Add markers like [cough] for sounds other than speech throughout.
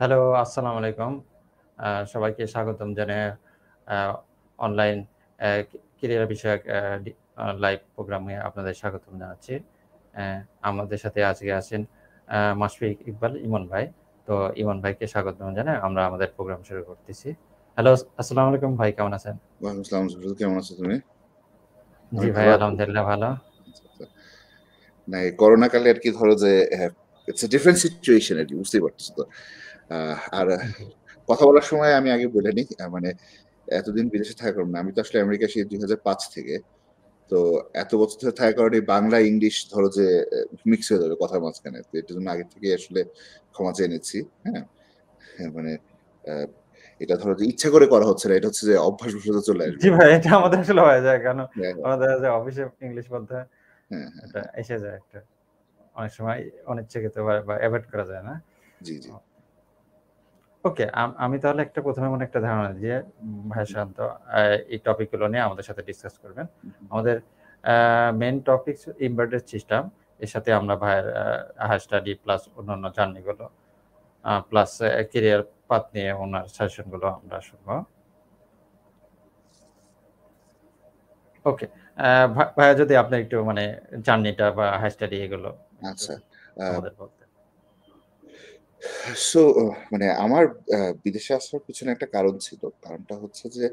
Hello আসসালামু আলাইকুম সবাইকে স্বাগতম জানিয়ে অনলাইন ক্রীড়া বিষয়ক লাইভ প্রোগ্রামে আপনাদের স্বাগতম জানাচ্ছি আমাদের সাথে আজকে আছেন মাসফিক ইকবাল ইমন ভাই তো ইমন ভাইকে স্বাগতম জানাই আমরা আমাদের প্রোগ্রাম শুরু করতেছি হ্যালো আসসালামু আলাইকুম ভাই কেমন আছেন কেমন আছো তুমি জি ভাই আলহামদুলিল্লাহ ভালো আচ্ছা, আচ্ছা। না করোনা কালে আর কি ধরো যে ইটস এ ডিফারেন্ট সিচুয়েশন আর কি বুঝতেই পারছো তো আর কথা বলার সময় আমি আগে বলে নিই মানে এতদিন বিদেশে থাকা না আমি তো আসলে আমেরিকা সেই দুই থেকে তো এত বছর ধরে থাকার কারণে বাংলা ইংলিশ ধরো যে মিক্স হয়ে যাবে কথার মাঝখানে তো এটার জন্য আগে থেকে আসলে ক্ষমা চেয়ে নিচ্ছি হ্যাঁ, হ্যাঁ মানে এটা ধরো যে ইচ্ছা করে করা হচ্ছে না এটা হচ্ছে যে অভ্যাস বসে চলে আসবে জি ভাই এটা আমাদের আসলে হয়ে যায় কেন আমাদের যে অফিসে ইংলিশ হ্যাঁ, হ্যাঁ এটা হ্যাঁ। এসে যায় একটা অনেক সময় অনিচ্ছাকৃত বা অ্যাভয়েড করা যায় না জি জি ওকে আমি তাহলে একটা প্রথমে মনে একটা ধারণা দিয়ে ভাই শান্ত এই টপিকগুলো নিয়ে আমাদের সাথে ডিসকাস করবেন আমাদের মেন টপিকস ইমবার্ডেড সিস্টেম এর সাথে আমরা ভাইয়ের হায়ার স্টাডি প্লাস অন্যান্য জার্নিগুলো প্লাস কেরিয়ার পাত নিয়ে ওনার সাজেশনগুলো আমরা শুনবো ওকে ভাইয়া যদি আপনি একটু মানে জার্নিটা বা হায়ার স্টাডি এগুলো আচ্ছা সো মানে আমার বিদেশে আসার পিছনে একটা কারণ ছিল কারণটা হচ্ছে যে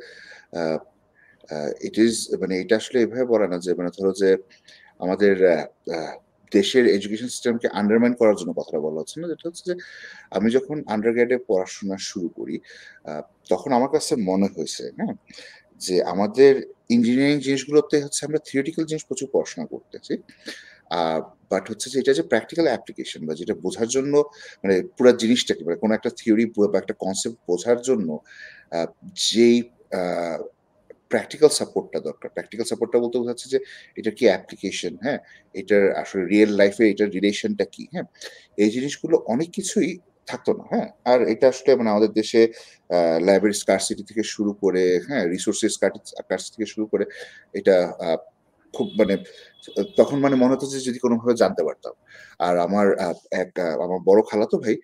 ইট ইজ মানে এটা আসলে এভাবে বলা না যে মানে ধরো যে আমাদের দেশের এডুকেশন সিস্টেমকে আন্ডারমাইন করার জন্য কথাটা বলা হচ্ছে না যেটা হচ্ছে যে আমি যখন আন্ডারগ্রেডে পড়াশোনা শুরু করি তখন আমার কাছে মনে হয়েছে হ্যাঁ যে আমাদের ইঞ্জিনিয়ারিং জিনিসগুলোতে হচ্ছে আমরা থিওরিটিক্যাল জিনিস প্রচুর পড়াশোনা করতেছি বাট হচ্ছে যে এটা যে প্র্যাকটিক্যাল অ্যাপ্লিকেশন বা যেটা বোঝার জন্য মানে পুরো জিনিসটাকে মানে কোনো একটা থিওরি বা একটা কনসেপ্ট বোঝার জন্য যেই প্র্যাকটিক্যাল সাপোর্টটা দরকার প্র্যাকটিক্যাল সাপোর্টটা বলতে বোঝাচ্ছে যে এটা কি অ্যাপ্লিকেশন হ্যাঁ এটার আসলে রিয়েল লাইফে এটার রিলেশনটা কি হ্যাঁ এই জিনিসগুলো অনেক কিছুই থাকতো না হ্যাঁ আর এটা আসলে মানে আমাদের দেশে লাইব্রেরি সিটি থেকে শুরু করে হ্যাঁ রিসোর্সেস স্কারসিটি থেকে শুরু করে এটা খুব মানে তখন মানে মনে হতো যে যদি কোনোভাবে জানতে পারতাম আর আমার এক আমার বড় খালাতো ভাই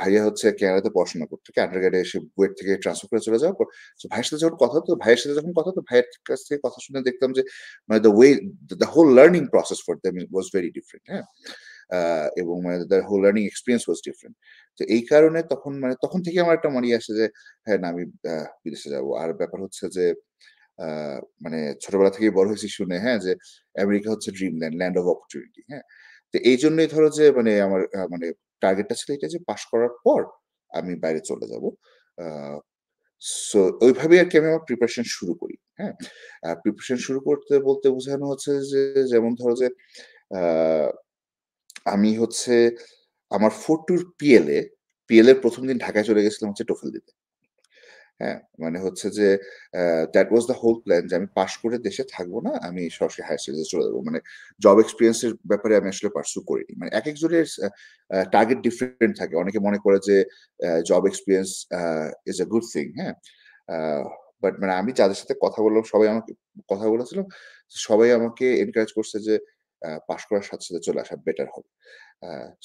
ভাইয়া হচ্ছে ক্যানাডাতে পড়াশোনা করতো আন্ডারগ্রেডে এসে বুয়েট থেকে ট্রান্সফার করে চলে যাওয়ার পর ভাইয়ের সাথে যখন কথা হতো ভাইয়ের সাথে যখন কথা হতো ভাইয়ের কাছ থেকে কথা শুনে দেখতাম যে মানে the way the whole learning process for them was very different হ্যাঁ এবং মানে the whole learning experience was different তো এই কারণে তখন মানে তখন থেকে আমার একটা মনে আসে যে হ্যাঁ না আমি বিদেশে যাবো আর ব্যাপার হচ্ছে যে আহ মানে ছোটবেলা থেকেই বড় হয়েছি শুনে হ্যাঁ যে আমেরিকা হচ্ছে dream land land of opportunity হ্যাঁ তো এই জন্যই ধরো যে মানে আমার মানে টার্গেটটা ছিল এটা যে পাশ করার পর আমি বাইরে চলে যাব সো ওইভাবে আর কি আমি আমার প্রিপারেশন শুরু করি হ্যাঁ প্রিপারেশন শুরু করতে বলতে বোঝানো হচ্ছে যে যেমন ধরো যে আমি হচ্ছে আমার ফোর টুর পিএলএ পিএলএ প্রথম দিন ঢাকায় চলে গেছিলাম হচ্ছে টোফেল দিতে হ্যাঁ মানে হচ্ছে যে that was the whole plan যে আমি পাশ করে দেশে থাকবো না আমি সরাসরি হায়ার স্টাডিজে চলে যাবো মানে জব এক্সপিরিয়েন্সের ব্যাপারে আমি আসলে পার্সু করিনি মানে এক একজনের টার্গেট ডিফারেন্ট থাকে অনেকে মনে করে যে job experience is a good thing হ্যাঁ বাট মানে আমি যাদের সাথে কথা বললাম সবাই আমাকে কথা বলেছিলাম সবাই আমাকে এনকারেজ করছে যে পাশ করার সাথে সাথে চলে আসা বেটার হবে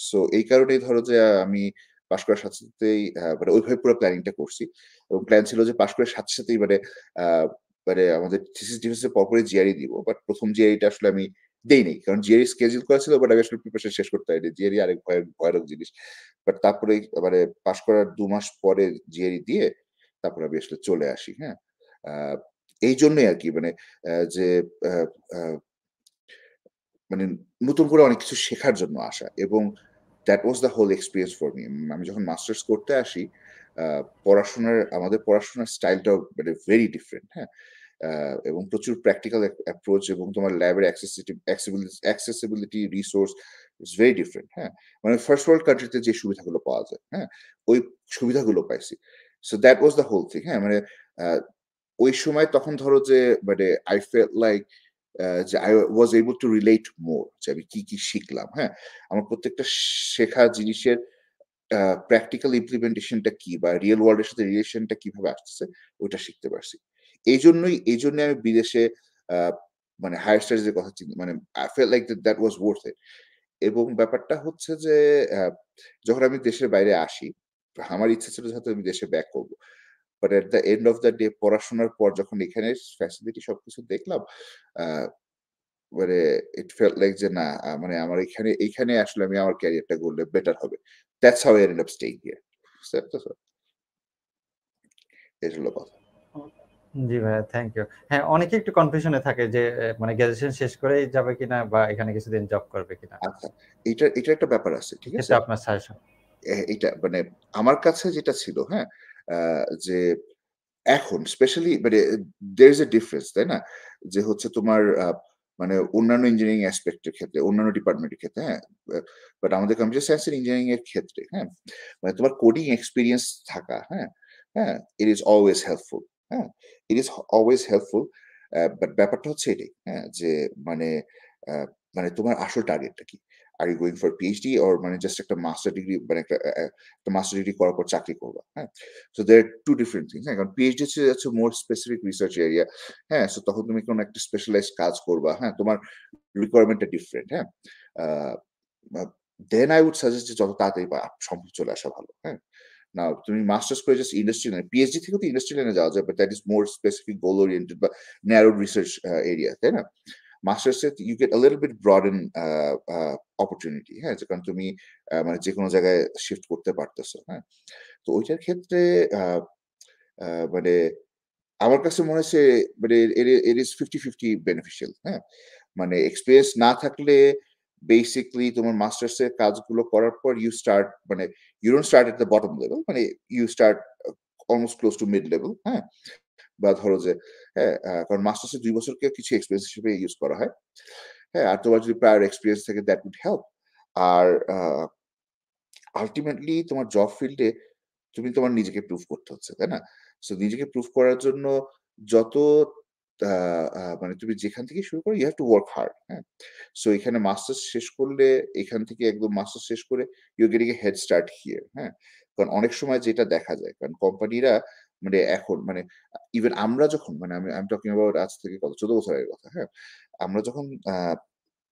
সো এই কারণেই ধরো যে আমি পাশ করার সাথে সাথেই মানে ওইভাবে পুরো প্ল্যানিংটা করছি এবং প্ল্যান ছিল যে পাশ করার সাথে সাথেই মানে মানে আমাদের থিসিস ডিফেন্সের পরপরই জিআরই দিব বাট প্রথম জিআরিটা আসলে আমি দেই নেই কারণ জিআরি স্কেজুল করা ছিল বাট আমি আসলে প্রিপারেশন শেষ করতে পারিনি জিআরি আরেক ভয়ানক জিনিস বাট তারপরে মানে পাশ করার দু মাস পরে জিআরি দিয়ে তারপরে আমি আসলে চলে আসি হ্যাঁ এই জন্যই আর কি মানে যে মানে নতুন করে অনেক কিছু শেখার জন্য আসা এবং that was the whole experience for me আমি যখন মাস্টার্স করতে আসি পড়াশোনার আমাদের পড়াশোনার স্টাইলটাও মানে ভেরি ডিফারেন্ট হ্যাঁ এবং প্রচুর প্র্যাকটিক্যাল অ্যাপ্রোচ এবং তোমার ল্যাবের accessibility resource it's very different হ্যাঁ মানে ফার্স্ট ওয়ার্ল্ড কান্ট্রিতে যে সুবিধাগুলো পাওয়া যায় হ্যাঁ ওই সুবিধাগুলো পাইছি so that was the whole thing হ্যাঁ মানে ওই সময় তখন ধরো যে মানে আই ফেল লাইক যে I was able to relate more যে আমি কি কি শিখলাম হ্যাঁ আমার প্রত্যেকটা শেখা জিনিসের প্র্যাকটিক্যাল ইমপ্লিমেন্টেশনটা কি বা রিয়েল ওয়ার্ল্ডের সাথে রিলেশনটা কিভাবে আসতেছে ওইটা শিখতে পারছি এই জন্যই এই জন্য আমি বিদেশে মানে হায়ার স্টাডিজের কথা চিন্তা মানে I felt like that was worth it এবং ব্যাপারটা হচ্ছে যে যখন আমি দেশের বাইরে আসি আমার ইচ্ছা ছিল যে আমি দেশে ব্যাক করবো but at the end of the day পড়াশোনার পর যখন এখানে ফ্যাসিলিটি সবকিছু দেখলাম মানে ইট ফেল লাইক যে না মানে আমার এখানে এখানে আসলে আমি আমার ক্যারিয়ারটা গড়লে বেটার হবে that's how end of staying here কথা জি ভাইয়া থ্যাংক ইউ হ্যাঁ অনেকে একটু কনফিউশনে থাকে যে মানে গ্রাজুয়েশন শেষ করে যাবে কিনা বা এখানে কিছুদিন জব করবে কিনা আচ্ছা এটা এটা একটা ব্যাপার আছে ঠিক আছে আপনার সাজেশন এটা মানে আমার কাছে যেটা ছিল হ্যাঁ যে এখন স্পেশালি মানে দের ইজ এ ডিফারেন্স তাই না যে হচ্ছে তোমার মানে অন্যান্য ইঞ্জিনিয়ারিং অ্যাসপেক্টের ক্ষেত্রে অন্যান্য ডিপার্টমেন্টের ক্ষেত্রে হ্যাঁ বাট আমাদের কম্পিউটার সায়েন্স ইঞ্জিনিয়ারিং এর ক্ষেত্রে হ্যাঁ মানে তোমার কোডিং এক্সপিরিয়েন্স থাকা হ্যাঁ হ্যাঁ ইট ইজ অলওয়েজ হেল্পফুল হ্যাঁ it is always helpful but ব্যাপারটা হচ্ছে এটাই হ্যাঁ যে মানে মানে তোমার আসল টার্গেটটা কি are you going for PhD or মানে জাস্ট একটা মাস্টার ডিগ্রি মানে একটা মাস্টার ডিগ্রি করার পর চাকরি করবো হ্যাঁ so they are two different things হ্যাঁ কারণ পিএইচডি হচ্ছে যাচ্ছে মোর স্পেসিফিক রিসার্চ এরিয়া হ্যাঁ সো তখন তুমি কোনো একটা স্পেশালাইজ কাজ করবা হ্যাঁ তোমার রিকোয়ারমেন্টটা ডিফারেন্ট হ্যাঁ দেন আই উড সাজেস্ট যে যত তাড়াতাড়ি সম্ভব চলে আসা ভালো হ্যাঁ না তুমি মাস্টার্স করে জাস্ট ইন্ডাস্ট্রি লাইনে পিএইচডি থেকে তো ইন্ডাস্ট্রি লাইনে যাওয়া যায় but that is more specific goal oriented বা ন্যারো রিসার্চ এরিয়া তাই না এর you get a little bit broaden opportunity হ্যাঁ কারণ তুমি মানে যে কোনো জায়গায় শিফট করতে পারতেছো হ্যাঁ তো ওইটার ক্ষেত্রে মানে আমার কাছে মনে হচ্ছে মানে এর ইজ ফিফটি ফিফটি বেনিফিশিয়াল হ্যাঁ মানে এক্সপিরিয়েন্স না থাকলে বেসিকলি তোমার মাস্টার্স এর কাজগুলো করার পর ইউ স্টার্ট মানে you don't start at the bottom level মানে you start almost close to mid level হ্যাঁ বা ধরো যে হ্যাঁ কারণ মাস্টার্সে দুই বছরকে কিছু এক্সপিরিয়েন্স হিসেবে ইউজ করা হয় হ্যাঁ আর তোমার যদি প্রায়ার এক্সপিরিয়েন্স থাকে দ্যাট উড হেল্প আর আলটিমেটলি তোমার জব ফিল্ডে তুমি তোমার নিজেকে প্রুফ করতে হচ্ছে তাই না সো নিজেকে প্রুফ করার জন্য যত মানে তুমি যেখান থেকে শুরু করো you have to work hard হ্যাঁ সো এখানে মাস্টার্স শেষ করলে এখান থেকে একদম মাস্টার্স শেষ করে you getting a head start here হ্যাঁ কারণ অনেক সময় যেটা দেখা যায় কারণ কোম্পানিরা মানে এখন মানে ইভেন আমরা যখন মানে আমি আমি টকিং অ্যাবাউট আজ থেকে কত চোদ্দ বছর আগের কথা হ্যাঁ আমরা যখন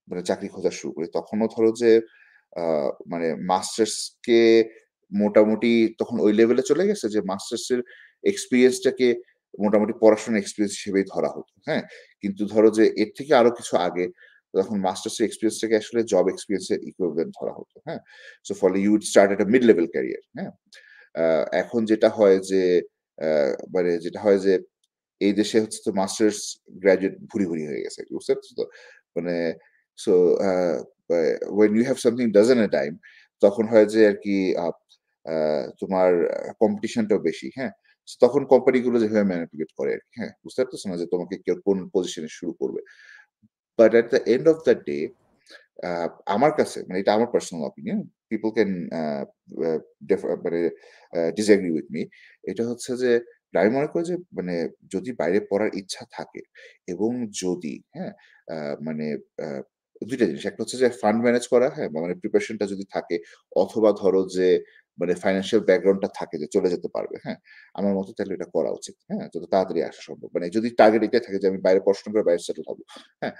মানে চাকরি খোঁজা শুরু করি তখনও ধরো যে মানে মাস্টার্সকে মোটামুটি তখন ওই লেভেলে চলে গেছে যে মাস্টার্সের এক্সপিরিয়েন্সটাকে মোটামুটি পড়াশোনার এক্সপিরিয়েন্স হিসেবেই ধরা হতো হ্যাঁ কিন্তু ধরো যে এর থেকে আরো কিছু আগে তখন মাস্টার্সের এক্সপিরিয়েন্সটাকে আসলে জব এক্সপিরিয়েন্সের ইকুইভ্যালেন্ট ধরা হতো হ্যাঁ সো ফলে you start at mid level career হ্যাঁ এখন যেটা হয় যে মানে যেটা হয় যে এই দেশে হচ্ছে তো মাস্টার্স গ্রাজুয়েট ভুরি ভুরি হয়ে গেছে বুঝতে পারছো তো মানে so when you have something doesn't a time তখন হয় যে আর কি তোমার কম্পিটিশনটাও বেশি হ্যাঁ তখন কোম্পানিগুলো যেভাবে ম্যানিপুলেট করে আর কি হ্যাঁ বুঝতে পারতো না যে তোমাকে কেউ কোন পজিশনে শুরু করবে but at the end of the day আমার কাছে মানে এটা আমার personal opinion people can uh, uh, uh, মানে ডিসএগ্রি উইথ মি এটা হচ্ছে যে আমি মনে করি যে মানে যদি বাইরে পড়ার ইচ্ছা থাকে এবং যদি হ্যাঁ মানে দুইটা জিনিস একটা হচ্ছে যে ফান্ড ম্যানেজ করা হ্যাঁ মানে প্রিপারেশনটা যদি থাকে অথবা ধরো যে মানে ফাইন্যান্সিয়াল ব্যাকগ্রাউন্ডটা থাকে যে চলে যেতে পারবে হ্যাঁ আমার মতো তাহলে এটা করা উচিত হ্যাঁ যত তাড়াতাড়ি আসা সম্ভব মানে যদি টার্গেট এটাই থাকে যে আমি বাইরে পড়াশোনা করে বাইরে সেটেল হবো হ্যাঁ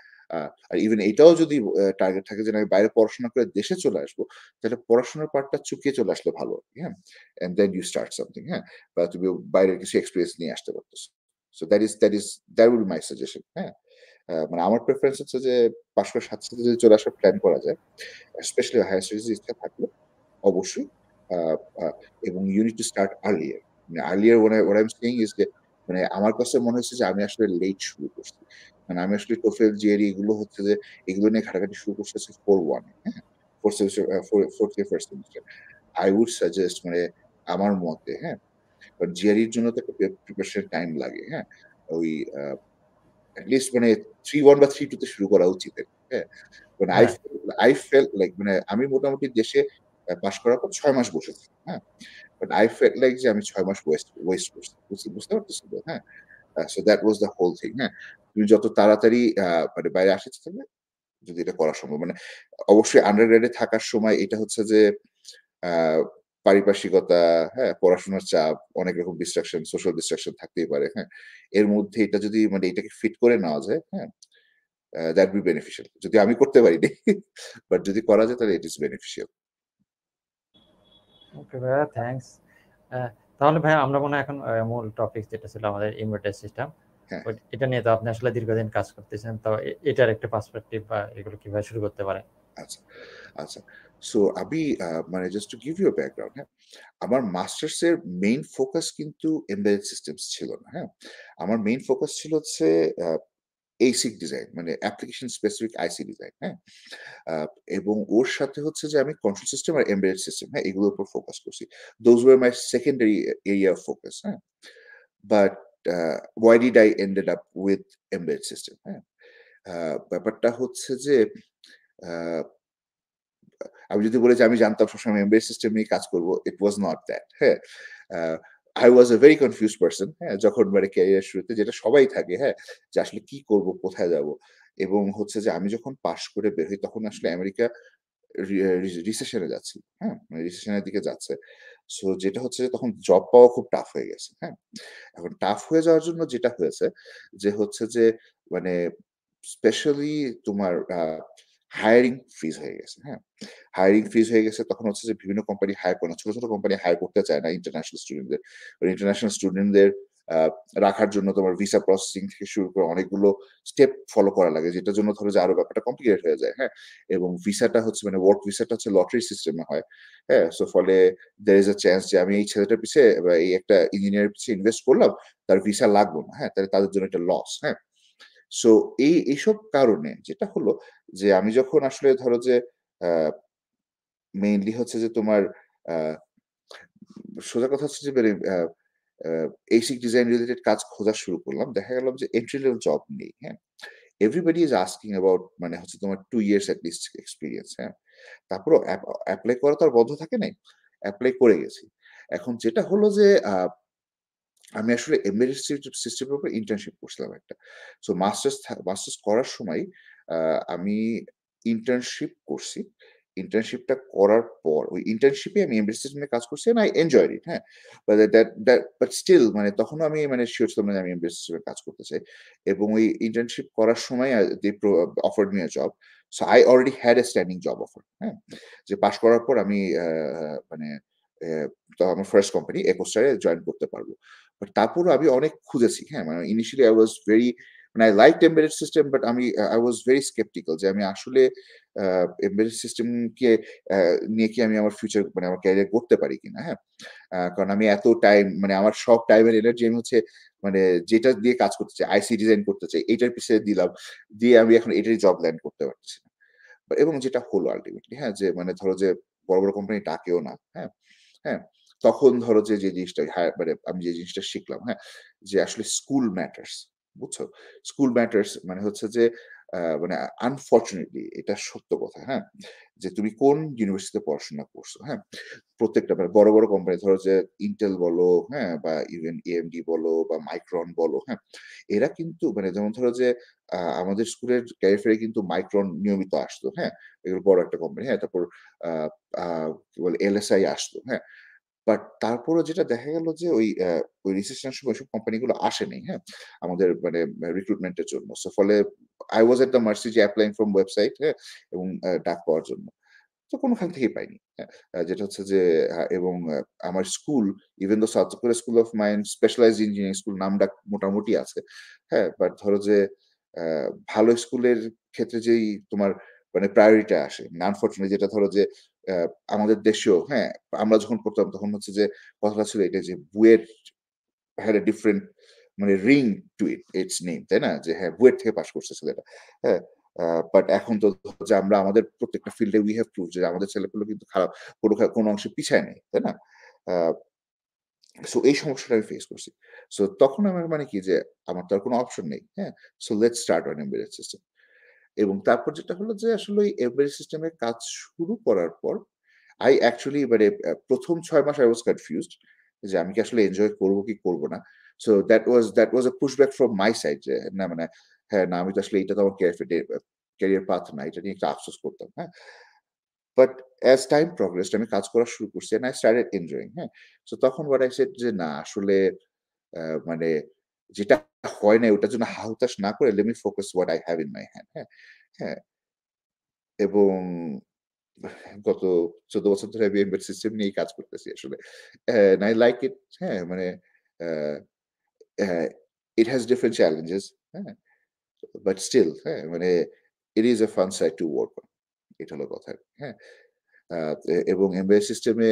আর ইভেন এটাও যদি টার্গেট থাকে যে আমি বাইরে পড়াশোনা করে দেশে চলে আসবো তাহলে পড়াশোনার পার্টটা চুকিয়ে চলে আসলে ভালো হ্যাঁ and then you start something হ্যাঁ বা তুমি বাইরের কিছু এক্সপিরিয়েন্স নিয়ে আসতে পারতেছো so that is that is that will my suggestion হ্যাঁ মানে আমার প্রেফারেন্স হচ্ছে যে পাশ করে সাথে সাথে যদি চলে আসার প্ল্যান করা যায় স্পেশালি হায়ার স্টাডিজ ইচ্ছা থাকলে অবশ্যই এবং you need to start earlier মানে earlier what I am saying is যে মানে আমার কাছে মনে হচ্ছে যে আমি আসলে লেট শুরু করছি মানে আমি আসলে টোফেল জিয়ারি এগুলো হচ্ছে যে এগুলো নিয়ে ঘাটাঘাটি শুরু করছে হচ্ছে ফোর ওয়ানে হ্যাঁ four semester I would suggest মানে আমার মতে হ্যাঁ কারণ জিয়ারির জন্য তো একটা প্রিপারেশন টাইম লাগে হ্যাঁ ওই অ্যাটলিস্ট মানে থ্রি ওয়ান বা থ্রি টুতে শুরু করা উচিত হ্যাঁ মানে আই আই ফেল লাইক মানে আমি মোটামুটি দেশে পাশ করার পর ছয় মাস বসে থাকি হ্যাঁ বাট আই ফেল লাইক যে আমি ছয় মাস ওয়েস্ট ওয়েস্ট করছি বুঝতে পারতেছি তো হ্যাঁ so that was the whole thing হ্যাঁ তুমি যত তাড়াতাড়ি মানে বাইরে আসে থাকবে যদি এটা করা সম্ভব মানে অবশ্যই আন্ডারগ্রেডে থাকার সময় এটা হচ্ছে যে পারিপার্শ্বিকতা হ্যাঁ পড়াশোনার চাপ অনেক রকম ডিস্ট্রাকশন সোশ্যাল ডিস্ট্রাকশন থাকতেই পারে হ্যাঁ এর মধ্যে এটা যদি মানে এটাকে ফিট করে নেওয়া যায় হ্যাঁ দ্যাট বি বেনিফিশিয়াল যদি আমি করতে পারি বাট [laughs] যদি করা যায় তাহলে ইট ইজ বেনিফিশিয়াল ওকে ভাইয়া থ্যাংকস তাহলে ভাই আমরা মনে এখন uh, মূল টপিক যেটা ছিল আমাদের ইমিউনিটি সিস্টেম হ্যাঁ। এটা নিয়ে তো আপনি আসলে দীর্ঘদিন কাজ করতেছেন তো এটার একটা পার্সপেক্টিভ বা এগুলো কিভাবে শুরু করতে পারে আচ্ছা আচ্ছা সো আমি uh, মানে just to give you background হ্যাঁ আমার মাস্টার্স এর মেইন ফোকাস কিন্তু এমবেডেড সিস্টেমস ছিল না হ্যাঁ আমার মেইন ফোকাস ছিল হচ্ছে uh, এইসিক ডিজাইন মানে অ্যাপ্লিকেশন স্পেসিফিক আইসি ডিজাইন হ্যাঁ এবং ওর সাথে হচ্ছে যে আমি কন্ট্রোল সিস্টেম আর এমবেড সিস্টেম হ্যাঁ এগুলোর উপর ফোকাস করছি those were my secondary area of focus হ্যাঁ but why did I ended up with embed system হ্যাঁ ব্যাপারটা হচ্ছে যে আমি যদি বলে যে আমি জানতাম সবসময় এমবেড সিস্টেম নিয়ে কাজ করবো ইট ওয়াজ নট দ্যাট হ্যাঁ I was a very confuse person হ্যাঁ যখন মানে ক্যারিয়ার শুরুতে যেটা সবাই থাকে হ্যাঁ যে আসলে কি করব কোথায় যাব এবং হচ্ছে যে আমি যখন পাশ করে বের হই তখন আসলে আমেরিকা রিসেশনে যাচ্ছি হ্যাঁ মানে রিসেশনের দিকে যাচ্ছে সো যেটা হচ্ছে যে তখন জব পাওয়া খুব টাফ হয়ে গেছে হ্যাঁ এখন টাফ হয়ে যাওয়ার জন্য যেটা হয়েছে যে হচ্ছে যে মানে স্পেশালি তোমার আহ হায়ারিং ফ্রিজ হয়ে গেছে হ্যাঁ হায়ারিং ফ্রিজ হয়ে গেছে তখন হচ্ছে যে বিভিন্ন কোম্পানি হায়ার করে না ছোট ছোট কোম্পানি হায়ার করতে চায় না ইন্টারন্যাশনাল স্টুডেন্টদের ইন্টারন্যাশনাল স্টুডেন্টদের রাখার জন্য তোমার ভিসা প্রসেসিং থেকে শুরু করে অনেকগুলো স্টেপ ফলো করা লাগে যেটার জন্য ধরো যে আরো ব্যাপারটা কমপ্লিকেট হয়ে যায় হ্যাঁ এবং ভিসাটা হচ্ছে মানে ওয়ার্ক ভিসাটা হচ্ছে লটারি সিস্টেমে হয় হ্যাঁ সো ফলে দের ইজ আ চান্স যে আমি এই ছেলেটার পিছিয়ে এই একটা ইঞ্জিনিয়ারের পিছিয়ে ইনভেস্ট করলাম তার ভিসা লাগবো না হ্যাঁ তাহলে তাদের জন্য একটা লস হ্যাঁ সো এই এইসব কারণে যেটা হলো যে আমি যখন আসলে ধরো যে মেইনলি হচ্ছে যে তোমার সোজা কথা হচ্ছে যে এইসিক ডিজাইন রিলেটেড কাজ খোঁজা শুরু করলাম দেখা গেলাম যে এন্ট্রি লেভেল জব নেই হ্যাঁ এভরিবডি ইজ আস্কিং অ্যাবাউট মানে হচ্ছে তোমার two years at least experience হ্যাঁ তারপরও অ্যাপ্লাই করা তো আর বন্ধ থাকে নাই অ্যাপ্লাই করে গেছি এখন যেটা হলো যে আহ আমি আসলে এমবেডেড সিস্টেমের উপর ইন্টার্নশিপ করছিলাম একটা সো মাস্টার্স মাস্টার্স করার সময় আমি ইন্টার্নশিপ করছি ইন্টার্নশিপটা করার পর ওই ইন্টার্নশিপে আমি এমবেডেড কাজ করছি আই এনজয় ইট হ্যাঁ বাট দ্যাট বাট স্টিল মানে তখনও আমি মানে শিওর ছিলাম যে আমি এমবেডেড কাজ করতে চাই এবং ওই ইন্টার্নশিপ করার সময় they offered me job so I already had a standing job offer হ্যাঁ যে পাশ করার পর আমি মানে আমার ফার্স্ট কোম্পানি একোস্টারে জয়েন করতে পারবো বাট তারপরও আমি অনেক খুঁজেছি হ্যাঁ মানে ইনিশিয়ালি আই ওয়াজ ভেরি মানে I like embedded system but আমি আই ওয়াজ ভেরি স্কেপটিক্যাল যে আমি আসলে এম্বেডেড সিস্টেমকে নিয়ে কি আমি আমার ফিউচার মানে আমার ক্যারিয়ার করতে পারি কিনা হ্যাঁ কারণ আমি এত টাইম মানে আমার সব টাইমের এনার্জি আমি হচ্ছে মানে যেটা দিয়ে কাজ করতে চাই আইসি ডিজাইন করতে চাই এটার পিছিয়ে দিলাম দিয়ে আমি এখন এটারই জব ল্যান্ড করতে পারছি না এবং যেটা হলো আলটিমেটলি হ্যাঁ যে মানে ধরো যে বড় বড় কোম্পানি ডাকেও না হ্যাঁ হ্যাঁ তখন ধরো যে যে জিনিসটা হ্যাঁ, মানে আমি যে জিনিসটা শিখলাম হ্যাঁ যে আসলে স্কুল ম্যাটার্স বুঝছো স্কুল ম্যাটার্স মানে হচ্ছে যে মানে আনফর্চুনেটলি এটা সত্য কথা হ্যাঁ যে তুমি কোন ইউনিভার্সিটিতে পড়াশোনা করছো হ্যাঁ প্রত্যেকটা মানে বড় বড় কোম্পানি ধরো যে ইন্টেল বলো হ্যাঁ বা ইভেন এএমডি বলো বা মাইক্রন বলো হ্যাঁ এরা কিন্তু মানে যেমন ধরো যে আমাদের স্কুলের ক্যারিয়ার কিন্তু মাইক্রন নিয়মিত আসতো হ্যাঁ এগুলো বড় একটা কোম্পানি হ্যাঁ তারপর কি বলে এল এস আই আসতো হ্যাঁ বাট তারপরে যেটা দেখা গেল যে ওই ওই রিসেশনের সময় ওইসব কোম্পানিগুলো আসেনি, হ্যাঁ? আমাদের মানে রিক্রুটমেন্টের জন্য। সো ফলে I was at the mercy যে অ্যাপ্লাইং ফ্রম ওয়েবসাইট, হ্যাঁ? এবং ডাক পাওয়ার জন্য। তো কোনোখান থেকেই পাইনি। হ্যাঁ? যেটা হচ্ছে যে এবং আমার school even though south school of mind specialized engineering school নাম ডাক মোটামুটি আছে। হ্যাঁ? বাট ধরো যে ভালো স্কুলের ক্ষেত্রে যেই তোমার মানে প্রায়োরিটা আসে আনফর্চুনেটলি যেটা ধরো যে আমাদের দেশেও হ্যাঁ আমরা যখন করতাম তখন হচ্ছে যে কথাটা ছিল এটা যে বুয়েট হ্যাড এ ডিফারেন্ট মানে ring to it it's name তাই না যে হ্যাঁ বুয়েট থেকে পাশ করছে ছেলেটা হ্যাঁ বাট এখন তো যে আমরা আমাদের প্রত্যেকটা ফিল্ডে উই হ্যাভ টু যে আমাদের ছেলেগুলো কিন্তু খারাপ কোনো কোনো অংশে পিছায় নেই তাই না সো এই সমস্যাটা আমি ফেস করছি সো তখন আমার মানে কি যে আমার তো আর কোনো অপশন নেই হ্যাঁ so let start on embedded system এবং তারপর যেটা হলো যে আসলে এভারি এমবেডেড সিস্টেমের কাজ শুরু করার পর আই অ্যাকচুয়ালি মানে প্রথম ছয় মাস আই ওয়াজ কনফিউজড যে আমি কি আসলে এনজয় করবো কি করবো না so that was that was a pushback from my side যে না মানে হ্যাঁ না আমি তো আসলে এটা তো আমার ক্যারিয়ার পাথ না এটা নিয়ে একটা আফসোস করতাম হ্যাঁ বাট অ্যাজ টাইম প্রগ্রেস আমি কাজ করা শুরু করছি অ্যান্ড আই স্টার্টেড এনজয়িং হ্যাঁ সো তখন ওয়াট আই সেট যে না আসলে মানে যেটা হয় না ওটার জন্য হাহুতাশ না করে let me focus what I have in my hand হ্যাঁ হ্যাঁ এবং গত চোদ্দ বছর ধরে আমি এমবেড সিস্টেম নিয়েই কাজ করতেছি আসলে আই লাইক ইট হ্যাঁ মানে ইট হ্যাজ ডিফারেন্ট চ্যালেঞ্জেস হ্যাঁ বাট স্টিল হ্যাঁ মানে it is a fun side to work এটা হলো কথা হ্যাঁ এবং এমবেড সিস্টেমে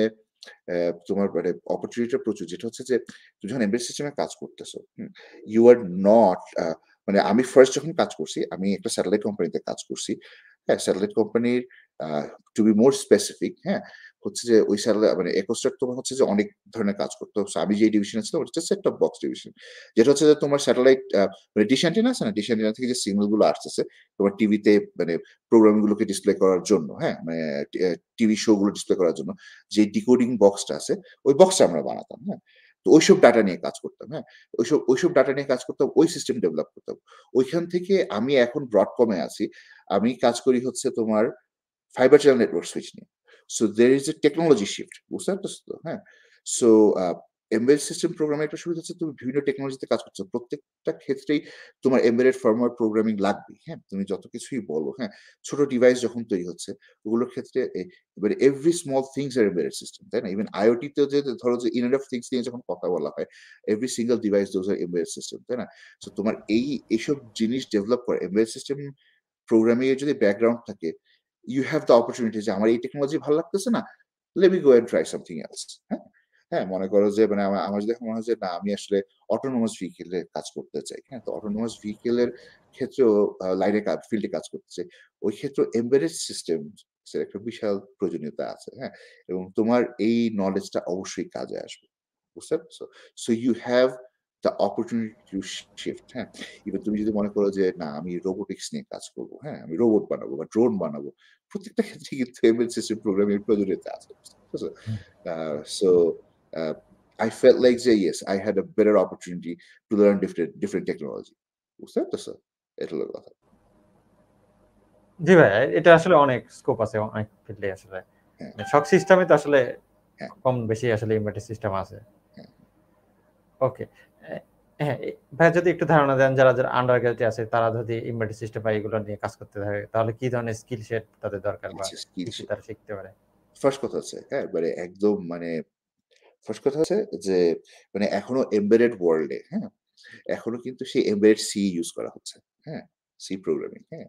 তোমার মানে অপরচুনিটিটা প্রচুর যেটা হচ্ছে যে তুমি যখন এমবেড সিস্টেমে কাজ করতেছো ইউ আর নট মানে আমি ফার্স্ট যখন কাজ করছি আমি একটা স্যাটেলাইট কোম্পানিতে কাজ করছি হ্যাঁ স্যাটেলাইট কোম্পানির টু বি মোর স্পেসিফিক হ্যাঁ হচ্ছে যে ওই স্যাটেলাইট মানে একোস্টার তোমার হচ্ছে যে অনেক ধরনের কাজ করতো আমি যে ডিভিশনে ছিল ওটা হচ্ছে সেট বক্স ডিভিশন যেটা হচ্ছে যে তোমার স্যাটেলাইট মানে ডিশ অ্যান্টেনা আছে না ডিশ অ্যান্টেনা থেকে যে সিগন্যালগুলো আসতেছে তোমার টিভিতে মানে প্রোগ্রামগুলোকে ডিসপ্লে করার জন্য হ্যাঁ মানে টিভি শোগুলো ডিসপ্লে করার জন্য যে ডিকোডিং বক্সটা আছে ওই বক্সটা আমরা বানাতাম হ্যাঁ ওইসব ডাটা নিয়ে কাজ করতাম হ্যাঁ ওইসব ওইসব ডাটা নিয়ে কাজ করতাম ওই সিস্টেম ডেভেলপ করতাম ওইখান থেকে আমি এখন ব্রডকমে আছি আমি কাজ করি হচ্ছে তোমার ফাইবার চ্যানেল নেটওয়ার্ক সুইচ নিয়ে so there is a technology shift বুঝতে পারছো তো হ্যাঁ সো এমবেড সিস্টেম প্রোগ্রামে একটা সুবিধা হচ্ছে তুমি বিভিন্ন টেকনোলজিতে কাজ করছো প্রত্যেকটা ক্ষেত্রেই তোমার এমবেডেড ফার্মওয়্যার প্রোগ্রামিং লাগবে হ্যাঁ তুমি যত কিছুই বলো হ্যাঁ ছোট ডিভাইস যখন তৈরি হচ্ছে ওগুলোর ক্ষেত্রে এবারে every small things are embedded system তাই না ইভেন আইওটিতেও যে ধরো যে ইনার অফ থিংস নিয়ে যখন কথা বলা হয় every single device those are embedded system তাই না তো তোমার এই এইসব জিনিস ডেভেলপ করে এমবেডেড সিস্টেম প্রোগ্রামিং এর যদি ব্যাকগ্রাউন্ড থাকে ইউ হ্যাভ দ্য অপরচুনিটি যে আমার এই টেকনোলজি ভালো লাগতেছে না let me go and try something else হ্যাঁ হ্যাঁ মনে করো যে মানে আমার যদি মনে হয় যে না আমি আসলে অটোনোমাস ভেহিকেলের কাজ করতে চাই হ্যাঁ তো অটোনোমাস ভেহিকেলের ক্ষেত্রেও লাইনে কাজ ফিল্ডে কাজ করতে চাই ওই ক্ষেত্রে এম্বেডেড সিস্টেম একটা বিশাল প্রয়োজনীয়তা আছে হ্যাঁ এবং তোমার এই নলেজটা অবশ্যই কাজে আসবে বুঝতে পারছো so you have the opportunity to shift হ্যাঁ এবার তুমি যদি মনে করো যে না আমি রোবোটিক্স নিয়ে কাজ করবো হ্যাঁ আমি রোবট বানাবো বা ড্রোন বানাবো প্রত্যেকটা ক্ষেত্রে কিন্তু এমএল সিস্টেম প্রোগ্রামের প্রয়োজনীয়তা আছে so uh, I felt like say yes, I had a better opportunity to learn different different technology. জি ভাই এটা আসলে অনেক স্কোপ আছে অনেক ফিল্ডে আসলে সিস্টেমে হ্যাঁ। মানে তো আসলে হ্যাঁ। কম বেশি আসলে ইনভার্টার সিস্টেম আছে ওকে হ্যাঁ, হ্যাঁ ভাই যদি একটু ধারণা দেন যারা যারা আন্ডার আছে তারা যদি ইনভার্টার সিস্টেম বা এগুলো নিয়ে কাজ করতে থাকে তাহলে কি ধরনের স্কিল সেট তাদের দরকার বা আচ্ছা, তারা শিখতে পারে ফার্স্ট কথা হচ্ছে হ্যাঁ মানে একদম মানে ফার্স্ট কথা হচ্ছে যে মানে এখনো এমবেডেড ওয়ার্ল্ডে হ্যাঁ এখনো কিন্তু সেই এমবেডেড সি ইউজ করা হচ্ছে হ্যাঁ সি প্রোগ্রামিং হ্যাঁ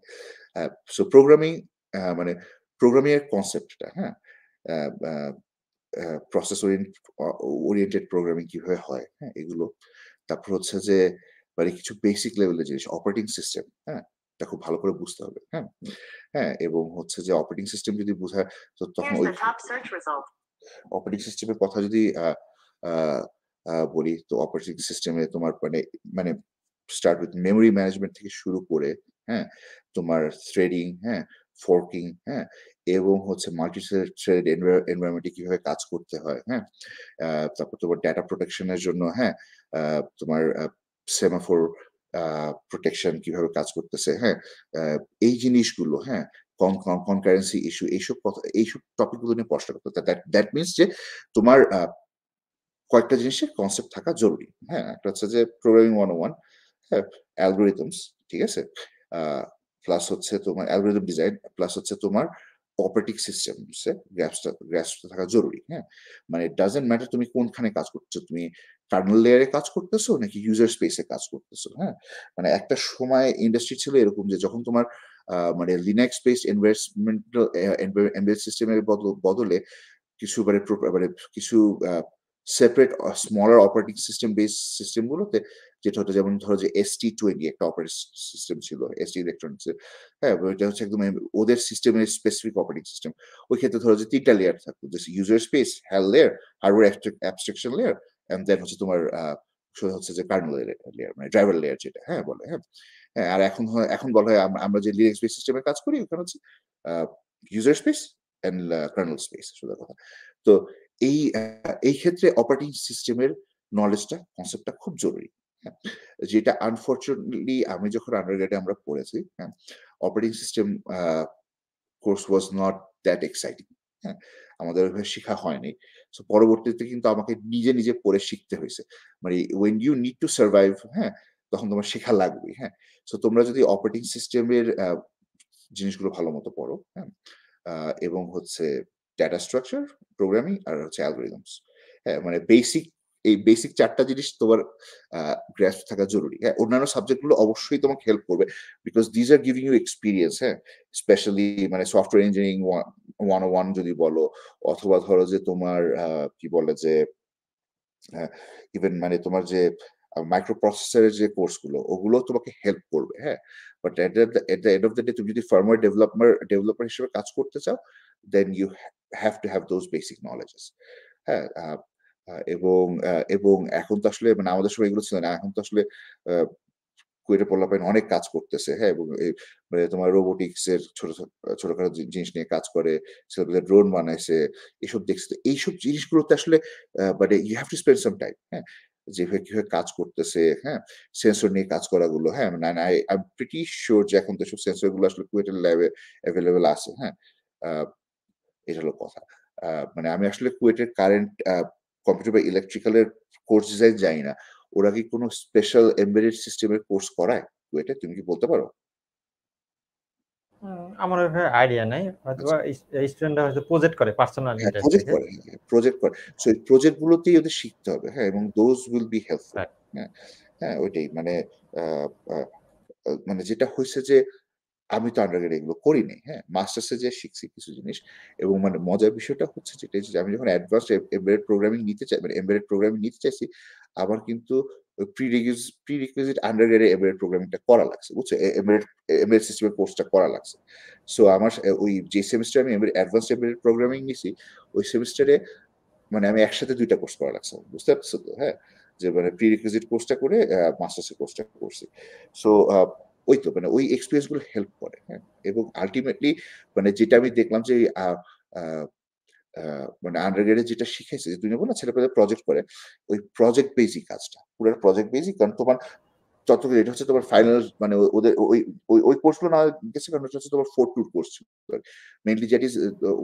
সো প্রোগ্রামিং মানে প্রোগ্রামিং এর কনসেপ্টটা হ্যাঁ প্রসেস ওরিয়েন্টেড প্রোগ্রামিং কিভাবে হয় হ্যাঁ এগুলো তারপর হচ্ছে যে মানে কিছু বেসিক লেভেলের জিনিস অপারেটিং সিস্টেম হ্যাঁ তা খুব ভালো করে বুঝতে হবে হ্যাঁ হ্যাঁ এবং হচ্ছে যে অপারেটিং সিস্টেম যদি বোঝা তো তখন ওই অপারেটিং সিস্টেমের কথা যদি বলি তো অপারেটিং সিস্টেমে তোমার মানে মানে স্টার্ট উইথ মেমোরি ম্যানেজমেন্ট থেকে শুরু করে হ্যাঁ তোমার থ্রেডিং হ্যাঁ ফোর্কিং হ্যাঁ এবং হচ্ছে মাল্টি থ্রেড এনভায়রনমেন্টে কিভাবে কাজ করতে হয় হ্যাঁ তারপর তোমার ডেটা প্রোটেকশনের জন্য হ্যাঁ তোমার সেমাফোর প্রোটেকশন কিভাবে কাজ করতেছে হ্যাঁ এই জিনিসগুলো হ্যাঁ কনকারেন্সি ইস্যু এইসব এইসব টপিকগুলো নিয়ে পড়াশোনা করতে দ্যাট দ্যাট মিনস যে তোমার কয়েকটা জিনিসের কনসেপ্ট থাকা জরুরি হ্যাঁ একটা হচ্ছে যে প্রোগ্রামিং ওয়ান ওয়ান অ্যালগোরিদমস ঠিক আছে প্লাস হচ্ছে তোমার অ্যালগোরিদম ডিজাইন প্লাস হচ্ছে তোমার অপারেটিং সিস্টেম গ্রাফসটা থাকা জরুরি হ্যাঁ মানে ডাজেন্ট ম্যাটার তুমি কোনখানে কাজ করছো তুমি কার্নেল লেয়ারে কাজ করতেছো নাকি ইউজার স্পেসে কাজ করতেছো হ্যাঁ মানে একটা সময় ইন্ডাস্ট্রি ছিল এরকম যে যখন তোমার মানে লিনাক্স বেসড এনভার্সমেন্ট এমবেড সিস্টেমের বদলে কিছু মানে মানে কিছু separate smaller operating system base সিস্টেমগুলোতে যেটা হতো যেমন ধরো যে এসটি টোয়েন্টি একটা অপারেটিং সিস্টেম ছিল এসটি ইলেকট্রনিক্স হ্যাঁ ওইটা হচ্ছে একদম ওদের সিস্টেমের স্পেসিফিক অপারেটিং সিস্টেম ওই ক্ষেত্রে ধরো যে তিনটা লেয়ার থাকতো যে user space HAL layer hardware abstraction layer and then হচ্ছে তোমার হচ্ছে যে কার্নেল লেয়ার মানে ড্রাইভার লেয়ার যেটা হ্যাঁ বলে হ্যাঁ হ্যাঁ, আর এখন এখন বলা হয় আমরা যে লিনাক্স বেস সিস্টেমে কাজ করি ওখানে হচ্ছে user space and kernel space সোজা কথা তো এই এই ক্ষেত্রে অপারেটিং সিস্টেমের নলেজটা কনসেপ্টটা খুব জরুরি হ্যাঁ, যেটা আনফর্চুনেটলি আমি যখন আন্ডারগ্রেডে আমরা পড়েছি হ্যাঁ operating system course was not that exciting হ্যাঁ আমাদের ওইভাবে শেখা হয়নি পরবর্তীতে কিন্তু আমাকে নিজে নিজে পড়ে শিখতে হয়েছে মানে when you need to survive হ্যাঁ তখন তোমার শেখা লাগবে হ্যাঁ সো তোমরা যদি অপারেটিং সিস্টেমের জিনিসগুলো ভালো মতো পড়ো হ্যাঁ এবং হচ্ছে ডাটা স্ট্রাকচার প্রোগ্রামিং আর হচ্ছে অ্যালগোরিদমস হ্যাঁ মানে বেসিক এই বেসিক চারটা জিনিস তোমার গ্রাস থাকা জরুরি হ্যাঁ অন্যান্য সাবজেক্টগুলো অবশ্যই তোমাকে হেল্প করবে because these are giving you experience হ্যাঁ স্পেশালি মানে সফটওয়্যার ইঞ্জিনিয়ারিং ওয়ান ওয়ান যদি বলো অথবা ধরো যে তোমার কি বলে যে ইভেন হ্যাঁ? মানে তোমার যে মাইক্রোপ্রসেসরের যে কোর্সগুলো ওগুলো তোমাকে হেল্প করবে হ্যাঁ but at at the end of the day তুমি যদি ফার্মার ডেভেলপার ডেভেলপার হিসেবে কাজ করতে চাও then you have to have those basic knowledges হ্যাঁ এবং এবং এখন তো আসলে মানে আমাদের সময় এগুলো ছিল না এখন তো আসলে কুয়েটে পোলাপাইন অনেক কাজ করতেছে হ্যাঁ এবং মানে তোমার রোবোটিক্স এর ছোট ছোটখাটো জিনিস নিয়ে কাজ করে ছেলেপেলে ড্রোন বানাইছে এসব দেখছে তো এইসব জিনিসগুলোতে আসলে মানে you have to spend some time হ্যাঁ যে কিভাবে কাজ করতেছে হ্যাঁ সেন্সর নিয়ে কাজ করাগুলো হ্যাঁ না আই প্রিটি শিওর যে এখন তো সব সেন্সর গুলো আসলে কুয়েটের ল্যাবে অ্যাভেলেবেল আছে হ্যাঁ এটা হলো কথা মানে আমি আসলে কুয়েটের কারেন্ট কম্পিউটার বা ইলেকট্রিক্যালের কোর্স ডিজাইন জানি না ওরা কি কোনো স্পেশাল এমবেডেড সিস্টেমের কোর্স করায় কুয়েটে তুমি কি বলতে পারো আমার আইডিয়া নাই আচ্ছা। হয়তো স্টুডেন্টরা হয়তো প্রজেক্ট করে পার্সোনাল হ্যাঁ, প্রজেক্ট করে প্রজেক্ট হ্যাঁ, করে সো এই গুলোতেই ওদের শিখতে হবে হ্যাঁ এবং দোজ উইল বি হেল্পফুল হ্যাঁ হ্যাঁ ওইটাই মানে মানে যেটা হয়েছে যে আমি তো আন্ডারগ্রেড এগুলো করিনি হ্যাঁ মাস্টার্সে যে শিখছি কিছু জিনিস এবং মানে মজার বিষয়টা হচ্ছে যেটা আমি যখন অ্যাডভান্স এমবেড প্রোগ্রামিং নিতে চাই মানে এমবেড প্রোগ্রামিং নিতে চাইছি আমার কিন্তু প্রিরিকুইজিট আন্ডার এমএড প্রোগ্রামিংটা করা লাগছে বুঝছো এমএড এমএড সিস্টেমের কোর্সটা করা লাগছে সো আমার ওই যে সেমিস্টার আমি এমএড অ্যাডভান্স এমএড প্রোগ্রামিং নিছি ওই সেমিস্টারে মানে আমি একসাথে দুইটা কোর্স করা লাগছে বুঝতে পারছো তো হ্যাঁ যে মানে প্রিরিকুইজিট কোর্সটা করে মাস্টার্সের কোর্সটা করছি সো ওই তো মানে ওই এক্সপিরিয়েন্সগুলো হেল্প করে হ্যাঁ এবং আলটিমেটলি মানে যেটা আমি দেখলাম যে মানে আন্ডারগ্রেডে যেটা শিখেছে তুমি বলো ছেলেপেলে প্রজেক্ট করে ওই প্রজেক্ট বেজি কাজটা পুরো প্রজেক্ট বেজি কারণ তোমার চট্টগ্রাম এটা হচ্ছে তোমার ফাইনাল মানে ওদের ওই ওই ওই কোর্সগুলো না গেছে কারণ হচ্ছে তোমার ফোর টুর course mainly is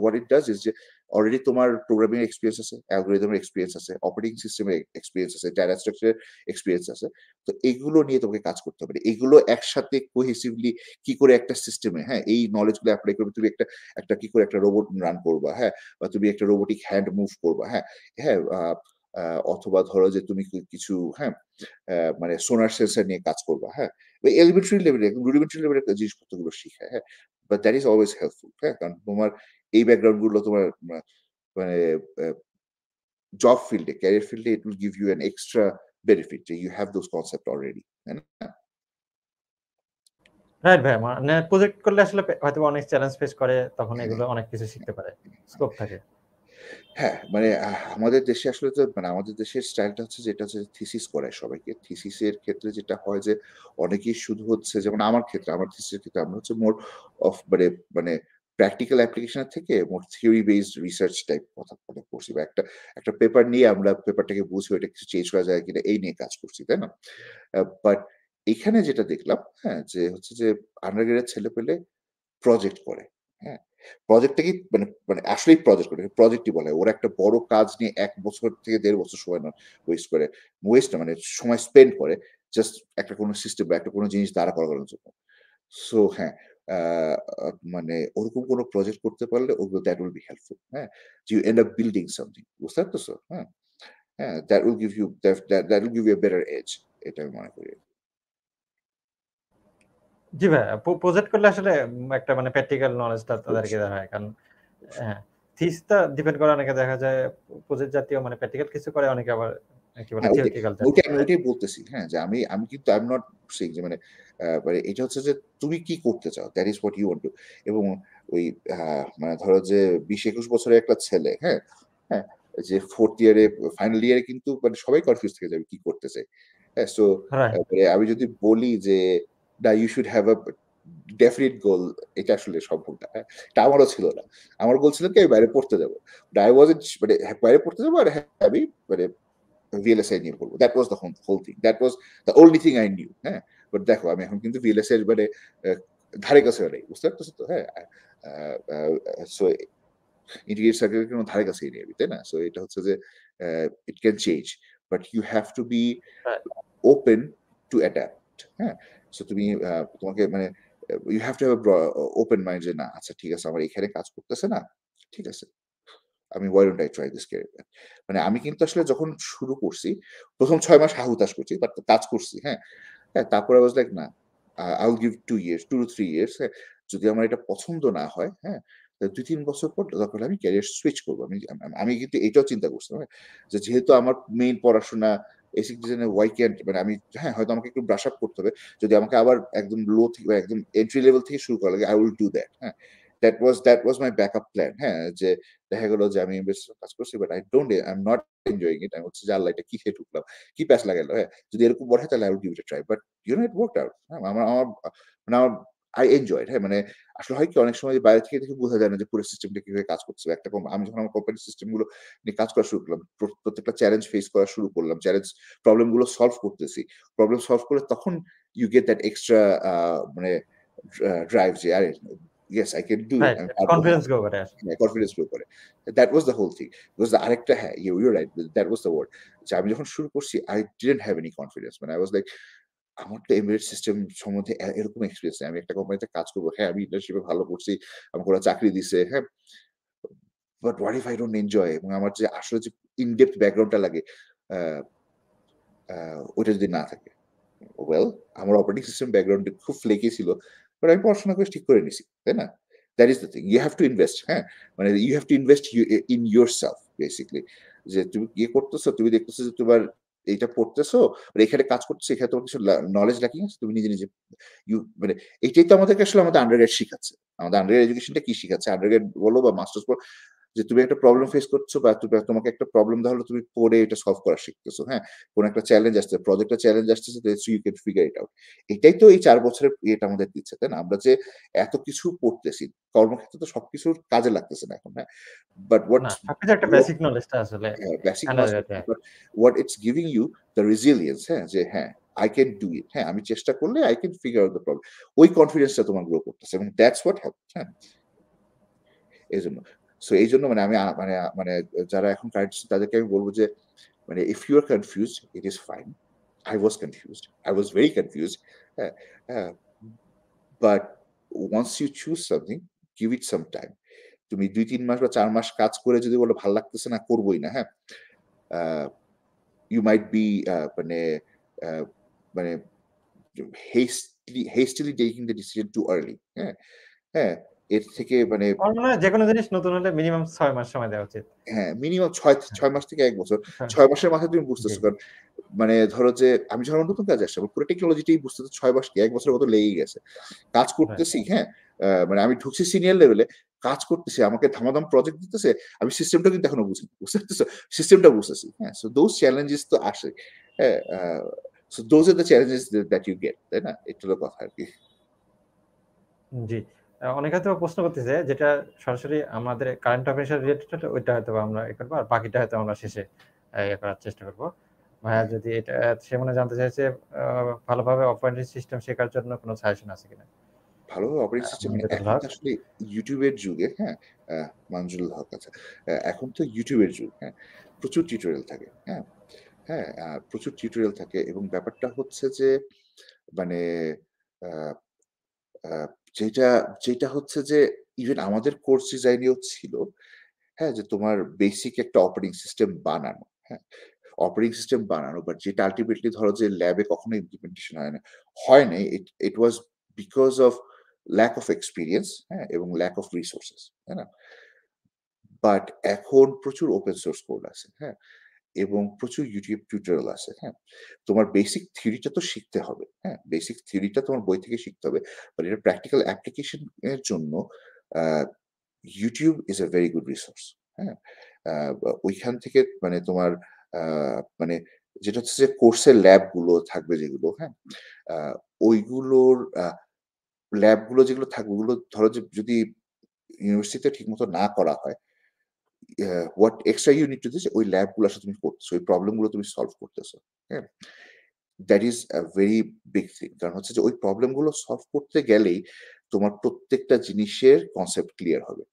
what it does is যে অলরেডি তোমার প্রোগ্রামিং এক্সপিরিয়েন্স আছে অ্যালগোরিদমের এক্সপিরিয়েন্স আছে অপারেটিং সিস্টেমের এক্সপিরিয়েন্স আছে ডেটা স্ট্রাকচারের এক্সপিরিয়েন্স আছে তো এইগুলো নিয়ে তোমাকে কাজ করতে হবে এইগুলো একসাথে কোহেসিভলি কি করে একটা সিস্টেমে হ্যাঁ এই নলেজগুলো অ্যাপ্লাই করবে তুমি একটা একটা কি করে একটা রোবট রান করবা হ্যাঁ বা তুমি একটা রোবটিক হ্যান্ড মুভ করবা হ্যাঁ হ্যাঁ অথবা ধরো যে তুমি কিছু হ্যাঁ মানে সোনার সেন্সার নিয়ে কাজ করবা হ্যাঁ এলিমেন্টারি লেভেলে একদম রুডিমেন্টারি লেভেলের জিনিসপত্রগুলো শিখায় হ্যাঁ but that is always helpful হ্যাঁ কারণ তোমার এই ব্যাকগ্রাউন্ডগুলো তোমার মানে জব ফিল্ডে ক্যারিয়ার ফিল্ডে it will give you an extra benefit যে you have those concept already right ভাই মানে প্রজেক্ট করলে আসলে হয়তো অনেক চ্যালেঞ্জ ফেস করে তখন হ্যাঁ। এগুলো অনেক কিছু শিখতে পারে স্কোপ হ্যাঁ। থাকে হ্যাঁ মানে আমাদের দেশে আসলে তো মানে আমাদের দেশের স্টাইলটা হচ্ছে যেটা হচ্ছে থিসিস করায় সবাইকে থিসিসের ক্ষেত্রে যেটা হয় যে অনেকেই শুধু হচ্ছে যেমন আমার ক্ষেত্রে আমার থিসিসের ক্ষেত্রে আমরা হচ্ছে মোর অফ মানে মানে প্র্যাকটিক্যাল অ্যাপ্লিকেশনের থেকে more theory based research type কথা মানে করছি বা একটা একটা পেপার নিয়ে আমরা পেপারটাকে বুঝে ওটা কিছু চেঞ্জ করা যায় কিনা এই নিয়ে কাজ করছি তাই না বাট এখানে যেটা দেখলাম হ্যাঁ যে হচ্ছে যে আন্ডারগ্রেডের ছেলে পেলে প্রজেক্ট করে হ্যাঁ প্রজেক্টটা কি মানে মানে আসলেই প্রজেক্ট করে প্রজেক্টই বলে ওরা একটা বড় কাজ নিয়ে এক বছর থেকে দেড় বছর সময় ওয়েস্ট করে ওয়েস্ট মানে সময় স্পেন্ড করে জাস্ট একটা কোনো সিস্টেম বা একটা কোনো জিনিস দাঁড়া করার জন্য সো হ্যাঁ মানে ওরকম কোনো প্রজেক্ট করতে পারলে ওগুলো দ্যাট উইল বি হেল্পফুল হ্যাঁ you end up building something বুঝতে পারতেছো হ্যাঁ হ্যাঁ that will give you that will give you better edge এটা আমি মনে করি জি ভাই প্রজেক্ট করলে আসলে একটা মানে প্র্যাকটিক্যাল নলেজটা তাদেরকে দেওয়া হয় কারণ থিসটা হ্যাঁ, ডিপেন্ড করে অনেকে দেখা যায় প্রজেক্ট জাতীয় মানে প্র্যাকটিক্যাল কিছু করে অনেকে আবার হ্যাঁ, আমি হ্যাঁ, মানে, মানে এটা হচ্ছে তুমি কি করতে চাও এবং ওই মানে ধরো যে একুশ বছরের একটা ছেলে হ্যাঁ হ্যাঁ যে ফোর্থ ফাইনাল কিন্তু মানে সবাই যাবে কি সো মানে আমি যদি বলি যে না you should have a definite goal এটা আসলে সম্ভব না এটা হ্যাঁ? আমারও ছিল না আমার গোল ছিল কি আমি বাইরে পড়তে যাবো আই ওয়াজ মানে হ্যাঁ, বাইরে পড়তে যাবো আর হ্যাঁ, আমি মানে ভিএলএসআই নিয়ে পড়বো that was the whole thing that was the only thing I knew হ্যাঁ বাট দেখো আমি এখন কিন্তু ভিএলএসআই মানে ধারে কাছে নেই বুঝতে পারতেছো তো হ্যাঁ সো ইন্টিগ্রেট সার্কেলের কোনো ধারে কাছেই নেই আমি তাই না সো এটা হচ্ছে যে it can change but you have to be open to adapt হ্যাঁ সো তুমি তোমাকে মানে you have to have open mind যে না আচ্ছা ঠিক আছে আমার এখানে কাজ করতেছে না ঠিক আছে আমি why don't I try this career মানে আমি কিন্তু আসলে যখন শুরু করছি প্রথম ছয় মাস হাহুতাশ করছি বাট কাজ করছি হ্যাঁ হ্যাঁ তারপরে আওয়াজ লাইক না I will give two years two two three years হ্যাঁ যদি আমার এটা পছন্দ না হয় হ্যাঁ দুই তিন বছর পর তারপরে আমি ক্যারিয়ার সুইচ করবো আমি আমি কিন্তু এটাও চিন্তা করছিলাম হ্যাঁ, যে যেহেতু আমার মেইন পড়াশোনা এসিক ডিজাইনে ওয়াই ক্যান্ট মানে আমি হ্যাঁ হয়তো আমাকে একটু ব্রাশ আপ করতে হবে যদি আমাকে আবার একদম লো থেকে মানে একদম এন্ট্রি লেভেল থেকে শুরু করা লাগে আই উইল ডু দ্যাট হ্যাঁ that was that was my backup plan হ্যাঁ যে দেখা গেলো যে আমি কাজ করছি but I don't I am not enjoying it আমি হচ্ছে যে আল্লাহ এটা কি খেয়ে ঢুকলাম কি প্যাস লাগালো হ্যাঁ যদি এরকম বড় হয় তাহলে I will give try but you know it work out হ্যাঁ আমার আমার মানে আমার আই এনজয়েড হ্যাঁ মানে আসলে হয় কি অনেক সময় বাইরে থেকে দেখে বোঝা যায় না যে পুরো সিস্টেমটা কিভাবে কাজ করছে একটা কম আমি যখন আমার কোম্পানির গুলো নিয়ে কাজ করা শুরু করলাম প্রত্যেকটা চ্যালেঞ্জ ফেস করা শুরু করলাম চ্যালেঞ্জ প্রবলেম গুলো সলভ করতেছি প্রবলেম সলভ করে তখন ইউ গেট দ্যাট এক্সট্রা মানে ড্রাইভ যে আরে yes I can do confidence it করে হ্যাঁ, yeah, confidence grow করে that was the whole thing because the আরেকটা হ্যাঁ you you're right that was the word যে আমি যখন শুরু করছি I didn't have any confidence মানে আই ওয়াজ লাইক আমার তো এমবেড সিস্টেম সম্বন্ধে এরকম এক্সপিরিয়েন্স নেই আমি একটা কোম্পানিতে কাজ করবো হ্যাঁ আমি ইন্টার্নশিপে ভালো করছি আমাকে ওরা চাকরি দিছে হ্যাঁ but what if I don't enjoy এবং আমার যে আসলে যে ইনডেপথ ব্যাকগ্রাউন্ডটা লাগে ওইটা যদি না থাকে ওয়েল আমার অপারেটিং সিস্টেম ব্যাকগ্রাউন্ড খুব ফ্লেকি ছিল বাট আমি পড়াশোনা করে ঠিক করে নিছি তাই না that is the thing you have to invest হ্যাঁ মানে you have to invest in yourself basically যে তুমি ইয়ে করতেছো তুমি দেখতেছো যে তোমার এইটা পড়তেছো মানে এখানে কাজ করতেছো এখানে তোমার কিছু নলেজ লাগিয়ে তুমি নিজে নিজে ইউ মানে এইটাই তো আমাদেরকে আসলে আমাদের আন্ডারগ্রেড শিখাচ্ছে আমাদের আন্ডারগ্রেড এডুকেশনটা কি শিখাচ্ছে আন্ডারগ্রেড বলো বা মাস্টার্স বলো যে তুমি একটা প্রবলেম ফেস করছো বা তুমি তোমাকে একটা প্রবলেম তাহলে তুমি পড়ে এটা সলভ করা শিখতেছো হ্যাঁ কোনো একটা চ্যালেঞ্জ আসছে প্রজেক্টটা চ্যালেঞ্জ আসতেছে you can figure it out এটাই তো এই চার বছরের ইয়েটা আমাদের দিচ্ছে তাই না আমরা যে এত কিছু পড়তেছি কর্মক্ষেত্রে তো সবকিছু কাজে লাগতেছে না এখন হ্যাঁ বাট হোয়াট একটা বেসিক নলেজটা আসলে basic what it's giving you the resilience হ্যাঁ যে হ্যাঁ আই ক্যান ডু ইট হ্যাঁ আমি চেষ্টা করলে I can figure out the problem ওই কনফিডেন্সটা তোমার গ্রো করতেছে এবং দ্যাটস হোয়াট হ্যাপ হ্যাঁ এই জন্য সো এই জন্য মানে আমি মানে মানে যারা এখন কারেন্ট তাদেরকে আমি বলবো যে মানে if you are confuse it is fine I was confuse I was very confuse but once you choose something give it some time তুমি দুই তিন মাস বা চার মাস কাজ করে যদি বলো ভাল লাগতেছে না করবোই না হ্যাঁ ইউ মাইট বি মানে মানে hastily hastily taking the decision too early হ্যাঁ হ্যাঁ এর থেকে মানে যে কোনো জিনিস নতুন হলে মিনিমাম ছয় মাস সময় দেওয়া উচিত হ্যাঁ মিনিমাম ছয় হ্যাঁ। ছয় মাস থেকে এক বছর হ্যাঁ। ছয় মাসের মাথায় তুমি বুঝতেছো কারণ মানে ধরো যে আমি যখন নতুন কাজ আসছি পুরো টেকনোলজিটাই বুঝতে তো ছয় মাস এক বছরের মতো লেগে গেছে কাজ করতেছি হ্যাঁ মানে আমি ঢুকছি সিনিয়র লেভেলে কাজ করতেছি আমাকে ধামাধাম প্রজেক্ট দিতেছে আমি সিস্টেমটা কিন্তু এখনো বুঝি বুঝতে পারতেছো সিস্টেমটা বুঝতেছি হ্যাঁ সো দোজ চ্যালেঞ্জেস তো আসে হ্যাঁ so those are the challenges that you get তাই না এটা হলো কথা আর কি জি অনেক হয়তো প্রশ্ন করতেছে যেটা সরাসরি আমাদের কারেন্ট অ্যাফেয়ার্স রিলেটেড ওইটা হয়তো আমরা এ করবো আর বাকিটা হয়তো আমরা শেষে ইয়ে করার চেষ্টা করবো ভাইয়া যদি এটা সে মনে জানতে চাইছে ভালোভাবে অপারেটিং সিস্টেম শেখার জন্য কোনো সাজেশন আছে কিনা ভালো অপারেটিং সিস্টেম আসলে ইউটিউবের যুগে হ্যাঁ মানজুল হক আছে এখন তো ইউটিউবের যুগ হ্যাঁ প্রচুর টিউটোরিয়াল থাকে হ্যাঁ হ্যাঁ প্রচুর টিউটোরিয়াল থাকে এবং ব্যাপারটা হচ্ছে যে মানে যেটা যেটা হচ্ছে যে ইভেন আমাদের কোর্স ডিজাইনেও ছিল হ্যাঁ যে তোমার বেসিক একটা অপারেটিং সিস্টেম বানানো হ্যাঁ অপারেটিং সিস্টেম বানানো বাট যেটা আলটিমেটলি ধরো যে ল্যাবে কখনো ইমপ্লিমেন্টেশন হয় না হয় নাই it it was because of lack of experience হ্যাঁ এবং ল্যাক অফ রিসোর্সেস তাই না বাট এখন প্রচুর ওপেন সোর্স কোড আছে হ্যাঁ এবং প্রচুর ইউটিউব টিউটোরিয়াল আছে হ্যাঁ তোমার বেসিক থিওরিটা তো শিখতে হবে হ্যাঁ বেসিক থিওরিটা তোমার বই থেকে শিখতে হবে বাট এটা প্র্যাকটিক্যাল অ্যাপ্লিকেশন এর জন্য YouTube is a very good resource হ্যাঁ ওইখান থেকে মানে তোমার মানে যেটা হচ্ছে যে কোর্সের ল্যাবগুলো থাকবে যেগুলো হ্যাঁ ওইগুলোর ল্যাবগুলো যেগুলো থাকবে ওগুলো ধরো যে যদি ইউনিভার্সিটিতে ঠিকমতো না করা হয় what extra unit to this ওই ল্যাবগুলো আসলে তুমি করতেছো ওই প্রবলেমগুলো তুমি সলভ করতেছো হ্যাঁ that is a very big thing কারণ হচ্ছে যে ওই প্রবলেমগুলো সলভ করতে গেলেই তোমার প্রত্যেকটা জিনিসের কনসেপ্ট ক্লিয়ার হবে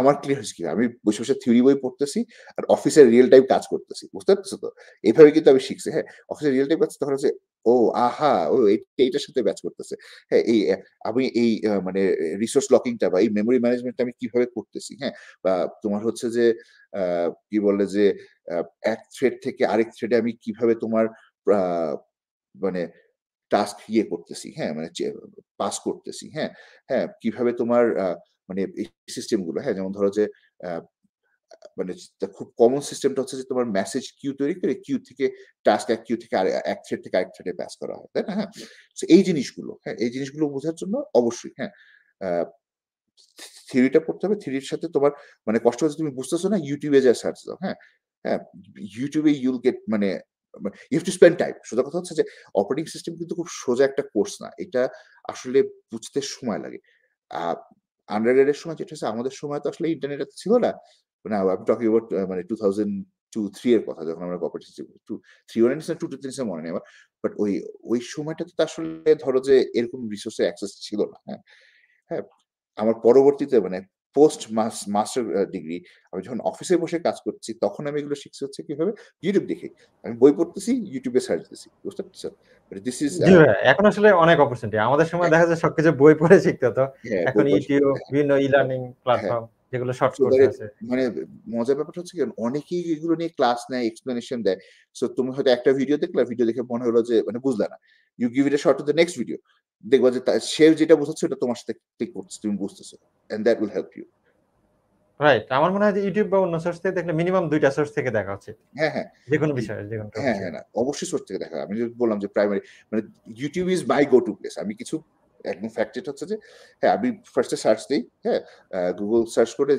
আমার ক্লিয়ার হয়েছে কিনা আমি বসে বসে থিওরি বই পড়তেছি আর অফিসের রিয়েল টাইম কাজ করতেছি বুঝতে পারছো তো এইভাবে কিন্তু আমি শিখছি হ্যাঁ অফিসের রিয়েল টাইম কাজ তখন হচ্ছে ও আহা ও এইটার সাথে ব্যাচ করতেছে হ্যাঁ এই আমি এই মানে রিসোর্স লকিংটা বা এই মেমোরি ম্যানেজমেন্টটা আমি কিভাবে করতেছি হ্যাঁ বা তোমার হচ্ছে যে কি বলে যে এক থ্রেড থেকে আরেক থ্রেডে আমি কিভাবে তোমার মানে টাস্ক ইয়ে করতেছি হ্যাঁ মানে পাস করতেছি হ্যাঁ হ্যাঁ কিভাবে তোমার মানে এই সিস্টেমগুলো হ্যাঁ যেমন ধরো যে মানে খুব কমন সিস্টেমটা হচ্ছে যে তোমার মেসেজ কিউ তৈরি করে কিউ থেকে টাস্ক এক কিউ থেকে আর এক থ্রেড থেকে আরেক থ্রেডে প্যাস করা হয় তাই না হ্যাঁ এই জিনিসগুলো হ্যাঁ এই জিনিসগুলো বোঝার জন্য অবশ্যই হ্যাঁ থিওরিটা পড়তে হবে থিওরির সাথে তোমার মানে কষ্ট হচ্ছে তুমি বুঝতেছো না ইউটিউবে যা সার্চ দাও হ্যাঁ হ্যাঁ ইউটিউবে ইউল গেট মানে ইউ টু স্পেন্ড টাইম সোজা কথা হচ্ছে যে অপারেটিং সিস্টেম কিন্তু খুব সোজা একটা কোর্স না এটা আসলে বুঝতে সময় লাগে আন্ডারগ্রেডের সময় যেটা হচ্ছে আমাদের সময় তো আসলে ইন্টারনেট ছিল না মানে আমি টকিং অ্যাবাউট মানে টু থাউজেন্ড টু থ্রি এর কথা যখন আমরা cooperative two three one two two three মনে নেই বাট ওই ওই সময়টাতে তো আসলে ধরো যে এরকম রিসোর্সের অ্যাক্সেস ছিল না হ্যাঁ হ্যাঁ আমার পরবর্তীতে মানে পোস্ট মাস্টার ডিগ্রি আমি যখন অফিসে বসে কাজ করছি তখন আমি এগুলো শিখছি হচ্ছে কিভাবে ইউটিউব দেখে আমি বই পড়তেছি ইউটিউবে সার্চ দিছি বুঝতে পারছো দিস ইজ এখন আসলে অনেক অপরচুনিটি আমাদের সময় হ্যাঁ। দেখা যায় সবকিছু বই পড়ে শিখতে হতো হ্যাঁ, এখন ইউটিউব বিভিন্ন ই লার্নিং প্ল্যাটফর্ম যেগুলো শর্ট কোর্স মানে, আছে মানে মজার ব্যাপারটা হচ্ছে কি অনেকেই এগুলো নিয়ে ক্লাস নেয় এক্সপ্লেনেশন দেয় সো তুমি হয়তো একটা ভিডিও দেখলা ভিডিও দেখে মনে হলো যে মানে বুঝলা না you give it a shot to the next video দেখবা যে সে যেটা বোঝাচ্ছে সেটা তোমার সাথে ঠিক করছে তুমি বুঝতেছো and that will help you right আমার মনে হয় যে ইউটিউব বা অন্য সোর্স থেকে দেখলে মিনিমাম দুইটা সোর্স থেকে দেখা উচিত হ্যাঁ হ্যাঁ যে কোনো বিষয়ে যে কোনো হ্যাঁ হ্যাঁ না অবশ্যই সোর্স থেকে দেখা আমি যেটা বললাম যে প্রাইমারি মানে YouTube is my go to place আমি কিছু একদম ফ্যাক্ট হচ্ছে যে হ্যাঁ আমি ফার্স্টে সার্চ দিই হ্যাঁ গুগল সার্চ করে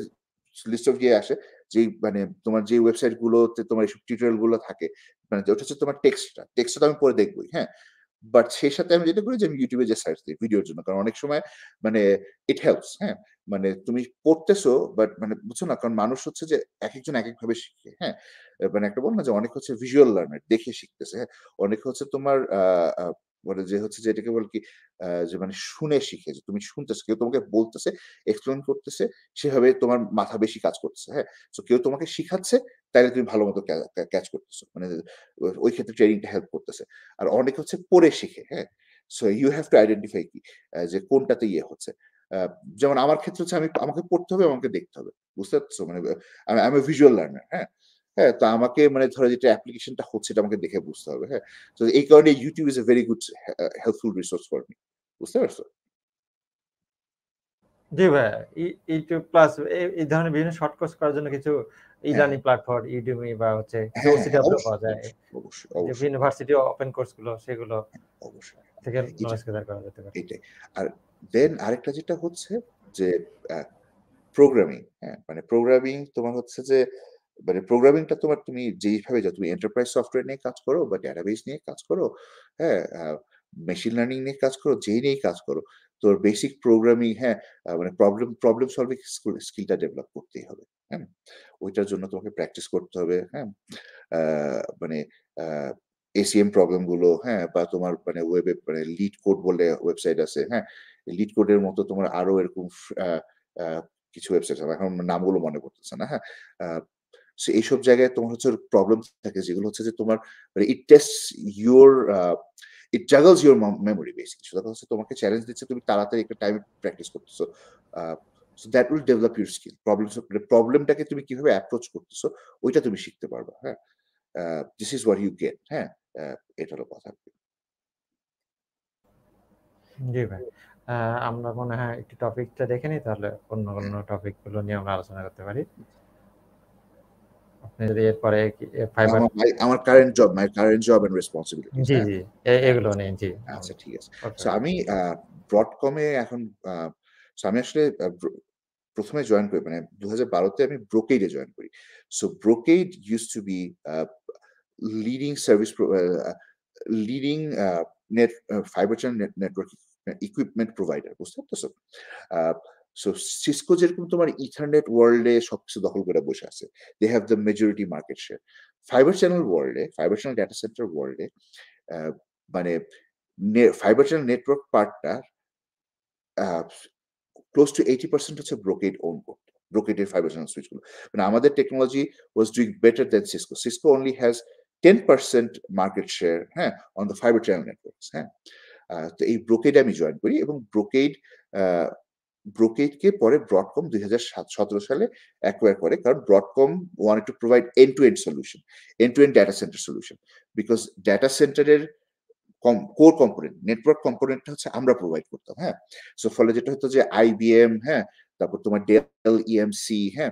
লিস্ট অফ ইয়ে আসে যে মানে তোমার যে ওয়েবসাইট গুলোতে তোমার এইসব টিউটোরিয়াল গুলো থাকে মানে ওটা হচ্ছে তোমার টেক্সটটা টেক্সটটা তো আমি পরে দেখবই হ্যাঁ বাট সেই সাথে আমি যেটা করি যে আমি ইউটিউবে যে সার্চ দিই ভিডিওর জন্য কারণ অনেক সময় মানে ইট হেল্পস হ্যাঁ মানে তুমি পড়তেছো বাট মানে বুঝছো না কারণ মানুষ হচ্ছে যে এক একজন এক একভাবে শিখে হ্যাঁ মানে একটা বল না যে অনেক হচ্ছে ভিজুয়াল লার্নার দেখে শিখতেছে হ্যাঁ অনেক হচ্ছে তোমার বলে যে হচ্ছে যে এটাকে বল কি যে মানে শুনে শিখে যে তুমি শুনতেছে কেউ তোমাকে বলতেছে এক্সপ্লেন করতেছে সেভাবে তোমার মাথা বেশি কাজ করতেছে হ্যাঁ তো কেউ তোমাকে শিখাচ্ছে তাইলে তুমি ভালো মতো ক্যাচ করতেছো মানে ওই ক্ষেত্রে ট্রেনিংটা হেল্প করতেছে আর অনেকে হচ্ছে পড়ে শিখে হ্যাঁ so you have to identify কি যে কোনটাতে ইয়ে হচ্ছে যেমন আমার ক্ষেত্রে হচ্ছে আমি আমাকে পড়তে হবে আমাকে দেখতে হবে বুঝতে পারছো মানে আমি ভিজুয়াল লার্নার হ্যাঁ হ্যাঁ তো আমাকে মানে ধরো যেটা অ্যাপ্লিকেশনটা হচ্ছে এটা আমাকে দেখে বুঝতে হবে হ্যাঁ তো এই কারণে YouTube is a very good helpful resource for me বুঝতে পারছো জি ভাই ইউটিউব প্লাস এই ধরনের বিভিন্ন শর্ট কোর্স করার জন্য কিছু ই প্ল্যাটফর্ম ইউডিমি বা হচ্ছে ওসিডাব্লিউ হ্যাঁ, পাওয়া যায় ইউনিভার্সিটি ওপেন কোর্স গুলো সেগুলো অবশ্যই থেকে নলেজ গ্যাদার করা যেতে পারে এটাই আর দেন আরেকটা যেটা হচ্ছে যে প্রোগ্রামিং হ্যাঁ মানে প্রোগ্রামিং তোমার হচ্ছে যে মানে প্রোগ্রামিংটা তোমার তুমি যেইভাবে যাও তুমি এন্টারপ্রাইজ সফটওয়্যার নিয়ে কাজ করো বা ডেটাবেস নিয়ে কাজ করো হ্যাঁ মেশিন লার্নিং নিয়ে কাজ করো যেই নিয়েই কাজ করো তোর বেসিক প্রোগ্রামিং হ্যাঁ মানে প্রবলেম প্রবলেম সলভিং স্কিলটা ডেভেলপ করতেই হবে হ্যাঁ ওইটার জন্য তোমাকে প্র্যাকটিস করতে হবে হ্যাঁ মানে এসিএম প্রবলেমগুলো হ্যাঁ বা তোমার মানে ওয়েবে মানে লিড কোড বলে ওয়েবসাইট আছে হ্যাঁ লিড কোডের মতো তোমার আরও এরকম কিছু ওয়েবসাইট আছে এখন নামগুলো মনে করতেছে না হ্যাঁ সো এইসব জায়গায় তোমার হচ্ছে প্রবলেম থাকে যেগুলো হচ্ছে যে তোমার মানে it test your it juggles your memory basic দেখা হচ্ছে তোমাকে চ্যালেঞ্জ দিচ্ছে তুমি তাড়াতাড়ি একটা টাইম প্র্যাকটিস করতেছো so that will develop your skill problem প্রবলেমটাকে তুমি কিভাবে অ্যাপ্রোচ করতেছো ওইটা তুমি শিখতে পারবে হ্যাঁ this is what you get হ্যাঁ এটা হলো কথা জি ভাই আমরা মনে হয় একটু টপিকটা দেখে নিই তাহলে অন্য অন্য টপিকগুলো নিয়ে আমরা আলোচনা করতে পারি আপনি যদি এরপরে ফাইবার আমার current job my current job and responsibility জি হ্যাঁ? জি এগুলো নেই জি আচ্ছা ঠিক আছে সো আমি ব্রডকমে এখন সো আমি আসলে প্রথমে জয়েন করি মানে দু হাজার বারোতে আমি ব্রোকেইডে জয়েন করি so Brocade use to be leading service leading net fibre channel network equipment provider বুঝতে পারতো সো সিসকো যেরকম তোমার ইথারনেট ওয়ার্ল্ডে সবকিছু দখল করে বসে আছে they have the majority market share fibre channel ওয়ার্ল্ডে ফাইবার চ্যানেল ডাটা সেন্টার ওয়ার্ল্ডে মানে ফাইবার চ্যানেল নেটওয়ার্ক পার্টটা ক্লোজ টু এইটি পার্সেন্ট হচ্ছে ব্রোকেড ওন করতো ব্রোকেডের ফাইবার চ্যানেল সুইচগুলো মানে আমাদের technology was doing better than Cisco Cisco only has ten percent market share হ্যাঁ on the fibre channel networks হ্যাঁ তো এই ব্রোকেড আমি জয়েন করি এবং ব্রোকেড ব্রোকেটকে পরে ব্রডকম দুই হাজার সতেরো সালে অ্যাকোয়ার করে কারণ Broadcom want to provide end to end solution end to end data centre solution because data সেন্টারের কোর কম্পোনেন্ট নেটওয়ার্ক কম্পোনেন্টটা হচ্ছে আমরা প্রোভাইড করতাম হ্যাঁ সো ফলে যেটা হতো যে আইবিএম হ্যাঁ তারপর তোমার ডেল ইএমসি e হ্যাঁ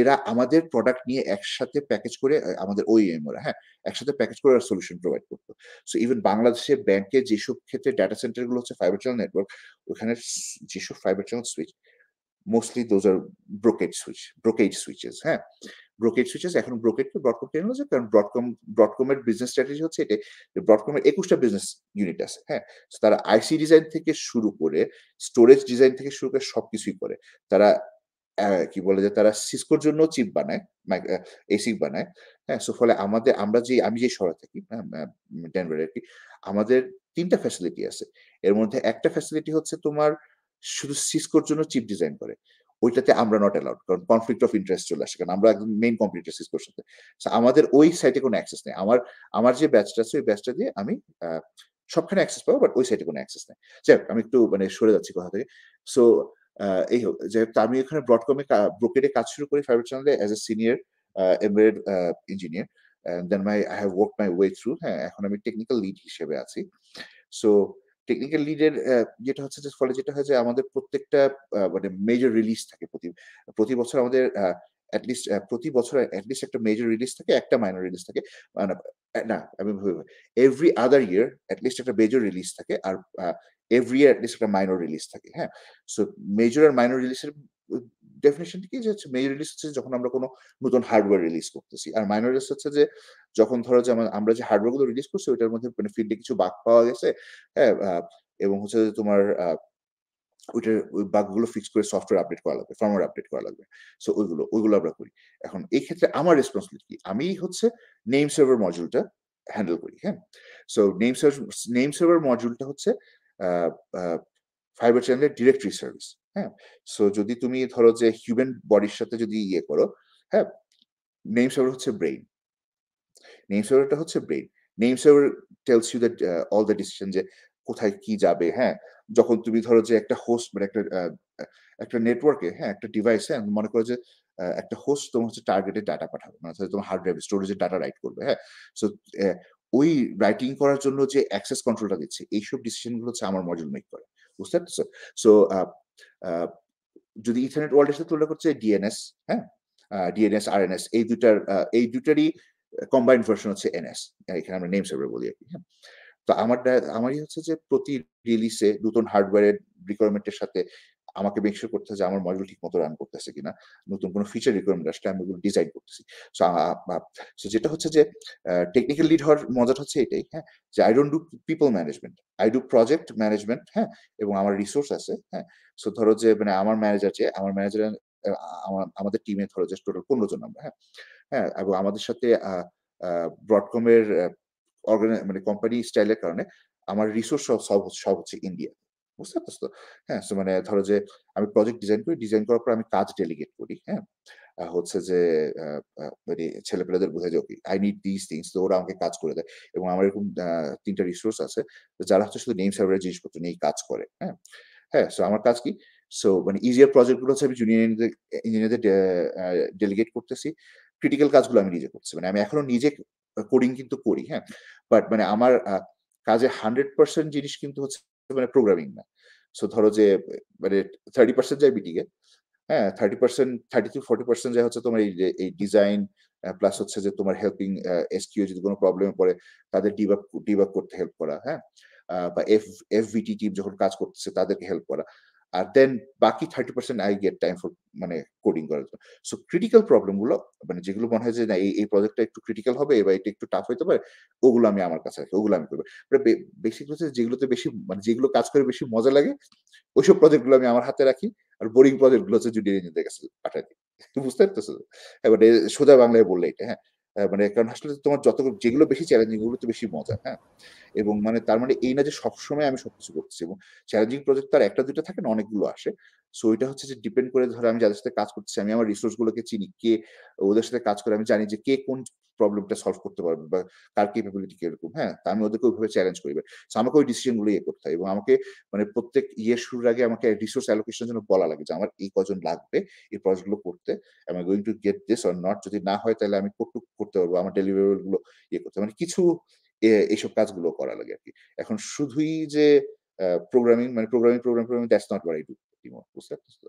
এরা আমাদের প্রোডাক্ট নিয়ে একসাথে প্যাকেজ করে আমাদের ওই এম e ওরা হ্যাঁ একসাথে প্যাকেজ করে সলিউশন প্রোভাইড করতো সো ইভেন বাংলাদেশে ব্যাংকে যেসব ক্ষেত্রে ডাটা সেন্টারগুলো হচ্ছে ফাইবার চ্যানেল নেটওয়ার্ক ওখানে যেসব fibre channel switch mostly those are brocade switch brocade switches হ্যাঁ ব্রোকেজ সুইচেস এখন ব্রোকেডকে ব্রডকম টেনে নিয়েছে কারণ ব্রডকম ব্রডকমের বিজনেস স্ট্র্যাটেজি হচ্ছে এটা ব্রডকমের একুশটা বিজনেস ইউনিট আছে হ্যাঁ তারা আইসি ডিজাইন থেকে শুরু করে স্টোরেজ ডিজাইন থেকে শুরু করে সব কিছুই করে তারা কি বলে যে তারা সিসকোর জন্য চিপ বানায় এসি বানায় হ্যাঁ সো ফলে আমাদের আমরা যে আমি যে শহরে থাকি ডেনভারে হ্যাঁ, আর কি আমাদের তিনটা ফ্যাসিলিটি আছে এর মধ্যে একটা ফ্যাসিলিটি হচ্ছে তোমার আহ শুধু সিসকোর জন্য চিপ ডিজাইন করে ওইটাতে আমরা নট অ্যালাউড কারণ কনফ্লিক্ট অফ ইন্টারেস্ট চলে আসে কারণ আমরা একদম মেইন কম্পিউটার সিসকোর সাথে আমাদের ওই সাইটে কোনো অ্যাক্সেস নেই আমার আমার যে ব্যাচটা আছে ওই ব্যাচটা দিয়ে আমি সবখানে অ্যাক্সেস পাবো বাট ওই সাইটে কোনো অ্যাক্সেস নেই যাই আমি একটু মানে সরে যাচ্ছি কথা থেকে সো এই হোক যাই হোক আমি এখানে ব্রডকমে ব্রোকেটে কাজ শুরু করি ফাইবার চ্যানেলে as a senior embed engineer then my I have work my way through হ্যাঁ এখন আমি টেকনিক্যাল লিড হিসেবে আছি সো টেকনিক্যাল লিডের যেটা হচ্ছে যে ফলে যেটা হয় যে আমাদের প্রত্যেকটা মানে মেজর রিলিজ থাকে প্রতি প্রতি বছর আমাদের অ্যাটলিস্ট প্রতি বছর অ্যাটলিস্ট একটা মেজর রিলিজ থাকে একটা মাইনর রিলিজ থাকে মানে, না আমি এভরি আদার ইয়ার অ্যাটলিস্ট একটা মেজর রিলিজ থাকে আর এভরি ইয়ার অ্যাটলিস্ট একটা মাইনর রিলিজ থাকে হ্যাঁ সো মেজর আর মাইনর রিলিজের ডেফিনেশনটি কি যে হচ্ছে মেজর রিলিজ হচ্ছে যখন আমরা কোনো নতুন হার্ডওয়্যার রিলিজ করতেছি আর মাইনর রিলিজ হচ্ছে যে যখন ধরো যে আমরা যে হার্ডওয়্যার গুলো রিলিজ করছি ওইটার মধ্যে মানে ফিল্ডে কিছু বাগ পাওয়া গেছে হ্যাঁ এবং হচ্ছে যে তোমার ওইটার ওই গুলো ফিক্স করে সফটওয়্যার আপডেট করা লাগবে ফার্মওয়্যার আপডেট করা লাগবে সো ওইগুলো ওইগুলো আমরা করি এখন এই ক্ষেত্রে আমার রেসপন্সিবিলিটি আমি হচ্ছে নেম সার্ভার মডিউলটা হ্যান্ডেল করি হ্যাঁ so name server name server মডিউলটা হচ্ছে ফাইবার চ্যানেলের ডিরেক্টরি সার্ভিস হ্যাঁ সো যদি তুমি ধরো যে হিউম্যান বডির সাথে যদি ইয়ে করো হ্যাঁ নেম সার্ভার হচ্ছে ব্রেইন নেম সার্ভারটা হচ্ছে brain name server tells you that all the decision যে কোথায় কি যাবে হ্যাঁ যখন তুমি ধরো যে একটা হোস্ট মানে একটা একটা নেটওয়ার্কে হ্যাঁ একটা ডিভাইসে মনে করো যে একটা হোস্ট তোমার হচ্ছে টার্গেটে ডাটা পাঠাবে মানে তোমার হার্ড ড্রাইভ স্টোরেজে ডাটা রাইট করবে হ্যাঁ সো ওই রাইটিং করার জন্য যে অ্যাক্সেস কন্ট্রোলটা দিচ্ছে এইসব ডিসিশনগুলো হচ্ছে আমার মডেল মেক করে বুঝতে পারছো সো যদি ইথারনেট ওয়ার্ল্ডের সাথে তুলনা করছে ডিএনএস হ্যাঁ ডিএনএস আর এনএস এই দুটার এই দুটারই কম্বাইন্ড ভার্সন হচ্ছে এনএস হ্যাঁ, এখানে আমরা নেম সার্ভার বলি আর কি হ্যাঁ তো আমার আমারই হচ্ছে যে প্রতি রিলিসে নতুন হার্ডওয়্যারের রিকোয়ারমেন্টের সাথে আমাকে মেক শিওর করতে হবে যে আমার মডেল ঠিক মতো রান করতেছে কিনা নতুন কোনো ফিচার রিকোয়ারমেন্ট আসলে আমি ওগুলো ডিজাইন করতেছি সো যেটা হচ্ছে যে টেকনিক্যাল লিড হওয়ার মজাটা হচ্ছে এটাই হ্যাঁ যে I don't do people management I do project management হ্যাঁ এবং আমার রিসোর্স আছে হ্যাঁ সো ধরো যে মানে আমার ম্যানেজার যে আমার ম্যানেজার আমাদের টিমে ধরো যে টোটাল পনেরো জন আমরা হ্যাঁ হ্যাঁ এবং আমাদের সাথে ব্রডকমের অর্গানাই মানে কোম্পানি স্টাইলের কারণে আমার রিসোর্স সব সব হচ্ছে ইন্ডিয়া বুঝতে পারছো তো হ্যাঁ মানে ধরো যে আমি প্রজেক্ট ডিজাইন করি ডিজাইন করার পর আমি কাজ ডেলিগেট করি হ্যাঁ হচ্ছে যে মানে ছেলেপেলেদের বোঝা যায় আই নিড দিস থিংস তো ওরা আমাকে কাজ করে দেয় এবং আমার এরকম তিনটা রিসোর্স আছে যারা হচ্ছে শুধু নেম সার্ভারের জিনিসপত্র নিয়েই কাজ করে হ্যাঁ হ্যাঁ সো আমার কাজ কি সো মানে ইজিয়ার প্রজেক্টগুলো হচ্ছে আমি জুনিয়র ইঞ্জিনিয়ারদের ডেলিগেট করতেছি ক্রিটিক্যাল কাজগুলো আমি নিজে করছি মানে আমি এখনো নিজে কোডিং কিন্তু করি হ্যাঁ বাট মানে আমার কাজে হান্ড্রেড পার্সেন্ট জিনিস কিন্তু হচ্ছে মানে প্রোগ্রামিং না সো ধরো যে মানে থার্টি পার্সেন্ট যায় বিটিকে হ্যাঁ thirty percent thirty to forty percent যায় হচ্ছে তোমার এই ডিজাইন প্লাস হচ্ছে যে তোমার হেল্পিং এসকিউ যদি কোনো প্রবলেমে পড়ে তাদের ডিবাক ডিবাক করতে হেল্প করা হ্যাঁ বা এফ এফভিটি টিম যখন কাজ করতেছে তাদেরকে হেল্প করা আর দেন বাকি thirty percent I get time for মানে কোডিং করার জন্য সো ক্রিটিক্যাল প্রবলেমগুলো মানে যেগুলো মনে হয় যে না এই এই প্রজেক্টটা একটু ক্রিটিক্যাল হবে বা এটা একটু টাফ হতে পারে ওগুলো আমি আমার কাছে রাখি ওগুলো আমি করবো মানে বেসিক হচ্ছে যেগুলোতে বেশি মানে যেগুলো কাজ করে বেশি মজা লাগে ওইসব প্রজেক্টগুলো আমি আমার হাতে রাখি আর বোরিং প্রজেক্টগুলো হচ্ছে জুডিয়ার ইঞ্জিনদের কাছে পাঠাই দিই [laughs] বুঝতে পারতেছো হ্যাঁ, এবার সোজা বাংলায় বললে এটা হ্যাঁ মানে কারণ আসলে তোমার যত যেগুলো বেশি চ্যালেঞ্জিং ওগুলো তো বেশি মজা হ্যাঁ এবং মানে তার মানে এই না যে সবসময় আমি সবকিছু করতেছি এবং চ্যালেঞ্জিং প্রজেক্ট তার একটা দুটো থাকে না অনেকগুলো আসে সো এটা হচ্ছে যে ডিপেন্ড করে ধরো আমি যাদের সাথে কাজ করতেছি আমি আমার রিসোর্স গুলোকে চিনি কে ওদের সাথে কাজ করে আমি জানি যে কে কোন প্রবলেমটা সলভ করতে পারবে বা তার কেপাবিলিটি কিরকম হ্যাঁ তা আমি ওদেরকে ওইভাবে চ্যালেঞ্জ করি আমাকে ওই ডিসিশনগুলো ইয়ে করতে হয় এবং আমাকে মানে প্রত্যেক ইয়ে শুরুর আগে আমাকে রিসোর্স অ্যালোকেশনের জন্য বলা লাগে যে আমার এই কজন লাগবে এই প্রজেক্টগুলো করতে আমি going to get this or not যদি না হয় তাহলে আমি কটুক করতে পারবো আমার ডেলিভারেবলগুলো ইয়ে করতে মানে কিছু এইসব কাজগুলো করা লাগে আরকি এখন শুধুই যে প্রোগ্রামিং মানে programming program programming that's not what I do বুঝতে পারছো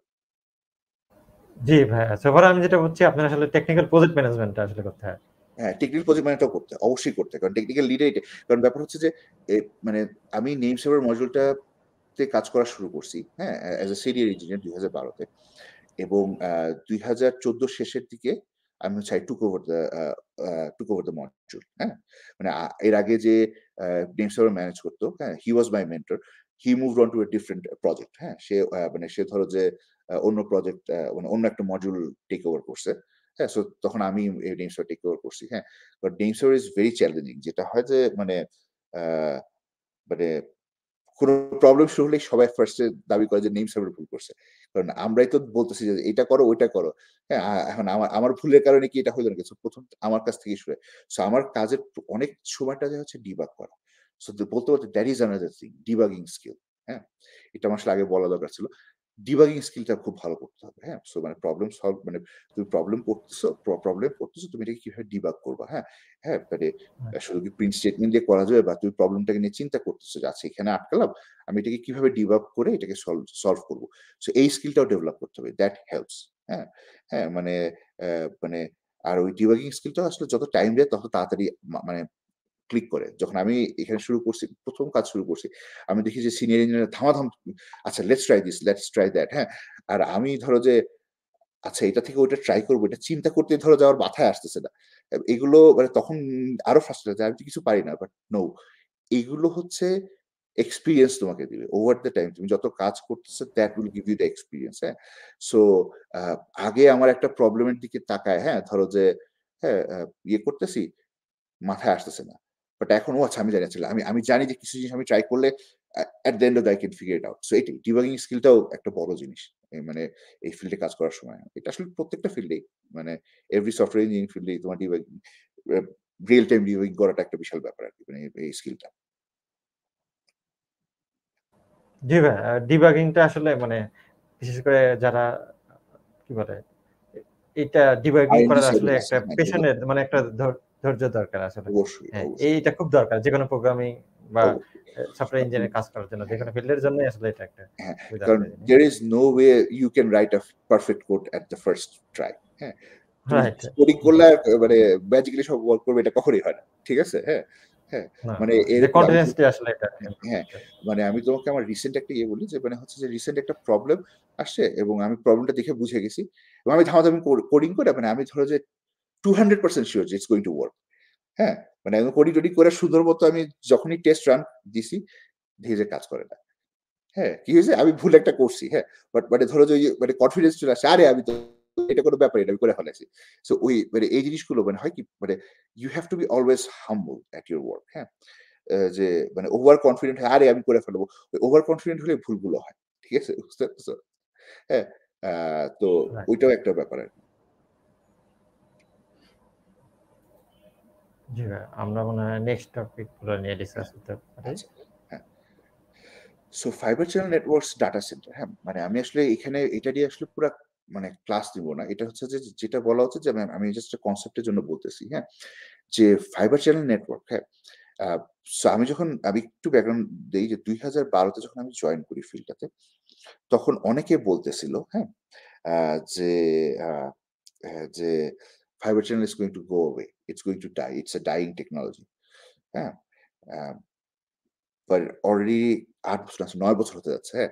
জি ভাই সোফার আমি যেটা বলছি আপনার আসলে টেকনিক্যাল প্রজেক্ট ম্যানেজমেন্টটা আসলে করতে হয় হ্যাঁ টেকনিক্যাল প্রজেক্ট ম্যানেজটাও করতে অবশ্যই করতে কারণ টেকনিক্যাল লিডার কারণ ব্যাপার হচ্ছে যে মানে আমি নেম সেভার মডিউলটা তে কাজ করা শুরু করছি হ্যাঁ অ্যাজ এ সিনিয়র ইঞ্জিনিয়ার দুই হাজার বারোতে এবং দুই হাজার চোদ্দ শেষের দিকে আমি হচ্ছে I took over the took over the module হ্যাঁ মানে এর আগে যে নেম সেভার ম্যানেজ করতো হ্যাঁ he was my mentor he move on to a different project হ্যাঁ সে মানে সে ধরো যে অন্য প্রজেক্ট মানে অন্য একটা মডিউল টেক ওভার করছে হ্যাঁ সো তখন আমি এই ডেম স্টোর টেক ওভার করছি হ্যাঁ but them store is very challenging যেটা হয় যে মানে মানে কোনো প্রবলেম শুরু হলে সবাই ফার্স্টে দাবি করে যে নেম সার্ভার ভুল করছে কারণ আমরাই তো বলতেছি যে এটা করো ওইটা করো হ্যাঁ এখন আমার আমার ভুলের কারণে কি এটা হইলো না প্রথম আমার কাছ থেকে শুরু সো আমার কাজের অনেক সময়টা যে হচ্ছে ডিবাগ করা সো বলতে বলতে that is another thing debugging skill হ্যাঁ এটা আমার আগে বলা দরকার ছিল ডিবাগিং স্কিলটা খুব ভালো করতে হবে হ্যাঁ সো মানে প্রবলেম সলভ মানে তুমি প্রবলেম করতেছো প্রবলেম করতেছো তুমি এটাকে কিভাবে ডিবাগ করবা হ্যাঁ হ্যাঁ মানে শুধু কি প্রিন্ট স্টেটমেন্ট দিয়ে করা যাবে বা তুমি প্রবলেমটাকে নিয়ে চিন্তা করতেছো যে আচ্ছা এখানে আটকালাম আমি এটাকে কিভাবে ডিবাগ করে এটাকে সলভ সলভ করবো সো এই স্কিলটাও ডেভেলপ করতে হবে দ্যাট হেল্পস হ্যাঁ হ্যাঁ মানে মানে আর ওই ডিবাগিং স্কিলটা আসলে যত টাইম দেয় তত তাড়াতাড়ি মানে ক্লিক করে যখন আমি এখানে শুরু করছি প্রথম কাজ শুরু করছি আমি দেখি যে সিনিয়র ইঞ্জিনিয়ার ধামাধাম আচ্ছা let's try this let's try that হ্যাঁ আর আমি ধরো যে আচ্ছা এটা থেকে ওইটা ট্রাই করবো এটা চিন্তা করতে ধরো যাওয়ার মাথায় আসতেছে না এগুলো মানে তখন আরো ফার্স্ট আমি কিছু পারি না বাট নো এইগুলো হচ্ছে এক্সপিরিয়েন্স তোমাকে দিবে ওভার দ্য টাইম তুমি যত কাজ করতেছো that will give you the experience হ্যাঁ সো আগে আমার একটা প্রবলেমের দিকে তাকায় হ্যাঁ ধরো যে হ্যাঁ ইয়ে করতেছি মাথায় আসতেছে না বাট এখন ও আচ্ছা আমি জানি আসলে আচ্ছা, আমি আমি জানি যে কিছু জিনিস আমি ট্রাই করলে at the end of the I can figure it out so এটি ডিবাগিং স্কিলটাও একটা বড় জিনিস মানে এই ফিল্ডে কাজ করার সময় এটা আসলে প্রত্যেকটা ফিল্ডেই মানে এভরি সফটওয়্যার ইঞ্জিনিয়ারিং ফিল্ডেই তোমার ডিবাগিং রিয়েল টাইম ডিবাগিং করাটা একটা বিশাল ব্যাপার আর কি মানে এই স্কিলটা জি ভাই ডিবাগিংটা আসলে মানে বিশেষ করে যারা কি বলে এটা ডিবাগিং করার আসলে একটা পেশনের হ্যাঁ, মানে একটা ধর ধৈর্য দরকার আসলে হ্যাঁ, এইটা খুব দরকার যে কোনো প্রোগ্রামিং বা সফটওয়্যার ইঞ্জিনিয়ার কাজ করার জন্য যে কোনো ফিল্ডের জন্য আসলে এটা একটা হ্যাঁ, কারণ there is no way you can write a perfect code at the first try হ্যাঁ কোডিং করলে মানে ম্যাজিক্যালি সব ওয়ার্ক করবে এটা কখনোই হয় না ঠিক আছে হ্যাঁ, হ্যাঁ মানে আসলে হ্যাঁ মানে আমি তোমাকে আমার রিসেন্ট একটা ইয়ে বলি যে মানে হচ্ছে যে রিসেন্ট একটা প্রবলেম আসছে এবং আমি দেখে বুঝে গেছি এবং আমি ধামাধামি কোডিং করে মানে আমি ধরো যে two hundred percent sure it's going to work হ্যাঁ মানে একদম করি টডি করে সুন্দর মতো আমি যখনই টেস্ট রান দিছি ধীরে কাজ করে না হ্যাঁ কি হয়েছে আমি ভুল একটা করছি হ্যাঁ বাট মানে ধরো যে মানে কনফিডেন্স চলে আসে আরে আমি তো এটা কোনো ব্যাপার এটা আমি করে ফেলেছি সো ওই মানে এই জিনিসগুলো মানে হয় কি মানে you have to be always humble at your work হ্যাঁ যে মানে ওভার কনফিডেন্ট হয় আরে আমি করে ফেলবো ওভার কনফিডেন্ট হলে ভুলগুলো হয় ঠিক আছে বুঝতে পারছো হ্যাঁ তো ওইটাও একটা ব্যাপার আর জি আমরা মনে হয় নেক্সট টপিকগুলো নিয়ে ডিসকাস করতে পারি so Fibre channel networks data centre হ্যাঁ মানে আমি আসলে এখানে এটা দিয়ে আসলে পুরো মানে ক্লাস দিব না এটা হচ্ছে যে যেটা বলা হচ্ছে যে আমি জাস্ট কনসেপ্টের জন্য বলতেছি হ্যাঁ যে ফাইবার চ্যানেল নেটওয়ার্ক হ্যাঁ আমি যখন আমি একটু ব্যাকগ্রাউন্ড দিই যে দুই হাজার বারোতে যখন আমি জয়েন করি ফিল্ডটাতে তখন অনেকে বলতেছিল হ্যাঁ যে হ্যাঁ, যে Fibre Channel is going to go away it's going to die it's a dying technology হ্যাঁ বাট অলরেডি আট বছর আছে নয় বছর হতে যাচ্ছে হ্যাঁ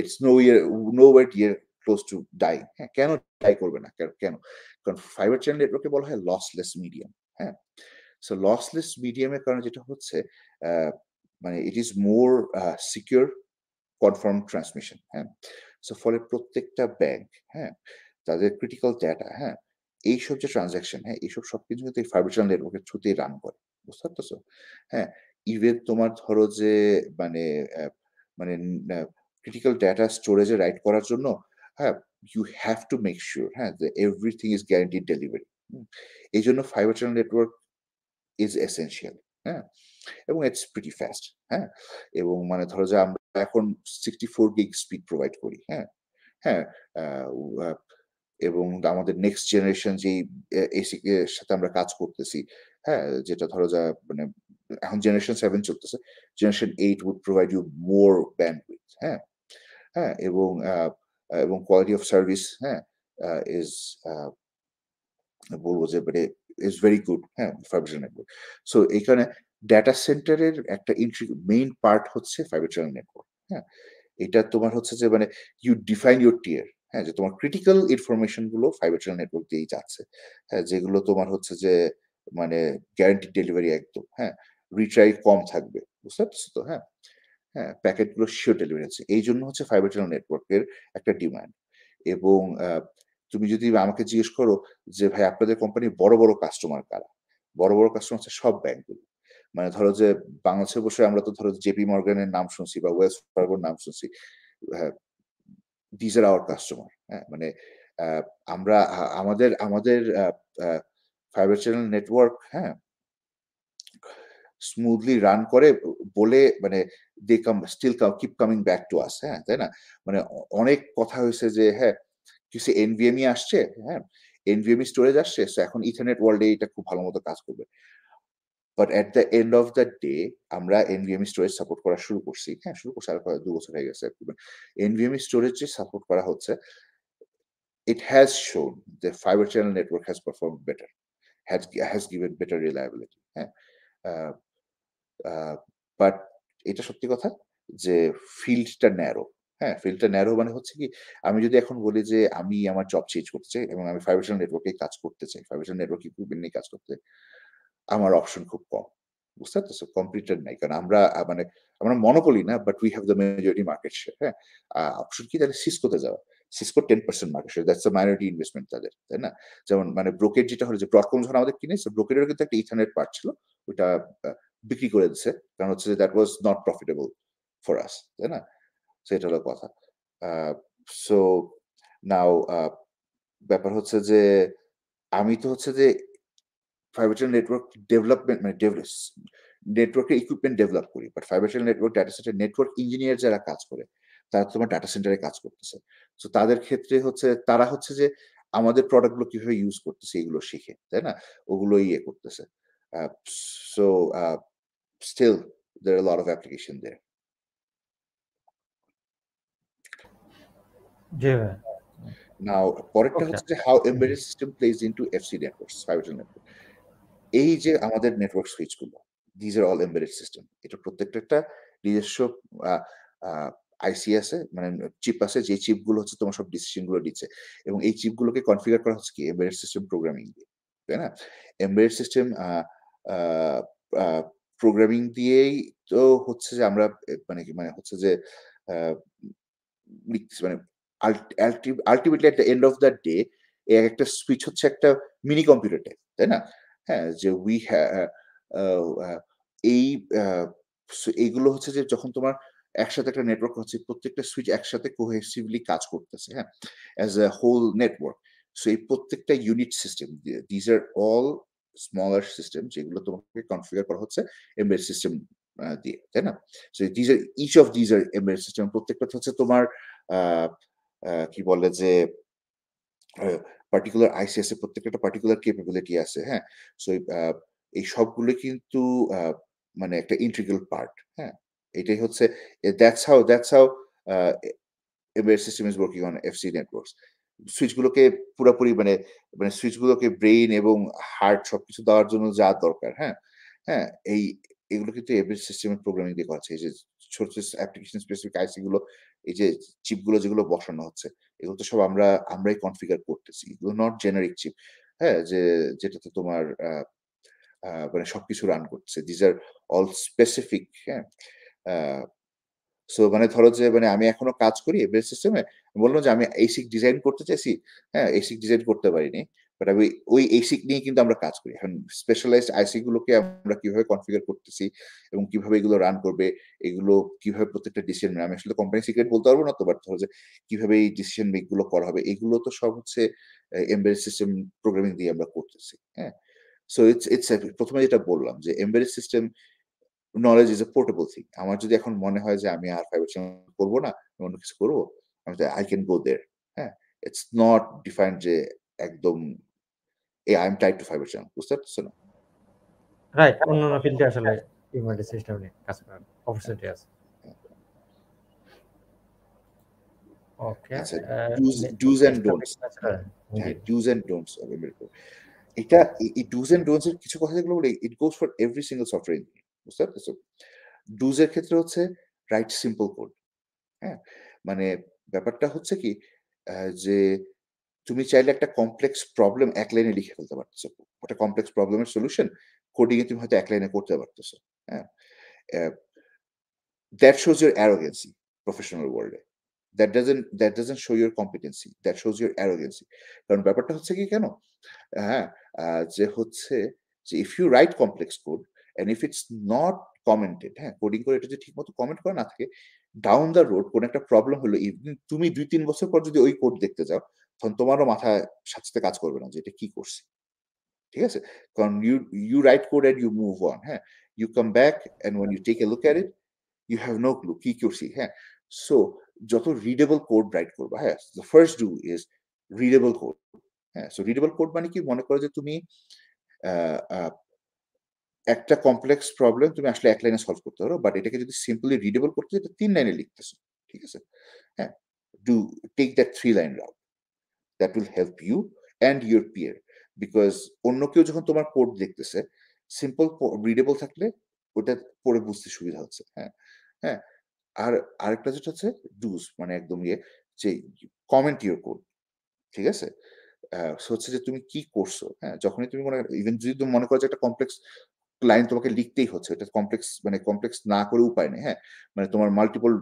it's no year no wait year close to die হ্যাঁ কেন ডাই করবে না কেন কারণ ফাইবার চ্যানেল নেটওয়ার্কে বলা হয় লসলেস মিডিয়াম হ্যাঁ সো লসলেস মিডিয়ামের কারণে যেটা হচ্ছে মানে it is more secure confirm transmission হ্যাঁ সো ফলে প্রত্যেকটা ব্যাংক হ্যাঁ তাদের ক্রিটিক্যাল ডেটা হ্যাঁ এইসব যে ট্রানজাকশন হ্যাঁ এইসব সব কিছু কিন্তু এই ফাইবার নেটওয়ার্কের থ্রুতেই রান করে বুঝতে পারতেছো হ্যাঁ ইভেন তোমার ধরো যে মানে মানে ক্রিটিক্যাল ডেটা স্টোরেজে রাইট করার জন্য হ্যাঁ you have to make sure হ্যাঁ এভরিথিং ইজ গ্যারান্টিড ডেলিভারি এই জন্য Fibre channel network is essential হ্যাঁ এবং ইটস প্রিটি ফাস্ট হ্যাঁ এবং মানে ধরো যে আমরা এখন sixty four gig speed provide করি হ্যাঁ হ্যাঁ এবং আমাদের নেক্সট জেনারেশন যেই এসি সাথে আমরা কাজ করতেছি হ্যাঁ যেটা ধরো যা মানে এখন জেনারেশন সেভেন চলতেছে generation eight would provide you more bandwidth হ্যাঁ হ্যাঁ এবং এবং কোয়ালিটি অফ সার্ভিস হ্যাঁ ইজ বলবো যে মানে ইজ ভেরি গুড হ্যাঁ ফাইবার নেটওয়ার্ক সো এইখানে ডেটা সেন্টারের একটা ইন্ট্রি মেইন পার্ট হচ্ছে ফাইবার চ্যানেল নেটওয়ার্ক হ্যাঁ এটা তোমার হচ্ছে যে মানে ইউ ডিফাইন ইউর টিয়ার হ্যাঁ যে তোমার ক্রিটিক্যাল ইনফরমেশন গুলো ফাইবার চ্যানেল নেটওয়ার্ক দিয়েই যাচ্ছে হ্যাঁ যেগুলো তোমার হচ্ছে যে মানে গ্যারান্টি ডেলিভারি একদম হ্যাঁ রিট্রাই কম থাকবে বুঝতে পারছো তো হ্যাঁ হ্যাঁ প্যাকেটগুলো শিওর ডেলিভারি হচ্ছে এই জন্য হচ্ছে ফাইবার চ্যানেল নেটওয়ার্কের একটা ডিমান্ড এবং তুমি যদি আমাকে জিজ্ঞেস করো যে ভাই আপনাদের কোম্পানির বড় বড় কাস্টমার কারা বড় বড় কাস্টমার হচ্ছে সব ব্যাংকগুলো মানে ধরো যে বাংলাদেশে বসে আমরা তো ধরো জেপি মর্গানের নাম শুনছি বা ওয়েস্ট ফার্গোর নাম শুনছি হ্যাঁ, দিজ আর আওয়ার কাস্টমার হ্যাঁ মানে আমরা আমাদের আমাদের ফাইবার চ্যানেল নেটওয়ার্ক হ্যাঁ স্মুথলি রান করে বলে মানে they come still come keep coming back to us হ্যাঁ তাই না মানে অনেক কথা হয়েছে যে হ্যাঁ কিছু এনভিএমই e আসছে হ্যাঁ এনভিএমই স্টোরেজ e আসছে এখন ইথারনেট ওয়ার্ল্ডে এটা খুব ভালো মতো কাজ করবে but at the end of the day আমরা এনভিএম স্টোরেজ সাপোর্ট করা শুরু করছি হ্যাঁ শুরু করছি আর দু বছর হয়ে গেছে এনভিএম স্টোরেজ যে সাপোর্ট করা হচ্ছে it has shown the fiber channel network has performed better, has, has given better reliability. হ্যাঁ বাট এটা সত্যি কথা যে ফিল্ডটা ন্যারো হ্যাঁ ফিল্ডটা ন্যারো মানে হচ্ছে কি আমি যদি এখন বলি যে আমি আমার জব চেঞ্জ করতে চাই এবং আমি ফাইবার চ্যানেল নেটওয়ার্কে কাজ করতে চাই ফাইবার চ্যানেল নেটওয়ার্ক ইকুইপমেন্ট নিয়ে কাজ করতে চাই আমার অপশন খুব কম বুঝতে পারতেছো কম্পিউটার নাই কারণ আমরা মানে আমরা মনোপলি না but we have the majority market share হ্যাঁ অপশন কি তাহলে সিসকোতে যাওয়া Cisco ten percent market share that's minority investment তাদের তাই না যেমন মানে ব্রোকেট যেটা হলো যে ব্রডকম যখন আমাদের কিনেছে ব্রোকেটের কিন্তু একটা ইথারনেট পার্ট ছিল ওইটা বিক্রি করে দিছে কারণ হচ্ছে যে that was not profitable for us তাই না সেটা হলো কথা সো নাও ব্যাপার হচ্ছে যে আমি তো হচ্ছে যে ফাইবার চ্যানেল নেটওয়ার্ক ডেভেলপমেন্ট মানে নেটওয়ার্কের ইকুইপমেন্ট ডেভেলপ করি but Fibre channel network data centre network engineer যারা কাজ করে তারা তোমার ডাটা সেন্টারে কাজ করতেছে তো তাদের ক্ষেত্রে হচ্ছে তারা হচ্ছে যে আমাদের প্রোডাক্টগুলো কিভাবে ইউজ করতেছে এগুলো শিখে তাই না ওগুলো ইয়ে করতেছে so still there are a lot of application there now পরেরটা হচ্ছে যে how embedded system plays into FC networks fiber network এই যে আমাদের নেটওয়ার্ক গুলো these are all embedded system এটা প্রত্যেকটা একটা নিজস্ব আইসি আছে মানে চিপ আছে যে চিপ গুলো হচ্ছে তোমার সব ডিসিশন গুলো দিচ্ছে এবং এই চিপ গুলোকে কনফিগার করা হচ্ছে কি এমবেড সিস্টেম প্রোগ্রামিং দিয়ে তাই না এমবেডেড সিস্টেম প্রোগ্রামিং দিয়েই তো হচ্ছে যে আমরা মানে কি মানে হচ্ছে যে মানে ultimately at the end of the day এক একটা সুইচ হচ্ছে একটা মিনি কম্পিউটার টাইপ তাই না হ্যাঁ যে উই এই এইগুলো হচ্ছে যে যখন তোমার একসাথে একটা নেটওয়ার্ক হচ্ছে প্রত্যেকটা সুইচ একসাথে কোহেসিভলি কাজ করতেছে হ্যাঁ as a whole network so এই প্রত্যেকটা unit system these are all smaller system যেগুলো তোমাকে কনফিগার করা হচ্ছে এমবেড সিস্টেম দিয়ে তাই না so these are each of these are embed system প্রত্যেকটা হচ্ছে তোমার কি বলে যে পার্টিকুলার আইসিএস এর প্রত্যেকটা পার্টিকুলার কেপাবিলিটি আছে হ্যাঁ সো এই সবগুলো কিন্তু মানে একটা ইন্টিগ্রাল পার্ট হ্যাঁ এটাই হচ্ছে that's how that's how embed system is working on FC networks সুইচগুলোকে পুরোপুরি মানে মানে সুইচগুলোকে ব্রেইন এবং হার্ট সবকিছু দেওয়ার জন্য যা দরকার হ্যাঁ হ্যাঁ এই এগুলো কিন্তু এমবেড সিস্টেমের প্রোগ্রামিং দিয়ে করা হচ্ছে ছোট ছোট অ্যাপ্লিকেশন স্পেসিফিক আইসি গুলো এই যে চিপ গুলো যেগুলো বসানো হচ্ছে এগুলো তো সব আমরা আমরাই কনফিগার করতেছি এগুলো নট জেনারিক চিপ হ্যাঁ যে যেটাতে তোমার মানে সবকিছু রান করছে দিজ আর অল স্পেসিফিক হ্যাঁ সো মানে ধরো যে মানে আমি এখনো কাজ করি এভেস্ট সিস্টেমে বললো যে আমি এইসিক ডিজাইন করতে চাইছি হ্যাঁ এইসিক ডিজাইন করতে পারিনি বাট আমি ওই এসিক নিয়ে কিন্তু আমরা কাজ করি এখন স্পেশালাইজড আইসি গুলোকে আমরা কিভাবে কনফিগার করতেছি এবং কিভাবে এগুলো রান করবে এগুলো কিভাবে প্রত্যেকটা ডিসিশন আমি আসলে কোম্পানি সিক্রেট বলতে পারবো না তো বাট ধরো যে কিভাবে এই ডিসিশন মেক গুলো করা হবে এগুলো তো সব হচ্ছে এমবেড সিস্টেম প্রোগ্রামিং দিয়ে আমরা করতেছি হ্যাঁ সো ইটস ইটস প্রথমে যেটা বললাম যে embed system knowledge is a portable thing আমার যদি এখন মনে হয় যে আমি আর ফাইভ করবো না অন্য কিছু করবো আই ক্যান গো দের হ্যাঁ ইটস নট ডিফাইন্ড যে একদম এই I am tied to Fibre Channel বুঝতে পারছো না রাইট অন্য অন্য ফিল্ডে আসলে হ্যাঁ, ইমার্জেন্সি নিয়ে কাজ করার অপরচুনিটি আছে ওকে আচ্ছা ডুজ এন্ড ডোন্টস হ্যাঁ ডুজ এন্ড ডোন্টস আমি বের করব এটা এই ডুজ এন্ড ডোন্টস এর কিছু কথা যেগুলো বলে it goes for every single software engineer বুঝতে পারছো ডুজ এর ক্ষেত্রে হচ্ছে রাইট সিম্পল কোড হ্যাঁ মানে ব্যাপারটা হচ্ছে কি যে তুমি চাইলে একটা কমপ্লেক্স প্রবলেম এক লাইনে লিখে ফেলতে পারতেছো ওটা কমপ্লেক্স প্রবলেমের সলিউশন কোডিং এ তুমি হয়তো এক লাইনে করতে পারতেছো হ্যাঁ that shows your arrogancy professional ওয়ার্ল্ডে that doesn't that doesn't show your competency that shows your arrogancy কারণ ব্যাপারটা হচ্ছে কি কেন হ্যাঁ যে হচ্ছে যে if you write complex code and if it's not commented হ্যাঁ কোডিং করে এটা যদি মতো কমেন্ট করে না থাকে ডাউন দ্য রোড কোনো একটা প্রবলেম হলো ইভেন তুমি দুই তিন বছর পর যদি ওই কোড দেখতে যাও তখন তোমারও মাথায় সাথে কাজ করবে না যে এটা কি করছি ঠিক আছে কারণ you you write code and you move on হ্যাঁ you come back and when you take a look it you have no clue কি করছি হ্যাঁ সো যত রিডেবল কোড রাইট করবো হ্যাঁ the first do is readable code হ্যাঁ so readable code মানে কি মনে করো যে তুমি একটা কমপ্লেক্স প্রবলেম তুমি আসলে এক লাইনে সলভ করতে পারো বাট এটাকে যদি সিম্পলি রিডেবল করতে এটা তিন লাইনে লিখতেছো ঠিক আছে হ্যাঁ do take that three line route that will help you and your peer because অন্য কেউ যখন তোমার কোড দেখতেছে সিম্পল রিডেবল থাকলে ওটা পড়ে বুঝতে সুবিধা হচ্ছে হ্যাঁ হ্যাঁ আর আরেকটা যেটা হচ্ছে ডুজ মানে একদম ইয়ে যে কমেন্ট ইউর কোড ঠিক আছে হচ্ছে যে তুমি কি করছো হ্যাঁ যখনই তুমি কোনো ইভেন যদি তুমি মনে করো যে একটা কমপ্লেক্স লাইন তোমাকে লিখতেই হচ্ছে এটা কমপ্লেক্স মানে কমপ্লেক্স না করে উপায় নেই হ্যাঁ মানে তোমার মাল্টিপল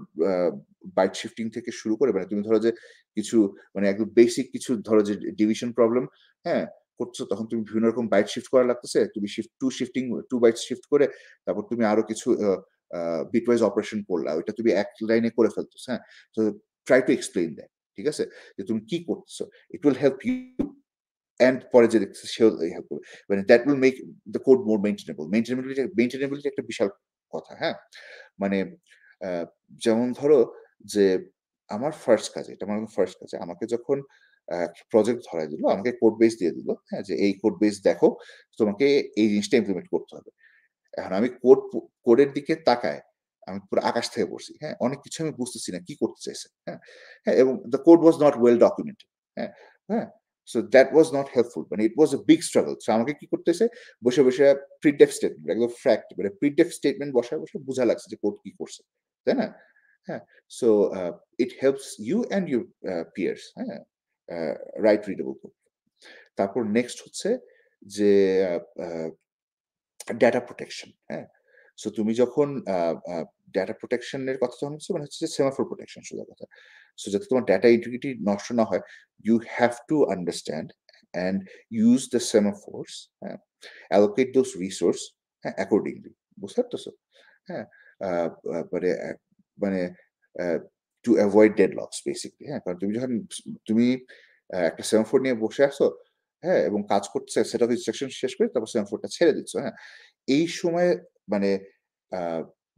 বাইট শিফটিং থেকে শুরু করে মানে তুমি ধরো যে কিছু মানে একদম বেসিক কিছু ধরো যে ডিভিশন প্রবলেম হ্যাঁ করছো তখন তুমি বিভিন্ন রকম বাইট শিফট করা লাগতেছে তুমি shift to shifting to byte shift করে তারপর তুমি আরো কিছু বিটওয়াইজ অপারেশন করলা ওইটা তুমি এক লাইনে করে ফেলতেছো হ্যাঁ তো ট্রাই টু এক্সপ্লেইন দ্যাট ঠিক আছে যে তুমি কি করতেছো it will help you and পরে যে মানে that will make the code more maintainable maintainability maintainability একটা বিশাল কথা হ্যাঁ মানে যেমন ধরো যে আমার ফার্স্ট কাজে এটা আমার ফার্স্ট কাজে আমাকে যখন প্রজেক্ট ধরাই দিল আমাকে কোড বেস দিয়ে দিল হ্যাঁ যে এই কোড বেস দেখো তোমাকে এই জিনিসটা ইমপ্লিমেন্ট করতে হবে এখন আমি কোড কোডের দিকে তাকায় আমি পুরো আকাশ থেকে পড়ছি হ্যাঁ অনেক কিছু আমি বুঝতেছি না কি করতে চাইছে হ্যাঁ হ্যাঁ এবং the code was not well documented হ্যাঁ হ্যাঁ so that was not helpful মানে it was a big struggle so আমাকে কি করতেছে বসে বসে প্রিডেফ স্টেটমেন্ট একদম ফ্র্যাক্ট মানে প্রিডেফ স্টেটমেন্ট বসায় বসে বোঝা লাগছে যে কোর্ট কি করছে তাই না হ্যাঁ so it helps you and your peers হ্যাঁ রাইট রিডেবল কোড তারপর নেক্সট হচ্ছে যে ডেটা uh, প্রোটেকশন uh, হ্যাঁ সো তুমি যখন ডেটা প্রোটেকশনের কথা যখন মানে হচ্ছে যে সেমাফোর প্রোটেকশন সোজা কথা সো যাতে তোমার ডেটা ইন্টিগ্রিটি নষ্ট না হয় you have to understand and use the semaphores হ্যাঁ অ্যালোকেট দোজ রিসোর্স হ্যাঁ অ্যাকর্ডিংলি বুঝতে পারতো হ্যাঁ মানে মানে to avoid deadlocks basically হ্যাঁ কারণ তুমি যখন তুমি একটা সেমাফোর নিয়ে বসে আসো হ্যাঁ এবং কাজ করছে সেট অফ ইনস্ট্রাকশন শেষ করে তারপর সেমাফোরটা ছেড়ে দিচ্ছ হ্যাঁ এই সময় মানে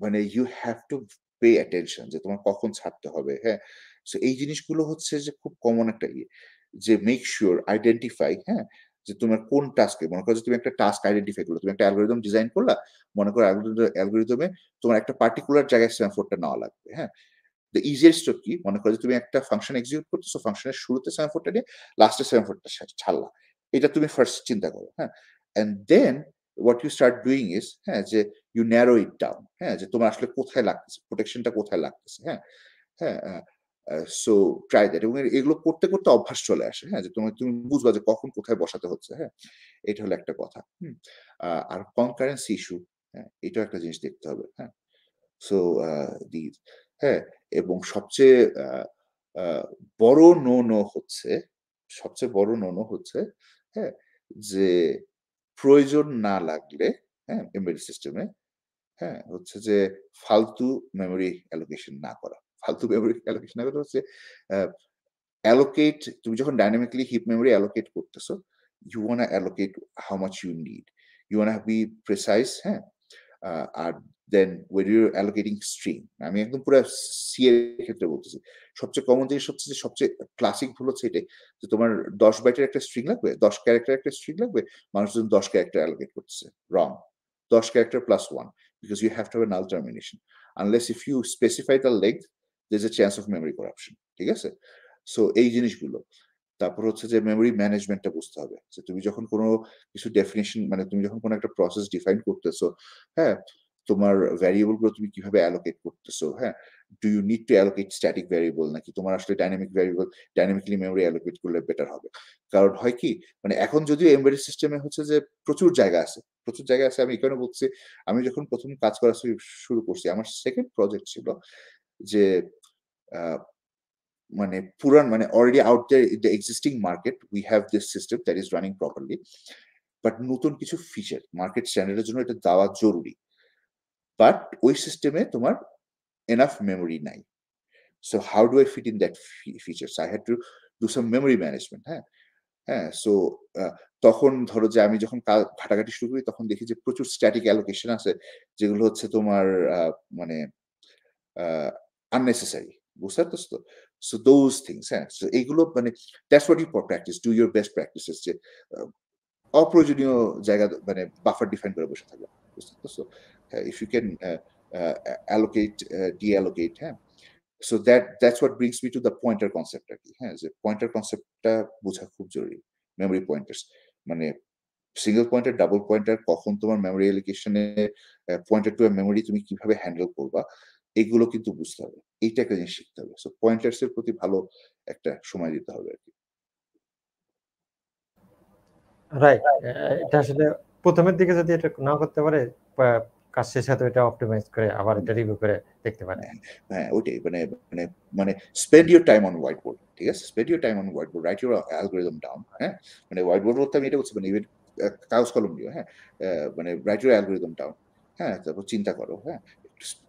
মানে you have to pay attention যে তোমার কখন ছাড়তে হবে হ্যাঁ সো এই জিনিসগুলো হচ্ছে যে খুব কমন একটা ইয়ে যে মেক শিওর আইডেন্টিফাই হ্যাঁ যে তোমার কোন টাস্কে মনে করো তুমি একটা টাস্ক আইডেন্টিফাই করলো তুমি একটা অ্যালগোরিদম ডিজাইন করলা মনে করো অ্যালগোরিদমে তোমার একটা পার্টিকুলার জায়গায় স্যামফোর্ডটা নেওয়া লাগবে হ্যাঁ দ্য ইজিয়েস্ট কি মনে করো যে তুমি একটা ফাংশন এক্সিকিউট করতেছো ফাংশনের শুরুতে স্যামফোর্ডটা নিয়ে লাস্টে স্যামফোর্ডটা ছাড়লা এটা তুমি ফার্স্ট চিন্তা করো হ্যাঁ and then what you start doing is হ্যাঁ যে ইউ ন্যারো ইট ডাউন হ্যাঁ যে তোমার আসলে কোথায় লাগতেছে প্রোটেকশনটা কোথায় লাগতেছে হ্যাঁ হ্যাঁ সো ট্রাই দ্যাট এবং এগুলো করতে করতে অভ্যাস চলে আসে হ্যাঁ যে তোমার তুমি বুঝবা যে কখন কোথায় বসাতে হচ্ছে হ্যাঁ এটা হলো একটা কথা আর কনকারেন্স ইস্যু হ্যাঁ এটাও একটা জিনিস দেখতে হবে হ্যাঁ সো দি হ্যাঁ এবং সবচেয়ে বড় নো নো হচ্ছে সবচেয়ে বড় নো নো হচ্ছে হ্যাঁ যে প্রয়োজন না লাগলে হ্যাঁ এমবেডেড সিস্টেমে হ্যাঁ হচ্ছে যে ফালতু মেমোরি অ্যালোকেশন না করা ফালতু মেমোরি অ্যালোকেশন না করা হচ্ছে অ্যালোকেট তুমি যখন ডাইনামিকলি হিপ মেমোরি অ্যালোকেট করতেছো you want allocate how much you need you want be precise হ্যাঁ আর then when you're allocating string আমি একদম পুরো সি এর ক্ষেত্রে বলতেছি সবচেয়ে কমন জিনিস হচ্ছে যে সবচেয়ে ক্লাসিক ভুল হচ্ছে এটাই যে তোমার দশ বাইটের একটা স্ট্রিং লাগবে দশ ক্যারেক্টার একটা স্ট্রিং লাগবে মানুষজন দশ ক্যারেক্টার অ্যালোকেট করতেছে রং দশ character plus one because you have to have a null termination unless if you specify the length there's a chance of memory corruption ঠিক আছে সো এই জিনিসগুলো তারপর হচ্ছে যে মেমরি ম্যানেজমেন্টটা বুঝতে হবে যে তুমি যখন কোনো কিছু ডেফিনেশন মানে তুমি যখন কোনো একটা প্রসেস ডিফাইন করতেছো হ্যাঁ তোমার ভ্যারিয়েবল গুলো তুমি কিভাবে অ্যালোকেট করতেছো হ্যাঁ do you need to allocate static variable নাকি তোমার আসলে dynamic variable dynamically memory allocate করলে বেটার হবে কারণ হয় কি মানে এখন যদিও এমবেডেড সিস্টেমে হচ্ছে যে প্রচুর জায়গা আছে প্রচুর জায়গায় আছে আমি এখানে বলছি আমি যখন প্রথম কাজ করা শুরু করছি আমার সেকেন্ড প্রজেক্ট ছিল যে মানে পুরান মানে already out there the existing market we have this system that is running properly but নতুন কিছু ফিচার মার্কেট স্ট্যান্ডার্ডের জন্য এটা দেওয়া জরুরি বাট ওই সিস্টেমে তোমার এনাফ মেমোরি নাই so how do I fit in that features I had to do some memory management হ্যাঁ হ্যাঁ সো তখন ধরো যে আমি যখন ঘাটাঘাটি শুরু করি তখন দেখি যে প্রচুর স্ট্যাটিক অ্যালোকেশন আছে যেগুলো হচ্ছে তোমার মানে আননেসেসারি বুঝতে পারতেছ তো সো দোজ থিংস হ্যাঁ সো এইগুলো মানে that's what you practice do your best practices যে অপ্রয়োজনীয় জায়গা মানে বাফার ডিফাইন করে বসে থাকবে বুঝতে পারতেছ if you can allocate deallocate হ্যাঁ so that that's what brings me to the pointer কনসেপ্টটা কি হ্যাঁ যে পয়েন্টার কনসেপ্টটা বোঝা খুব জরুরি মেমোরি পয়েন্টার্স মানে সিঙ্গেল পয়েন্টার ডাবল পয়েন্টার কখন তোমার মেমোরি এলিকেশনে পয়েন্টার টু মেমোরি তুমি কিভাবে হ্যান্ডেল করবা এগুলো কিন্তু বুঝতে হবে এইটা একটা জিনিস শিখতে হবে সো পয়েন্টার্স এর প্রতি ভালো একটা সময় দিতে হবে আর কি রাইট এটা আসলে প্রথমের দিকে যদি এটা না করতে পারে কাজের সাথে এটা অপটিমাইজ করে আবার এটা রিভিউ করে দেখতে পারেন হ্যাঁ, হ্যাঁ ওইটাই মানে মানে মানে spend your time on whiteboard ঠিক আছে spend your time on whiteboard write your algorithm down হ্যাঁ মানে হোয়াইট বোর্ড বলতে আমি এটা বলছি মানে ইভেন কাগজ কলম দিও হ্যাঁ মানে রাইট ইউর অ্যালগোরিদম ডাউন হ্যাঁ তারপর চিন্তা করো হ্যাঁ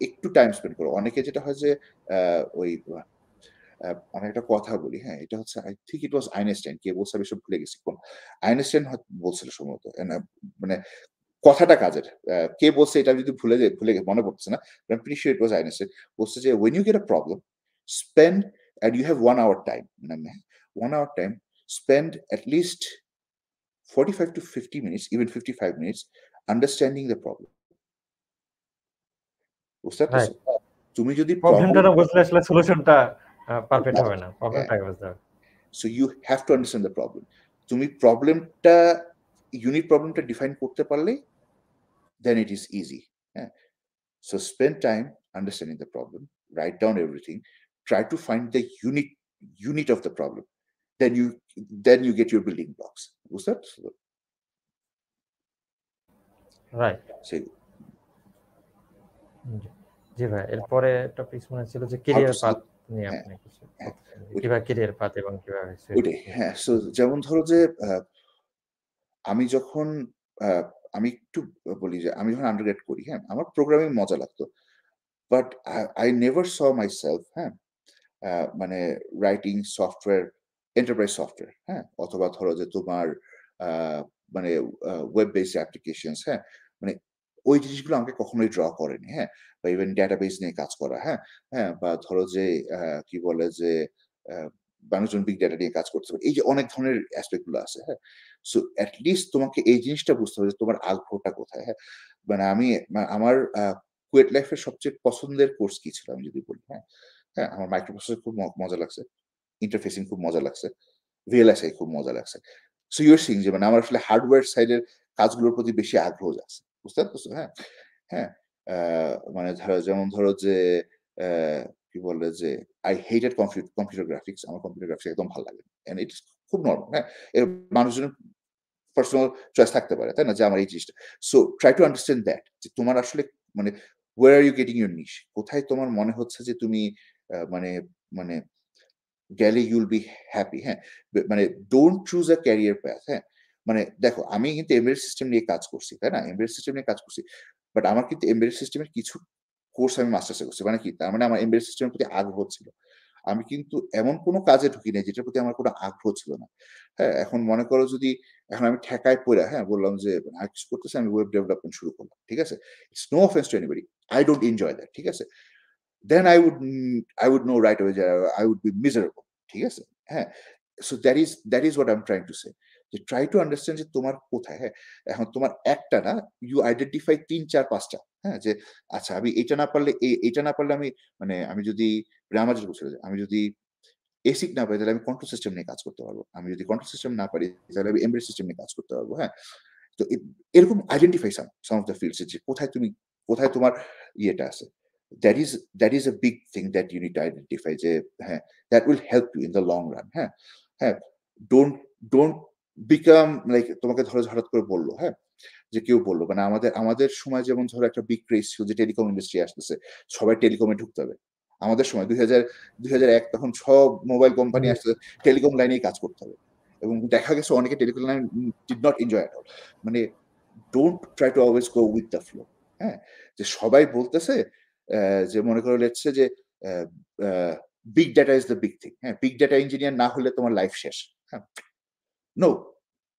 একটু টাইম স্পেন্ড করো অনেকে যেটা হয় যে ওই আমি একটা কথা বলি হ্যাঁ এটা হচ্ছে I think it was Einstein কে বলছে আমি সব ভুলে গেছি কোন আইনস্টাইন বলছিল সম্ভবত মানে কথাটা কাজের কে বলছে এটা যদি ভুলে যায় ভুলে মনে পড়ছে না but pretty sure it was Einstein বলছে যে when you get a problem spend and you have one hour time মানে one hour time spend at least 45 to 50 minutes, even 55 minutes, understanding the problem. বুঝতে পারছো তুমি যদি প্রবলেমটা না বুঝলে আসলে সলিউশনটা পারফেক্ট হবে না প্রবলেমটাই বুঝতে হবে so you have to understand the problem তুমি প্রবলেমটা ইউনিট প্রবলেমটা ডিফাইন করতে পারলে then it is easy. Yeah. So spend time understanding the problem, write down everything, try to find the unit unit of the problem. Then you then you get your building blocks. Was that right? So, যেমন ধরো যে আমি যখন আমি একটু বলি যে আমি যখন আন্ডারগ্রেড করি হ্যাঁ আমার প্রোগ্রামিং মজা লাগতো but I never saw myself হ্যাঁ মানে রাইটিং সফটওয়্যার এন্টারপ্রাইজ সফটওয়্যার হ্যাঁ অথবা ধরো যে তোমার মানে ওয়েব বেসড অ্যাপ্লিকেশনস হ্যাঁ মানে ওই জিনিসগুলো আমাকে কখনোই ড্র করেনি হ্যাঁ বা ইভেন বেস নিয়ে কাজ করা হ্যাঁ হ্যাঁ বা ধরো যে কি বলে যে মানুষজন বিগ ডেটা নিয়ে কাজ করতে পারে এই যে অনেক ধরনের অ্যাসপেক্টগুলো আছে হ্যাঁ সো অ্যাটলিস্ট তোমাকে এই জিনিসটা বুঝতে হবে যে তোমার আগ্রহটা কোথায় হ্যাঁ মানে আমি মানে আমার কুয়েট লাইফের সবচেয়ে পছন্দের কোর্স কি ছিল আমি যদি বলি হ্যাঁ হ্যাঁ আমার মাইক্রোপ্রসেসর খুব মজা লাগছে ইন্টারফেসিং খুব মজা লাগছে ভিএলএসআই খুব মজা লাগছে সো ইউর সিং যে মানে আমার আসলে হার্ডওয়্যার সাইডের কাজগুলোর প্রতি বেশি আগ্রহ আছে বুঝতে পারছো হ্যাঁ হ্যাঁ মানে ধরো যেমন ধরো যে কি বলে যে I hated computer computer graphics আমার কম্পিউটার গ্রাফিক্স একদম ভালো লাগে ইটস খুব নর্মাল হ্যাঁ এর মানুষজনের পার্সোনাল চয়েস থাকতে পারে তাই না যে আমার এই জিনিসটা so try to understand that যে তোমার আসলে মানে way are you getting your niche কোথায় তোমার মনে হচ্ছে যে তুমি মানে মানে গেলে ইউল বি হ্যাপি হ্যাঁ মানে don't choose a career path হ্যাঁ মানে দেখো আমি কিন্তু এমবেড সিস্টেম নিয়ে কাজ করছি তাই না এমবেড সিস্টেম নিয়ে কাজ করছি বাট আমার কিন্তু এমবেড সিস্টেমের কিছু কোর্স আমি মাস্টার্সে করছি মানে কি তার মানে আমার এমবেড সিস্টেমের প্রতি আগ্রহ ছিল আমি কিন্তু এমন কোনো কাজে ঢুকি নাই যেটার প্রতি আমার কোনো আগ্রহ ছিল না হ্যাঁ এখন মনে করো যদি এখন আমি ঠেকায় পড়ে হ্যাঁ বললাম যে মানে আর কিছু করতেছে আমি ওয়েব ডেভেলপমেন্ট শুরু করলাম ঠিক আছে it's no offense to anybody I don't enjoy that ঠিক আছে then I would I would know right way I would be miserable ঠিক আছে হ্যাঁ so that is that is what I am trying to say যে try to understand যে তোমার কোথায় হ্যাঁ এখন তোমার একটা না ইউ আইডেন্টিফাই তিন চার পাঁচটা হ্যাঁ যে আচ্ছা আমি এটা না পারলে এই এটা না পারলে আমি মানে আমি যদি মানে আমার আমি যদি এসিক না পারি তাহলে আমি কন্ট্রোল সিস্টেম নিয়ে কাজ করতে পারবো আমি যদি কন্ট্রোল সিস্টেম না পারি তাহলে আমি এমব্রেড সিস্টেম নিয়ে কাজ করতে পারবো হ্যাঁ তো এরকম identify some some of the fields যে কোথায় তুমি কোথায় তোমার ইয়েটা আছে that is that is a big thing that you need identify যে হ্যাঁ that will help you in the long run হ্যাঁ হ্যাঁ ডোন্ট ডোন্ট বিকাম লাইক তোমাকে ধরে হঠাৎ করে বললো হ্যাঁ যে কেউ বললো মানে আমাদের আমাদের সময় যেমন ধরো একটা বিগ ক্রেজ ছিল যে টেলিকম ইন্ডাস্ট্রি আসতেছে সবাই টেলিকমে ঢুকতে হবে আমাদের সময় দুই হাজার দুই হাজার এক তখন সব মোবাইল কোম্পানি আসতে টেলিকম লাইনেই কাজ করতে হবে এবং দেখা গেছে অনেকে telecom line did not enjoy all মানে don't try to always go with the flow হ্যাঁ যে সবাই বলতেছে যে মনে করে লেটছে যে big data is the big thing হ্যাঁ বিগ ডেটা ইঞ্জিনিয়ার না হলে তোমার লাইফ শেষ হ্যাঁ নো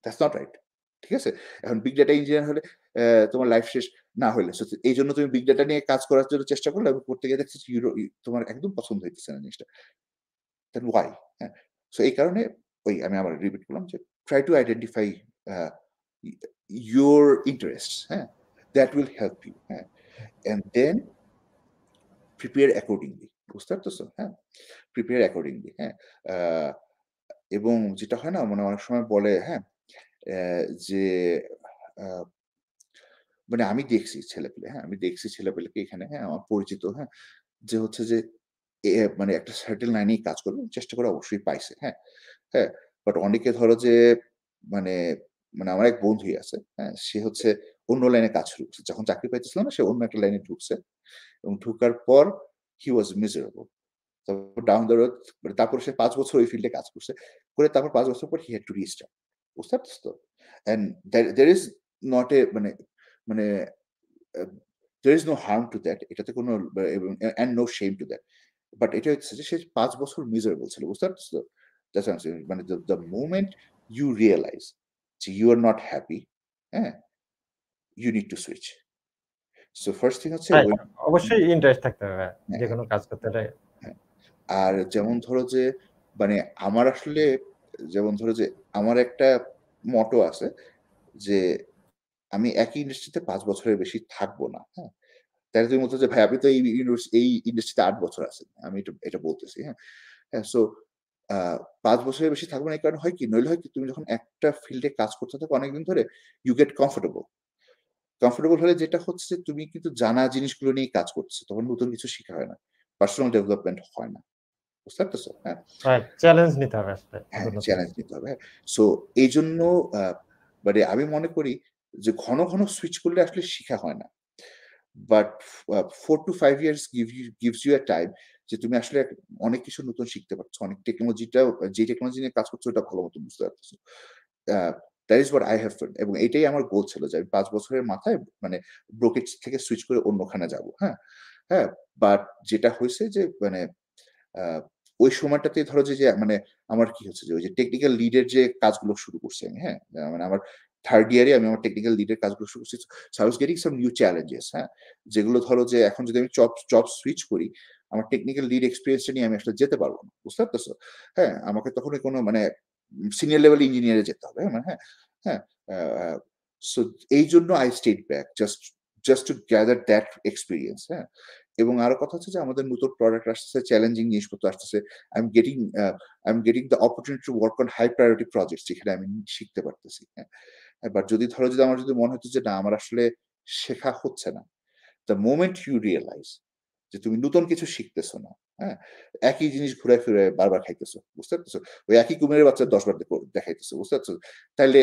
দ্যাটস নট রাইট ঠিক আছে এখন বিগ ডেটা ইঞ্জিনিয়ার হলে তোমার লাইফ শেষ না হইলে এই জন্য তুমি বিগ ডাটা নিয়ে কাজ করার জন্য চেষ্টা করলে করতে গিয়ে দেখছি ইউরো তোমার একদম পছন্দ হইতেছে না জিনিসটা দেন ওয়াই হ্যাঁ সো এই কারণে ওই আমি আবার রিপিট করলাম যে try to identify your interest হ্যাঁ দ্যাট উইল হেল্প ইউ হ্যাঁ অ্যান্ড দেন প্রিপেয়ার অ্যাকর্ডিংলি বুঝতে পারতেছো হ্যাঁ প্রিপেয়ার অ্যাকর্ডিংলি হ্যাঁ এবং যেটা হয় না মানে অনেক সময় বলে হ্যাঁ যে মানে আমি দেখছি ছেলেপেলে হ্যাঁ আমি দেখছি ছেলেপেলেকে এখানে হ্যাঁ আমার পরিচিত হ্যাঁ যে হচ্ছে যে মানে একটা সার্টেন লাইনেই কাজ করবে চেষ্টা করে অবশ্যই পাইছে হ্যাঁ হ্যাঁ বাট অনেকে ধরো যে মানে মানে আমার এক বন্ধুই আছে হ্যাঁ সে হচ্ছে অন্য লাইনে কাজ শুরু করছে যখন চাকরি পাইতেছিল না সে অন্য একটা লাইনে ঢুকছে এবং ঢুকার পর হি ওয়াজ মিজারেবল তারপর ডাউন দা রোড মানে তারপর সে পাঁচ বছর ওই ফিল্ডে কাজ করছে করে তারপর পাঁচ বছর পর হি হ্যাড টু রিস্টার্ট বুঝতে পারছিস তো and there is not a মানে মানে there is no harm to that এটাতে কোনো and no shame to that but এটা হচ্ছে যে সে পাঁচ বছর মিজারেবল ছিল বুঝতে পারছিস তো মানে দ্য মোমেন্ট ইউ রিয়েলাইজ যে ইউ আর নট হ্যাপি হ্যাঁ you need to switch so first thing হচ্ছে অবশ্যই ইন্টারেস্ট থাকতে হবে হ্যাঁ, হ্যাঁ। যে কোনো কাজ করতে হ্যাঁ, আর যেমন ধরো যে মানে আমার আসলে যেমন ধরো যে আমার একটা মটো আছে যে আমি একই ইন্ডাস্ট্রিতে পাঁচ বছরের বেশি থাকবো না হ্যাঁ তাহলে তুমি বলতো যে ভাই আপনি তো এই এই ইন্ডাস্ট্রিতে আট বছর আছেন আমি এটা বলতেছি হ্যাঁ হ্যাঁ সো পাঁচ বছরের বেশি থাকবো না এই কারণে হয় কি নইলে হয় কি তুমি যখন একটা ফিল্ডে কাজ করতে থাকো অনেকদিন ধরে ইউ গেট কমফোর্টেবল কমফোর্টেবল হলে যেটা হচ্ছে তুমি কিন্তু জানা জিনিসগুলো নিয়ে কাজ করছো তখন নতুন কিছু শেখা হয় না পার্সোনাল ডেভেলপমেন্ট হয় না বুঝতে পারতেছো হ্যাঁ চ্যালেঞ্জ নিতে হবে চ্যালেঞ্জ নিতে হবে সো হ্যাঁ। এই জন্য মানে আমি মনে করি যে ঘন ঘন সুইচ করলে আসলে শিখা হয় না but four to five years give you gives you a time যে তুমি আসলে অনেক কিছু নতুন শিখতে পারছো অনেক টেকনোলজিটা যে টেকনোলজি নিয়ে কাজ করছো ওটা ভালো মতো বুঝতে পারতেছো that is what I have fun এবং এটাই আমার গোল ছিল যে আমি পাঁচ বছরের মাথায় মানে ব্রোকেট থেকে সুইচ করে অন্যখানে যাব হ্যাঁ হ্যাঁ বাট যেটা হয়েছে যে মানে ওই সময়টাতে ধরো যে মানে আমার কি হচ্ছে যে ওই যে টেকনিক্যাল লিডের যে কাজগুলো শুরু করছে আমি হ্যাঁ মানে আমার থার্ড ইয়ারে আমি আমার টেকনিক্যাল লিডের কাজগুলো শুরু করছি so was getting some new challenges হ্যাঁ যেগুলো ধরো যে এখন যদি আমি চপ চপ সুইচ করি আমার টেকনিক্যাল লিড এক্সপিরিয়েন্সটা নিয়ে আমি আসলে যেতে পারবো না বুঝতে পারতেছো হ্যাঁ আমাকে তখনই কোনো মানে সিনিয়র লেভেল ইঞ্জিনিয়ারে যেতে হবে মানে হ্যাঁ হ্যাঁ সো এই জন্য I stayed back just just to gather that experience হ্যাঁ এবং আরো কথা হচ্ছে যে আমাদের নতুন প্রোডাক্ট আসতেছে চ্যালেঞ্জিং জিনিসপত্র আসতেছে I am getting I am getting the opportunity to work on high priority project যেখানে আমি শিখতে পারতেছি হ্যাঁ এবার যদি ধরো যদি আমার যদি মনে হতো যে না আমার আসলে শেখা হচ্ছে না দ্য মোমেন্ট ইউ রিয়েলাইজ যে তুমি নতুন কিছু শিখতেছো না হ্যাঁ একই জিনিস ঘুরে ফিরে বারবার খাইতেছো বুঝতে পারতেছো ওই একই কুমিরের বাচ্চা দেখাইতেছো বুঝতে পারছো তাহলে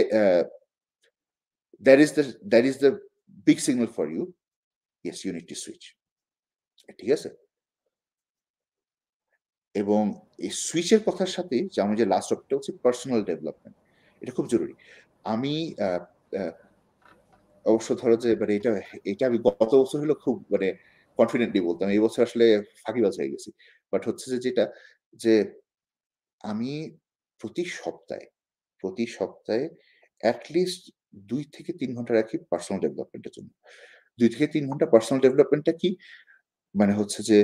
that is the that is the big for you yes you need switch ঠিক আছে এবং এই সুইচের কথার সাথে যে আমি যে লাস্ট টপিকটা হচ্ছে পার্সোনাল ডেভেলপমেন্ট এটা খুব জরুরি আমি অবশ্য ধরো যে মানে এটা এটা আমি গত বছর হলো খুব মানে কনফিডেন্টলি বলতাম এই বছর আসলে ফাঁকি বাজ হয়ে গেছি বাট হচ্ছে যে যেটা যে আমি প্রতি সপ্তাহে প্রতি সপ্তাহে অ্যাটলিস্ট দুই থেকে তিন ঘন্টা রাখি পার্সোনাল ডেভেলপমেন্টের জন্য দুই থেকে তিন ঘন্টা পার্সোনাল ডেভেলপমেন্টটা কি মানে হচ্ছে যে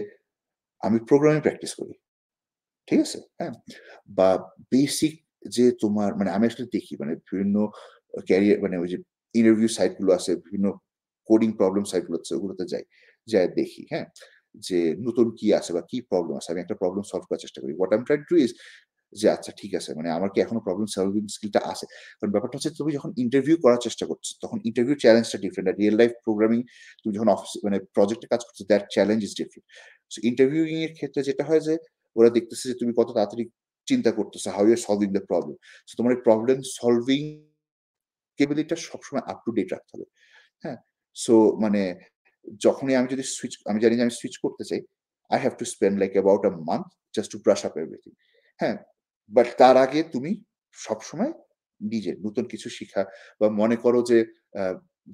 আমি প্রোগ্রামে প্র্যাকটিস করি ঠিক আছে হ্যাঁ বা বেসিক যে তোমার মানে আমি আসলে দেখি মানে বিভিন্ন ক্যারিয়ার মানে ওই যে ইন্টারভিউ সাইটগুলো আছে বিভিন্ন কোডিং প্রবলেম সাইটগুলো আছে ওগুলোতে যাই যাই দেখি হ্যাঁ যে নতুন কি আছে বা কি প্রবলেম আছে আমি একটা প্রবলেম সলভ করার চেষ্টা করি what am try to is যে আচ্ছা ঠিক আছে মানে আমার কি এখনো প্রবলেম সলভিং স্কিলটা আছে কারণ ব্যাপারটা হচ্ছে তুমি যখন ইন্টারভিউ করার চেষ্টা করছো তখন ইন্টারভিউ চ্যালেঞ্জটা ডিফারেন্ট আর রিয়েল লাইফ প্রোগ্রামিং তুমি যখন অফিস মানে প্রজেক্টে কাজ করছো that challenge is different so interviewing এর ক্ষেত্রে যেটা হয় যে ওরা দেখতেছে যে তুমি কত তাড়াতাড়ি চিন্তা করতেছে how you solving the problem so তোমার এই প্রবলেম সলভিং কেবিলিটিটা সবসময় আপ টু ডেট রাখতে হবে হ্যাঁ সো মানে যখনই আমি যদি সুইচ আমি জানি যে আমি সুইচ করতে চাই I have to spend like about a month just to brush up everything হ্যাঁ বাট তার আগে তুমি সবসময় নিজে নতুন কিছু শিখা বা মনে করো যে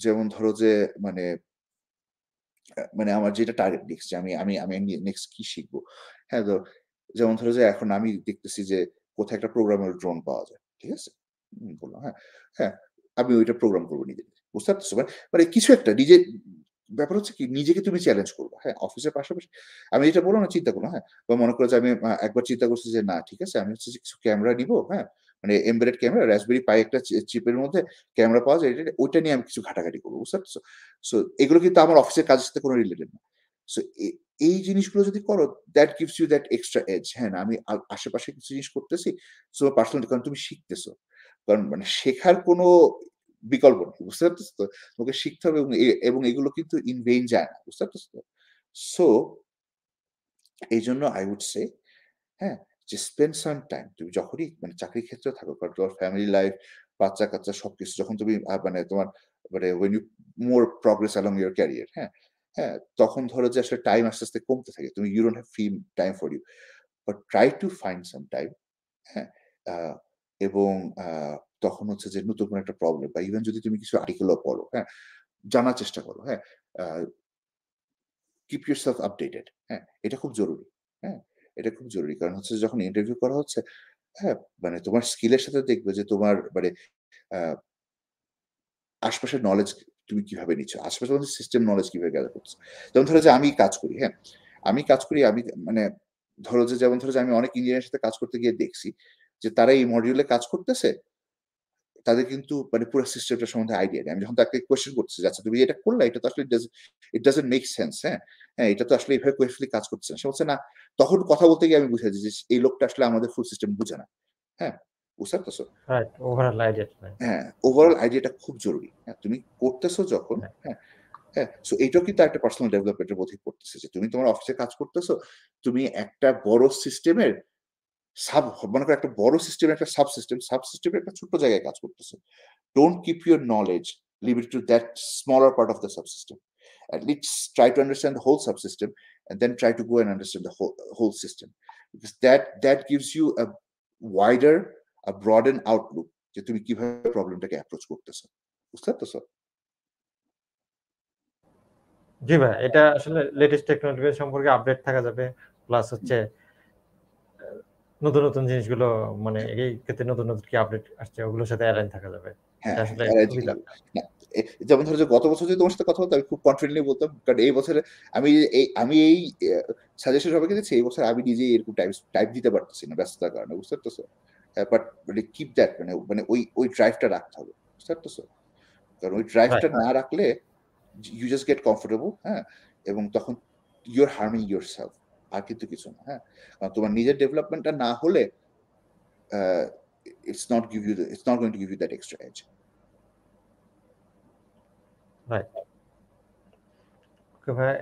যেমন ধরো যে মানে মানে আমার যেটা টার্গেট নেক্সট আমি আমি আমি নেক্সট কি শিখবো হ্যাঁ তো যেমন ধরো যে এখন আমি দেখতেছি যে কোথায় একটা প্রোগ্রামের ড্রোন পাওয়া যায় ঠিক আছে বললাম হ্যাঁ হ্যাঁ আমি ওইটা প্রোগ্রাম করবো নিজে বুঝতে পারতেছো মানে, মানে কিছু একটা নিজে ব্যাপার হচ্ছে কি নিজেকে তুমি চ্যালেঞ্জ করবো হ্যাঁ অফিসের পাশাপাশি আমি যেটা বলো না চিন্তা করলাম হ্যাঁ বা মনে করো যে আমি একবার চিন্তা করছি যে না ঠিক আছে আমি হচ্ছে কিছু ক্যামেরা নিবো হ্যাঁ মানে এমবেড ক্যামেরা র্যাসবেরি পাই একটা চিপের মধ্যে ক্যামেরা পাওয়া যায় ওইটা নিয়ে আমি কিছু ঘাটাঘাটি করবো বুঝতে পারছো সো এগুলো কিন্তু আমার অফিসের কাজের সাথে কোনো রিলেটেড না সো এই জিনিসগুলো যদি করো that gives you that extra edge হ্যাঁ আমি আশেপাশে কিছু জিনিস করতেছি সো পার্সোনাল কারণ তুমি শিখতেছো কারণ মানে শেখার কোনো বিকল্প নেই বুঝতে পারতেছো তো তোমাকে শিখতে হবে এবং এগুলো কিন্তু ইনভেইন যায় না বুঝতে পারতেছো তো সো এই জন্য আই উড সে হ্যাঁ যে স্পেন্ড সাম টাইম তুমি যখনই মানে চাকরির ক্ষেত্রে থাকো কারণ তোমার ফ্যামিলি লাইফ বাচ্চা কাচ্চা সবকিছু যখন তুমি মানে তোমার মানে when you more progress along your career হ্যাঁ হ্যাঁ তখন ধরো যে আসলে টাইম আস্তে আস্তে কমতে থাকে তুমি you don't have free time for you but try to find some time হ্যাঁ এবং তখন হচ্ছে যে নতুন কোনো একটা প্রবলেম বা ইভেন যদি তুমি কিছু আর্টিকেলও পড়ো হ্যাঁ জানার চেষ্টা করো হ্যাঁ কিপ ইউর সেলফ আপডেটেড হ্যাঁ এটা খুব জরুরি হ্যাঁ এটা খুব জরুরি কারণ হচ্ছে যখন ইন্টারভিউ করা হচ্ছে হ্যাঁ মানে তোমার স্কিলের সাথে দেখবে যে তোমার মানে আশপাশের নলেজ তুমি কিভাবে নিচ্ছ আশেপাশে তোমাদের সিস্টেম নলেজ কিভাবে গ্যাদার করছো যেমন ধরো যে আমি কাজ করি হ্যাঁ আমি কাজ করি আমি মানে ধরো যে যেমন ধরো যে আমি অনেক ইঞ্জিনিয়ারের সাথে কাজ করতে গিয়ে দেখছি যে তারা এই মডিউলে কাজ করতেছে তাদের কিন্তু মানে পুরো সিস্টেমটা সম্বন্ধে আইডিয়া নেই আমি যখন তাকে কোয়েশ্চেন করছি আচ্ছা তুমি এটা করলে এটা তো আসলে ইট ডাজেন্ট মেক সেন্স হ্যাঁ হ্যাঁ এটা তো আসলে এইভাবে কোয়েশ্চেন কাজ করছে না সে বলছে না তখন কথা বলতে গিয়ে আমি বুঝে যে এই লোকটা আসলে আমাদের ফুল সিস্টেম বুঝে না হ্যাঁ বুঝতে পারতেছো হ্যাঁ ওভারঅল আইডিয়াটা খুব জরুরি হ্যাঁ তুমি করতেছো যখন হ্যাঁ হ্যাঁ সো হ্যাঁ, এটাও কিন্তু একটা পার্সোনাল ডেভেলপমেন্টের মধ্যে যে তুমি তোমার অফিসে কাজ করতেছো তুমি একটা বড় সিস্টেমের সাব মনে করো একটা বড় সিস্টেম একটা সাব সিস্টেম সাব সিস্টেমের একটা ছোট জায়গায় কাজ করতেছো don't keep your knowledge limit to that smaller part of the subsystem to understand whole whole subsystem and then try to that gives outlook যে তুমি কিভাবে প্রবলেমটাকে অ্যাপ্রোচ করতেছো বুঝতে জি ভাই এটা আসলে লেটেস্ট টেকনোলজি সম্পর্কে আপডেট থাকা যাবে প্লাস হচ্ছে নতুন নতুন জিনিসগুলো মানে এই ক্ষেত্রে নতুন নতুন কি আপডেট আসছে ওগুলোর সাথে অ্যালাইন থাকা যাবে হ্যাঁ, হ্যাঁ, যেমন ধরো যে গত বছর যদি তোমার সাথে কথা বলতাম আমি খুব কনফিডেন্টলি বলতাম কারণ এই বছরে আমি এই আমি এই সাজেশন সবাইকে দিচ্ছি এই বছর আমি নিজেই এরকম টাইপ টাইপ দিতে পারতেছি না ব্যস্ততার কারণে বুঝতে পারতেছো বাট মানে কিপ দ্যাট মানে মানে ওই ওই ড্রাইভটা রাখতে হবে বুঝতে কারণ ওই ড্রাইভটা না রাখলে ইউ জাস্ট গেট কমফোর্টেবল হ্যাঁ এবং তখন ইউর হার্মিং ইউর সেলফ আর কিন্তু কিছু না হ্যাঁ কারণ তোমার নিজের ডেভেলপমেন্টটা না হলে it's not give you it's not going to give you that extra edge ভাই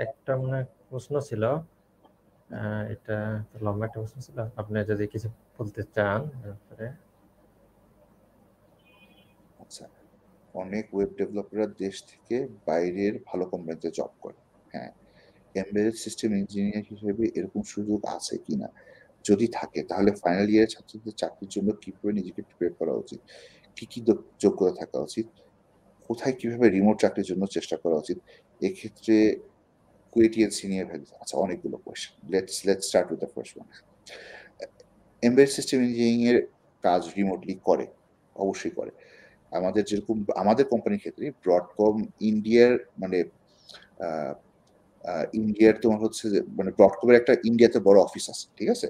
একটা প্রশ্ন ছিল এটা লম্বা একটা প্রশ্ন ছিল আপনি যদি কিছু খুলতে চান তারপরে আচ্ছা অনেক ওয়েব ডেভেলপাররা দেশ থেকে বাইরের ভালো কোম্পানিতে জব করে হ্যাঁ এমবেডেড সিস্টেম ইঞ্জিনিয়ার হিসেবে এরকম সুযোগ আছে কিনা যদি থাকে তাহলে ফাইনাল ইয়ারের ছাত্রদের চাকরির জন্য করে নিজেকে প্রিপেয়ার করা উচিত কি কি যোগ্যতা থাকা উচিত কোথায় কিভাবে রিমোট চাকরির জন্য চেষ্টা করা উচিত এক্ষেত্রে কুয়েটিয়ান সিনিয়র ভ্যালু আচ্ছা অনেকগুলো question let's let's start with the first one embed system ইঞ্জিনিয়ারিংয়ের কাজ রিমোটলি করে অবশ্যই করে আমাদের যেরকম আমাদের কোম্পানির ক্ষেত্রে ব্রডকম ইন্ডিয়ার মানে ইন্ডিয়ার তোমার হচ্ছে মানে ব্রডকমের একটা ইন্ডিয়াতে বড় অফিস আছে ঠিক আছে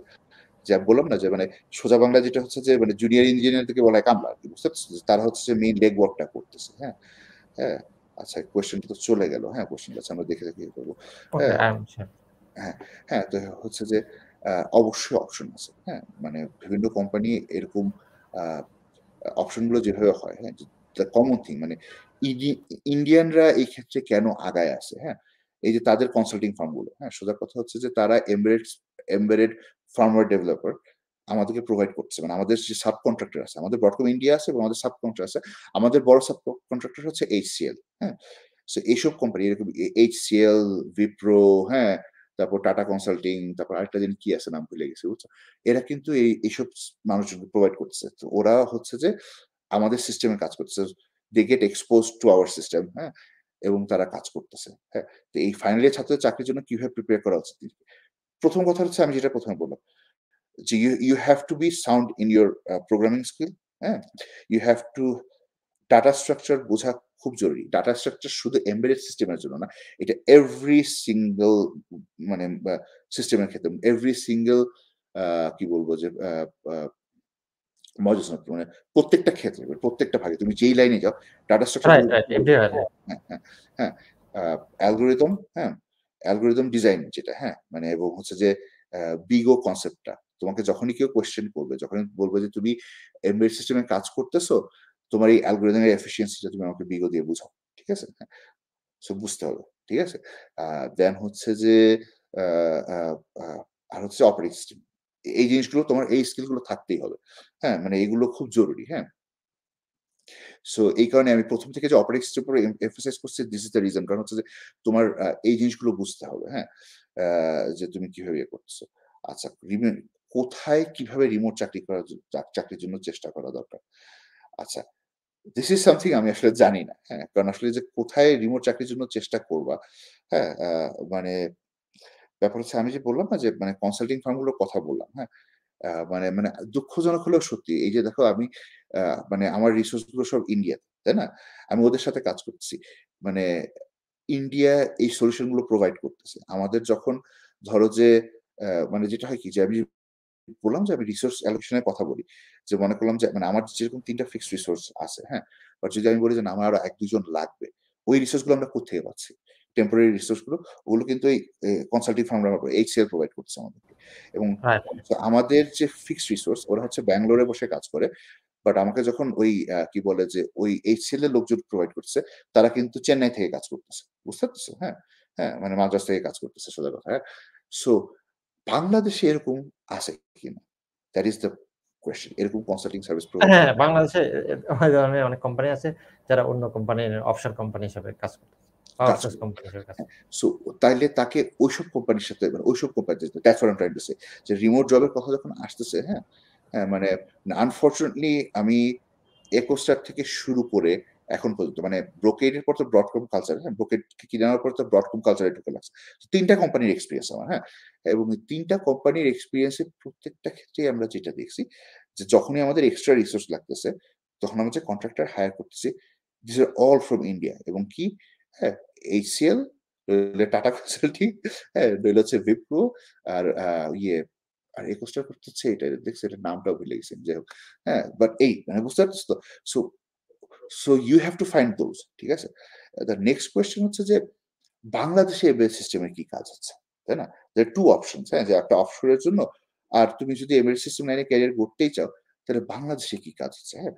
যা বললাম না যে মানে সোজা বাংলা যেটা হচ্ছে যে মানে জুনিয়ার ইঞ্জিনিয়ার থেকে বলা কামলা বুঝতে পারছো তারা হচ্ছে যে মেইন লেগ ওয়ার্কটা করতেছে হ্যাঁ হ্যাঁ আচ্ছা কোয়েশ্চেনটা তো চলে গেল হ্যাঁ কোয়েশ্চেনটা আমরা দেখে দেখে ইয়ে করবো হ্যাঁ? হ্যাঁ হ্যাঁ তো হচ্ছে যে অবশ্যই অপশন আছে হ্যাঁ মানে বিভিন্ন কোম্পানি এরকম অপশনগুলো যেভাবে হয় হ্যাঁ কমন থিং মানে ইন্ডিয়ানরা এই ক্ষেত্রে কেন আগায় আছে হ্যাঁ এই যে তাদের কনসাল্টিং ফার্মগুলো হ্যাঁ সোজা কথা হচ্ছে যে তারা এমবেড এমবেরেড ফার্মার ডেভেলপার আমাদেরকে প্রোভাইড করছে মানে আমাদের যে সাব কন্ট্রাক্টর আছে আমাদের বটকম ইন্ডিয়া আছে এবং আমাদের সাব কন্ট্রাক্টর আছে আমাদের বড় সাব কন্ট্রাক্টর হচ্ছে এইচসিএল হ্যাঁ সো এইসব কোম্পানি এরকম এইচসিএল ভিপ্রো হ্যাঁ তারপর টাটা কনসাল্টিং তারপর আরেকটা দিন কি আছে নাম ভুলে গেছি বুঝছো এরা কিন্তু এই এইসব মানুষজনকে প্রোভাইড করতেছে তো ওরা হচ্ছে যে আমাদের সিস্টেমে কাজ করতেছে they get expose to our system হ্যাঁ এবং তারা কাজ করতেছে হ্যাঁ তো এই ফাইনাল ইয়ার ছাত্রদের চাকরির জন্য কিভাবে প্রিপেয়ার করা উচিত প্রথম কথা হচ্ছে আমি যেটা প্রথমে বললাম যে you you have to be sound in your programming skill হ্যাঁ you have to data structure বোঝা খুব জরুরি ডাটা স্ট্রাকচার শুধু এমবেডেড সিস্টেমের জন্য না এটা এভরি সিঙ্গেল মানে সিস্টেমের ক্ষেত্রে এভরি সিঙ্গেল কি বলবো যে মজা মানে প্রত্যেকটা ক্ষেত্রে প্রত্যেকটা ভাগে তুমি যেই লাইনে যাও ডাটা স্ট্রাকচার হ্যাঁ অ্যালগোরিদম হ্যাঁ অ্যালগোরিদম ডিজাইন হ্যাঁ, হ্যাঁ, যেটা হ্যাঁ মানে এবং হচ্ছে যে বিগো কনসেপ্টটা তোমাকে যখনই কেউ কোয়েশ্চেন করবে যখন বলবে যে তুমি এমবেড সিস্টেমে কাজ করতেছো তোমার এই অ্যালগোরিদমের এফিসিয়েন্সিটা তুমি আমাকে বিগো দিয়ে বুঝাও ঠিক আছে সো বুঝতে হবে ঠিক আছে দেন হচ্ছে যে আর হচ্ছে অপারেটিং সিস্টেম এই জিনিসগুলো তোমার এই স্কিলগুলো থাকতেই হবে হ্যাঁ মানে এগুলো খুব জরুরি হ্যাঁ সো এই কারণে আমি প্রথম থেকে যে অপারেটিং সিস্টেম উপরে এমফোসাইজ করছি দিস ইজ দ্য রিজন কারণ হচ্ছে যে তোমার এই জিনিসগুলো বুঝতে হবে হ্যাঁ যে তুমি কিভাবে ইয়ে করতেছো আচ্ছা কোথায় কিভাবে রিমোট চাকরি করার চাকরির জন্য চেষ্টা করা দরকার আচ্ছা দিস ইজ সামথিং আমি আসলে জানি না হ্যাঁ কারণ আসলে যে কোথায় রিমোট চাকরির জন্য চেষ্টা করবা হ্যাঁ মানে ব্যাপার হচ্ছে আমি যে বললাম না যে মানে কনসাল্টিং ফার্মগুলোর কথা বললাম হ্যাঁ মানে মানে দুঃখজনক হলেও সত্যি এই যে দেখো আমি মানে আমার রিসোর্স গুলো সব ইন্ডিয়া তাই না আমি ওদের সাথে কাজ করছি মানে ইন্ডিয়া এই সলিউশন গুলো প্রোভাইড করতেছে আমাদের যখন ধরো যে মানে যেটা হয় কি যে আমি বললাম যে আমি রিসোর্স অ্যালোকেশনের কথা বলি যে মনে করলাম যে মানে আমার যেরকম তিনটা ফিক্সড রিসোর্স আছে হ্যাঁ বা যদি আমি বলি যে আমার আরো এক দুজন লাগবে ওই রিসোর্সগুলো আমরা কোথেকে পাচ্ছি টেম্পোরারি রিসোর্সগুলো ওগুলো কিন্তু এই কনসালটিং ফার্ম এইচসিএল প্রোভাইড করছে আমাদেরকে এবং আমাদের যে ফিক্সড রিসোর্স ওরা হচ্ছে ব্যাঙ্গালোরে বসে কাজ করে বাট আমাকে যখন ওই কি বলে যে ওই এইচসিএল এর লোকজন প্রোভাইড করছে তারা কিন্তু চেন্নাই থেকে কাজ করতেছে বুঝতে পারছো হ্যাঁ হ্যাঁ মানে মাদ্রাস থেকে কাজ করতেছে সোজা কথা হ্যাঁ সো বাংলাদেশে এরকম আছে কিনা দ্যাট ইজ দ্য কোয়েশ্চেন এরকম কনসাল্টিং সার্ভিস হ্যাঁ বাংলাদেশে অনেক কোম্পানি আছে যারা অন্য কোম্পানির অফশোর কোম্পানি হিসেবে কাজ করে হ্যাঁ, তাইলে তাকে ওইসব কোম্পানির সাথে মানে ওইসব কোম্পানি যে রিমোট জবের কথা যখন আসতেছে হ্যাঁ, হ্যাঁ মানে আনফর্চুনেটলি আমি একোস্টার থেকে শুরু করে এখন পর্যন্ত মানে ব্রোকেডের পর তো ব্রডকম কালচার হ্যাঁ ব্রোকেড কিনার পর তো ব্রডকম কালচারে ঢুকে লাগছে তিনটা কোম্পানির এক্সপিরিয়েন্স আমার হ্যাঁ এবং তিনটা কোম্পানির এক্সপিরিয়েন্সে প্রত্যেকটা ক্ষেত্রেই আমরা যেটা দেখছি যে যখনই আমাদের এক্সট্রা রিসোর্স লাগতেছে তখন আমরা যে কন্ট্রাক্টর হায়ার করতেছি this are all from India এবং কি হ্যাঁ এইচসিএল টাটা কনসাল্টিং হ্যাঁ রইল হচ্ছে বিপ্রো আর ইয়ে আর একুশটার করতে হচ্ছে এটা দেখছি এটা নামটাও ভুলে গেছি যাই হোক হ্যাঁ বাট এই মানে বুঝতে পারছিস তো so so you have to find those ঠিক আছে দ্য নেক্সট কোয়েশ্চেন হচ্ছে যে বাংলাদেশে এমএল সিস্টেমে কি কাজ হচ্ছে তাই না দের টু অপশন হ্যাঁ যে একটা অপশনের জন্য আর তুমি যদি এমএল সিস্টেম লাইনে ক্যারিয়ার করতেই চাও তাহলে বাংলাদেশে কি কাজ হচ্ছে হ্যাঁ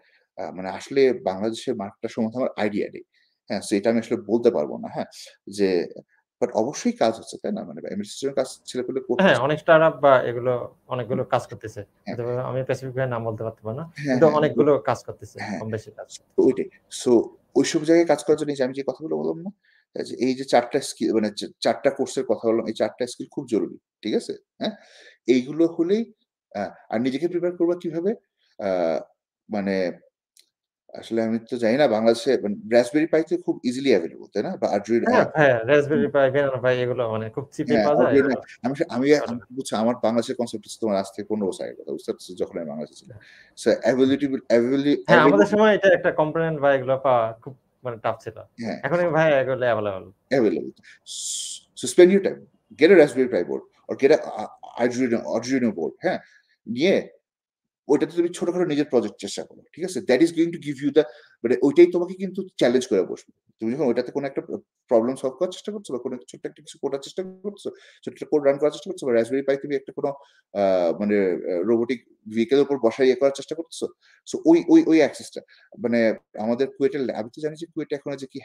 মানে আসলে বাংলাদেশের মার্কটা সম্বন্ধে আমার আইডিয়া নেই হ্যাঁ সেটা আমি আসলে বলতে পারবো না হ্যাঁ যে বাট অবশ্যই কাজ হচ্ছে তাই না মানে অ্যাডমিনিস্ট্রেশনের কাজ ছেলেপেলে করতে হ্যাঁ অনেক স্টার্টআপ বা এগুলো অনেকগুলো কাজ করতেছে হ্যাঁ। আমি স্পেসিফিক ভাবে নাম বলতে পারতাম না হ্যাঁ, কিন্তু হ্যাঁ। অনেকগুলো কাজ করতেছে কম বেশি কাজ ওইটাই সো সব জায়গায় কাজ করার জন্য আমি যে কথাগুলো বললাম না এই যে চারটা স্কিল মানে চারটা কোর্সের কথা বললাম এই চারটা স্কিল খুব জরুরি ঠিক আছে হ্যাঁ এইগুলো হলেই আর নিজেকে প্রিপেয়ার করবো কিভাবে মানে আসলে আমি তো জানি না বাংলাদেশে রাসবেরি পাই তো খুব ইজিলি অ্যাভেলেবল তাই না বা আর্ডুইনো হ্যাঁ রাসবেরি পাই ভেনার পাই এগুলো মানে খুব চিপলি হ্যাঁ, পাওয়া যায় আমি আমি বুঝছি আমার বাংলাদেশের কনসেপ্ট হচ্ছে তোমার আজ থেকে 15 বছর আগে কথা বুঝতে পারছো যখন আমি বাংলাদেশে ছিলাম সো অ্যাভেলেবল অ্যাভেলেবল হ্যাঁ আমাদের সময় এটা একটা কম্পোনেন্ট বা এগুলো পাওয়া খুব মানে টাফ ছিল হ্যাঁ। এখন ভাই এগুলো available available so spend you time get a Raspberry Pi board or get a Arduino Arduino board হ্যাঁ নিয়ে ওইটাতে তুমি ছোটখাটো নিজের প্রজেক্ট চেষ্টা করো ঠিক আছে that is going to give you the মানে ওইটাই তোমাকে কিন্তু চ্যালেঞ্জ করে বসবে তুমি যখন ওইটাতে কোনো একটা প্রবলেম সলভ করার চেষ্টা করছো বা কোনো ছোট্ট একটা কিছু করার চেষ্টা করছো ছোট্ট কোড রান করার চেষ্টা করছো বা রাসবেরি পাই তুমি একটা কোনো মানে রোবোটিক ভেহিকেল ওপর বসাই ইয়ে করার চেষ্টা করছো সো ওই ওই ওই অ্যাক্সেসটা মানে আমাদের কুয়েটের আমি তো জানি যে কুয়েটে এখন যে কি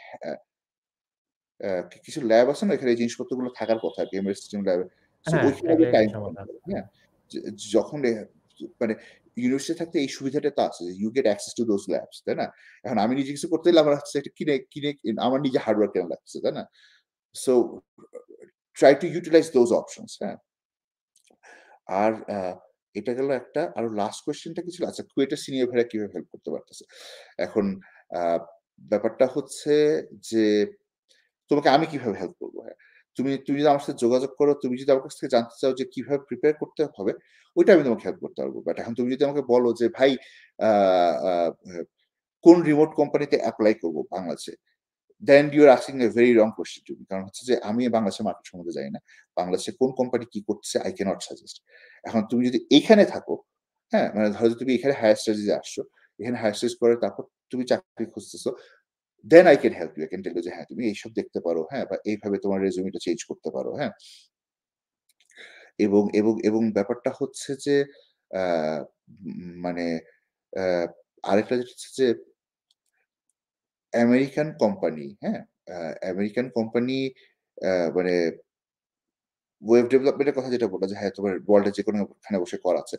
কিছু ল্যাব আছে না এখানে এই জিনিসপত্রগুলো থাকার কথা আর কি এমএস ল্যাবে ওইখানে টাইম হ্যাঁ, হ্যাঁ? যখন মানে ইউনিভার্সিটি থাকতে এই সুবিধাটা তো আছে you get access to those labs তাই না এখন আমি নিজে কিছু করতে গেলে আমার হচ্ছে একটা কিনে কিনে আমার নিজে হার্ডওয়ার্ক কেনা লাগছে তাই না so try to utilize those options হ্যাঁ আর এটা গেল একটা আর লাস্ট কোয়েশ্চেনটা কি ছিল আচ্ছা কুয়েটার সিনিয়র ভাইরা কিভাবে হেল্প করতে পারতেছে এখন ব্যাপারটা হচ্ছে যে তোমাকে আমি কিভাবে হেল্প করবো হ্যাঁ তুমি তুমি যদি আমার সাথে যোগাযোগ করো তুমি যদি আমার কাছ থেকে জানতে চাও যে কিভাবে প্রিপেয়ার করতে হবে ওইটা আমি তোমাকে হেল্প করতে পারবো বাট এখন তুমি যদি আমাকে বলো যে ভাই কোন রিমোট কোম্পানিতে অ্যাপ্লাই করবো বাংলাদেশে then you are asking a very wrong question to কারণ হচ্ছে যে আমি বাংলাদেশের মার্কেট সম্বন্ধে জানি না বাংলাদেশে কোন কোম্পানি কি করছে আই ক্যানট সাজেস্ট এখন তুমি যদি এইখানে থাকো হ্যাঁ মানে ধরো তুমি এখানে হায়ার স্টাডিজে আসছো এখানে হায়ার স্টাডিজ করে তারপর তুমি চাকরি খুঁজতেছো then I can help you I can tell যে হ্যাঁ তুমি এইসব দেখতে পারো হ্যাঁ বা এইভাবে তোমার রেজুমিটা চেঞ্জ করতে পারো হ্যাঁ এবং এবং এবং ব্যাপারটা হচ্ছে যে মানে আরেকটা যেটা হচ্ছে যে আমেরিকান কোম্পানি হ্যাঁ আমেরিকান কোম্পানি মানে ওয়েব ডেভেলপমেন্টের কথা যেটা বললো যে হ্যাঁ তোমার ওয়ার্ল্ডে যে কোনো বসে করা আছে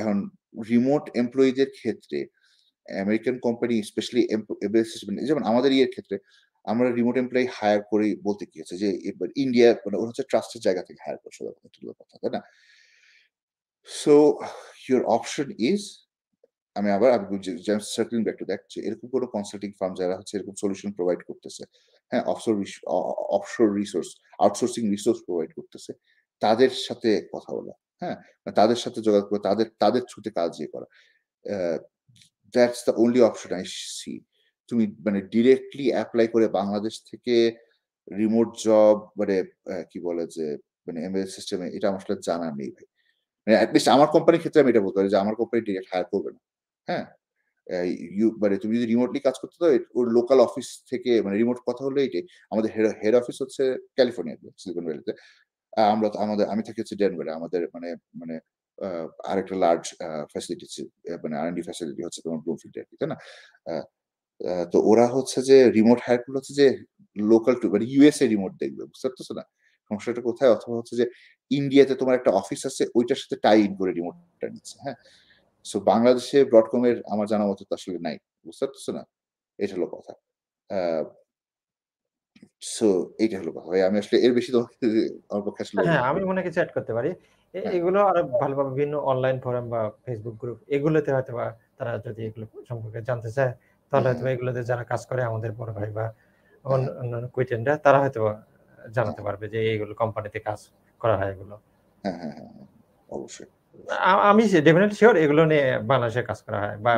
এখন রিমোট এমপ্লয়ীদের ক্ষেত্রে আমেরিকান কোম্পানি স্পেশালি যেমন আমাদের ইয়ের ক্ষেত্রে আমরা রিমোট এমপ্লয়ি হায়ার করে বলতে গিয়েছে যে ইন্ডিয়া মানে ওরা হচ্ছে ট্রাস্টের জায়গা থেকে হায়ার করছে ওরকম কথা তাই না সো ইউর অপশন ইজ আমি আবার আমি যেমন সার্কেলিং ব্যাক টু দ্যাট যে এরকম কোনো কনসাল্টিং ফার্ম যারা হচ্ছে এরকম সলিউশন প্রোভাইড করতেছে হ্যাঁ offshore offshore resource outsourcing resource provide করতেছে তাদের সাথে কথা বলা হ্যাঁ তাদের সাথে যোগাযোগ করা তাদের তাদের ছুটে কাজ ইয়ে করা that's the only option I see তুমি মানে ডিরেক্টলি অ্যাপ্লাই করে বাংলাদেশ থেকে রিমোট জব মানে কি বলে যে মানে এম সিস্টেমে এটা আমার আসলে জানা নেই ভাই মানে অ্যাটলিস্ট আমার কোম্পানির ক্ষেত্রে আমি এটা বলতে পারি যে আমার কোম্পানি ডিরেক্ট হায়ার করবে না হ্যাঁ ইউ মানে তুমি যদি রিমোটলি কাজ করতে তো ওর লোকাল অফিস থেকে মানে রিমোট কথা হলো এটাই আমাদের হেড হেড অফিস হচ্ছে ক্যালিফোর্নিয়াতে সিলিকন ভ্যালিতে আমরা আমাদের আমি থাকি হচ্ছে ডেনভারে আমাদের মানে মানে আর একটা লার্জ ফ্যাসিলিটি মানে আর ডি ফ্যাসিলিটি হচ্ছে তোমার ব্লুমফিল্ড আর কি তাই না তো ওরা হচ্ছে যে রিমোট হায়ার করলে হচ্ছে যে লোকাল টু মানে ইউএসএ রিমোট দেখবে বুঝতে পারতেছো না সমস্যাটা কোথায় অথবা হচ্ছে যে ইন্ডিয়াতে তোমার একটা অফিস আছে ওইটার সাথে টাই ইন করে রিমোটটা নিচ্ছে হ্যাঁ সো বাংলাদেশে ব্রডকমের আমার জানা মতো আসলে নাই বুঝতে পারতেছো না এটা হলো কথা সো এইটা হলো ভাই আমি আসলে এর বেশি তোমাকে আমার পক্ষে হ্যাঁ আমি মনে কিছু অ্যাড করতে পারি হ্যাঁ। এগুলো আরো ভালোভাবে বিভিন্ন অনলাইন ফোরাম বা ফেসবুক গ্রুপ এগুলোতে হয়তো বা তারা যদি এগুলো সম্পর্কে জানতে চায় তাহলে হয়তো এগুলোতে যারা কাজ করে আমাদের বড় ভাই বা হ্যাঁ। অন্যান্য কুইটেনরা তারা হয়তো জানাতে পারবে যে এইগুলো কোম্পানিতে কাজ করা হয় এগুলো হ্যাঁ হ্যাঁ, হ্যাঁ অবশ্যই আমি ডেফিনেটলি শিওর এগুলো নিয়ে বাংলাদেশে কাজ করা হয় বা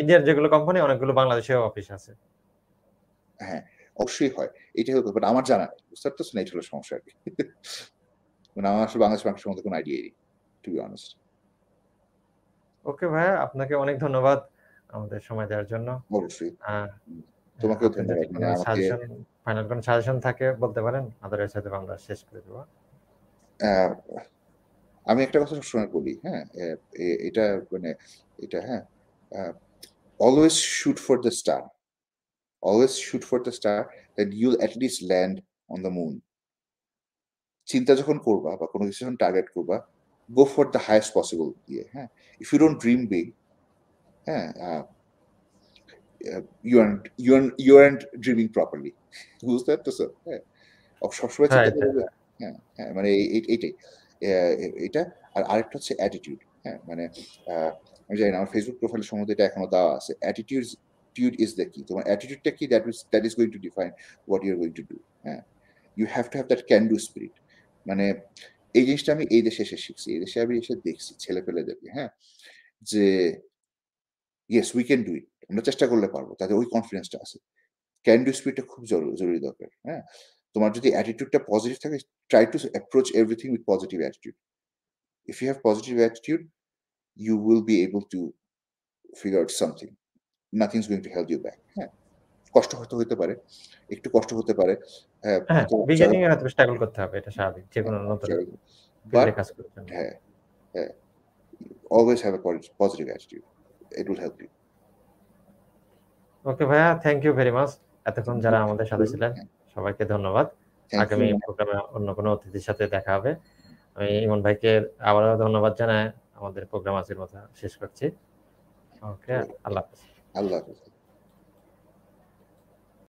ইন্ডিয়ার যেগুলো কোম্পানি অনেকগুলো বাংলাদেশেও অফিস আছে হ্যাঁ অবশ্যই হয় এটাই হলো ব্যাপার আমার জানা নেই বুঝতে পারতেছো না এটা হলো সমস্যা আর কি [laughs] মানে আমার আসলে বাংলাদেশ বাংলা সম্বন্ধে কোনো আইডিয়া নেই টু বি অনেস্ট ওকে ভাই আপনাকে অনেক ধন্যবাদ আমাদের সময় দেওয়ার জন্য অবশ্যই হ্যাঁ, তোমাকেও ধন্যবাদ মানে আমাকে ফাইনাল কোন সাজেশন থাকে বলতে পারেন আদারের সাথে আমরা শেষ করে দেব আমি একটা কথা সবসময় বলি হ্যাঁ এটা মানে এটা হ্যাঁ always shoot for the star always shoot for the star that you'll at least land on the moon চিন্তা যখন করবা বা কোনো কিছু যখন টার্গেট করবা go for the highest possible দিয়ে হ্যাঁ if you don't dream big হ্যাঁ you you are you properly হ্যাঁ সবসময় হ্যাঁ, চিন্তা হ্যাঁ হ্যাঁ।, হ্যাঁ হ্যাঁ মানে এইটাই এটা আর আরেকটা হচ্ছে অ্যাটিটিউড হ্যাঁ মানে আমি জানি না আমার ফেসবুক প্রোফাইলের সম্বন্ধে এটা এখনো দেওয়া আছে অ্যাটিটিউড অ্যাটিটিউড ইজ দ্য কি তোমার অ্যাটিটিউডটা কি that is that is going to define what your going to do হ্যাঁ you have to have that can do spirit মানে এই জিনিসটা আমি এই দেশে এসে শিখছি এই দেশে আমি এসে দেখছি ছেলে পেলেদেরকে হ্যাঁ যে yes we can do it আমরা চেষ্টা করলে পারবো তাদের ওই কনফিডেন্সটা আছে ক্যান ডু স্পিডটা খুব জরুরি জরুরি দরকার হ্যাঁ তোমার যদি অ্যাটিটিউডটা পজিটিভ থাকে try to approach everything with positive attitude if you have positive attitude you will be able to figure out something nothing's going to help you back হ্যাঁ কষ্ট হতে হতে পারে একটু কষ্ট হতে পারে হ্যাঁ, হ্যাঁ বিগিনিং এ হয়তো স্ট্রাগল করতে হবে এটা স্বাভাবিক যে কোনো নতুন কাজ করতে হ্যাঁ হ্যাঁ always have a positive attitude it will help you okay ভাইয়া থ্যাংক ইউ ভেরি মাচ এতক্ষণ যারা আমাদের সাথে ছিলেন সবাইকে ধন্যবাদ আগামী প্রোগ্রামে অন্য কোনো অতিথির সাথে দেখা হবে আমি ইমন ভাইকে আবারও ধন্যবাদ জানাই আমাদের প্রোগ্রাম আজকের মতো শেষ করছি ওকে আল্লাহ হাফেজ I love it.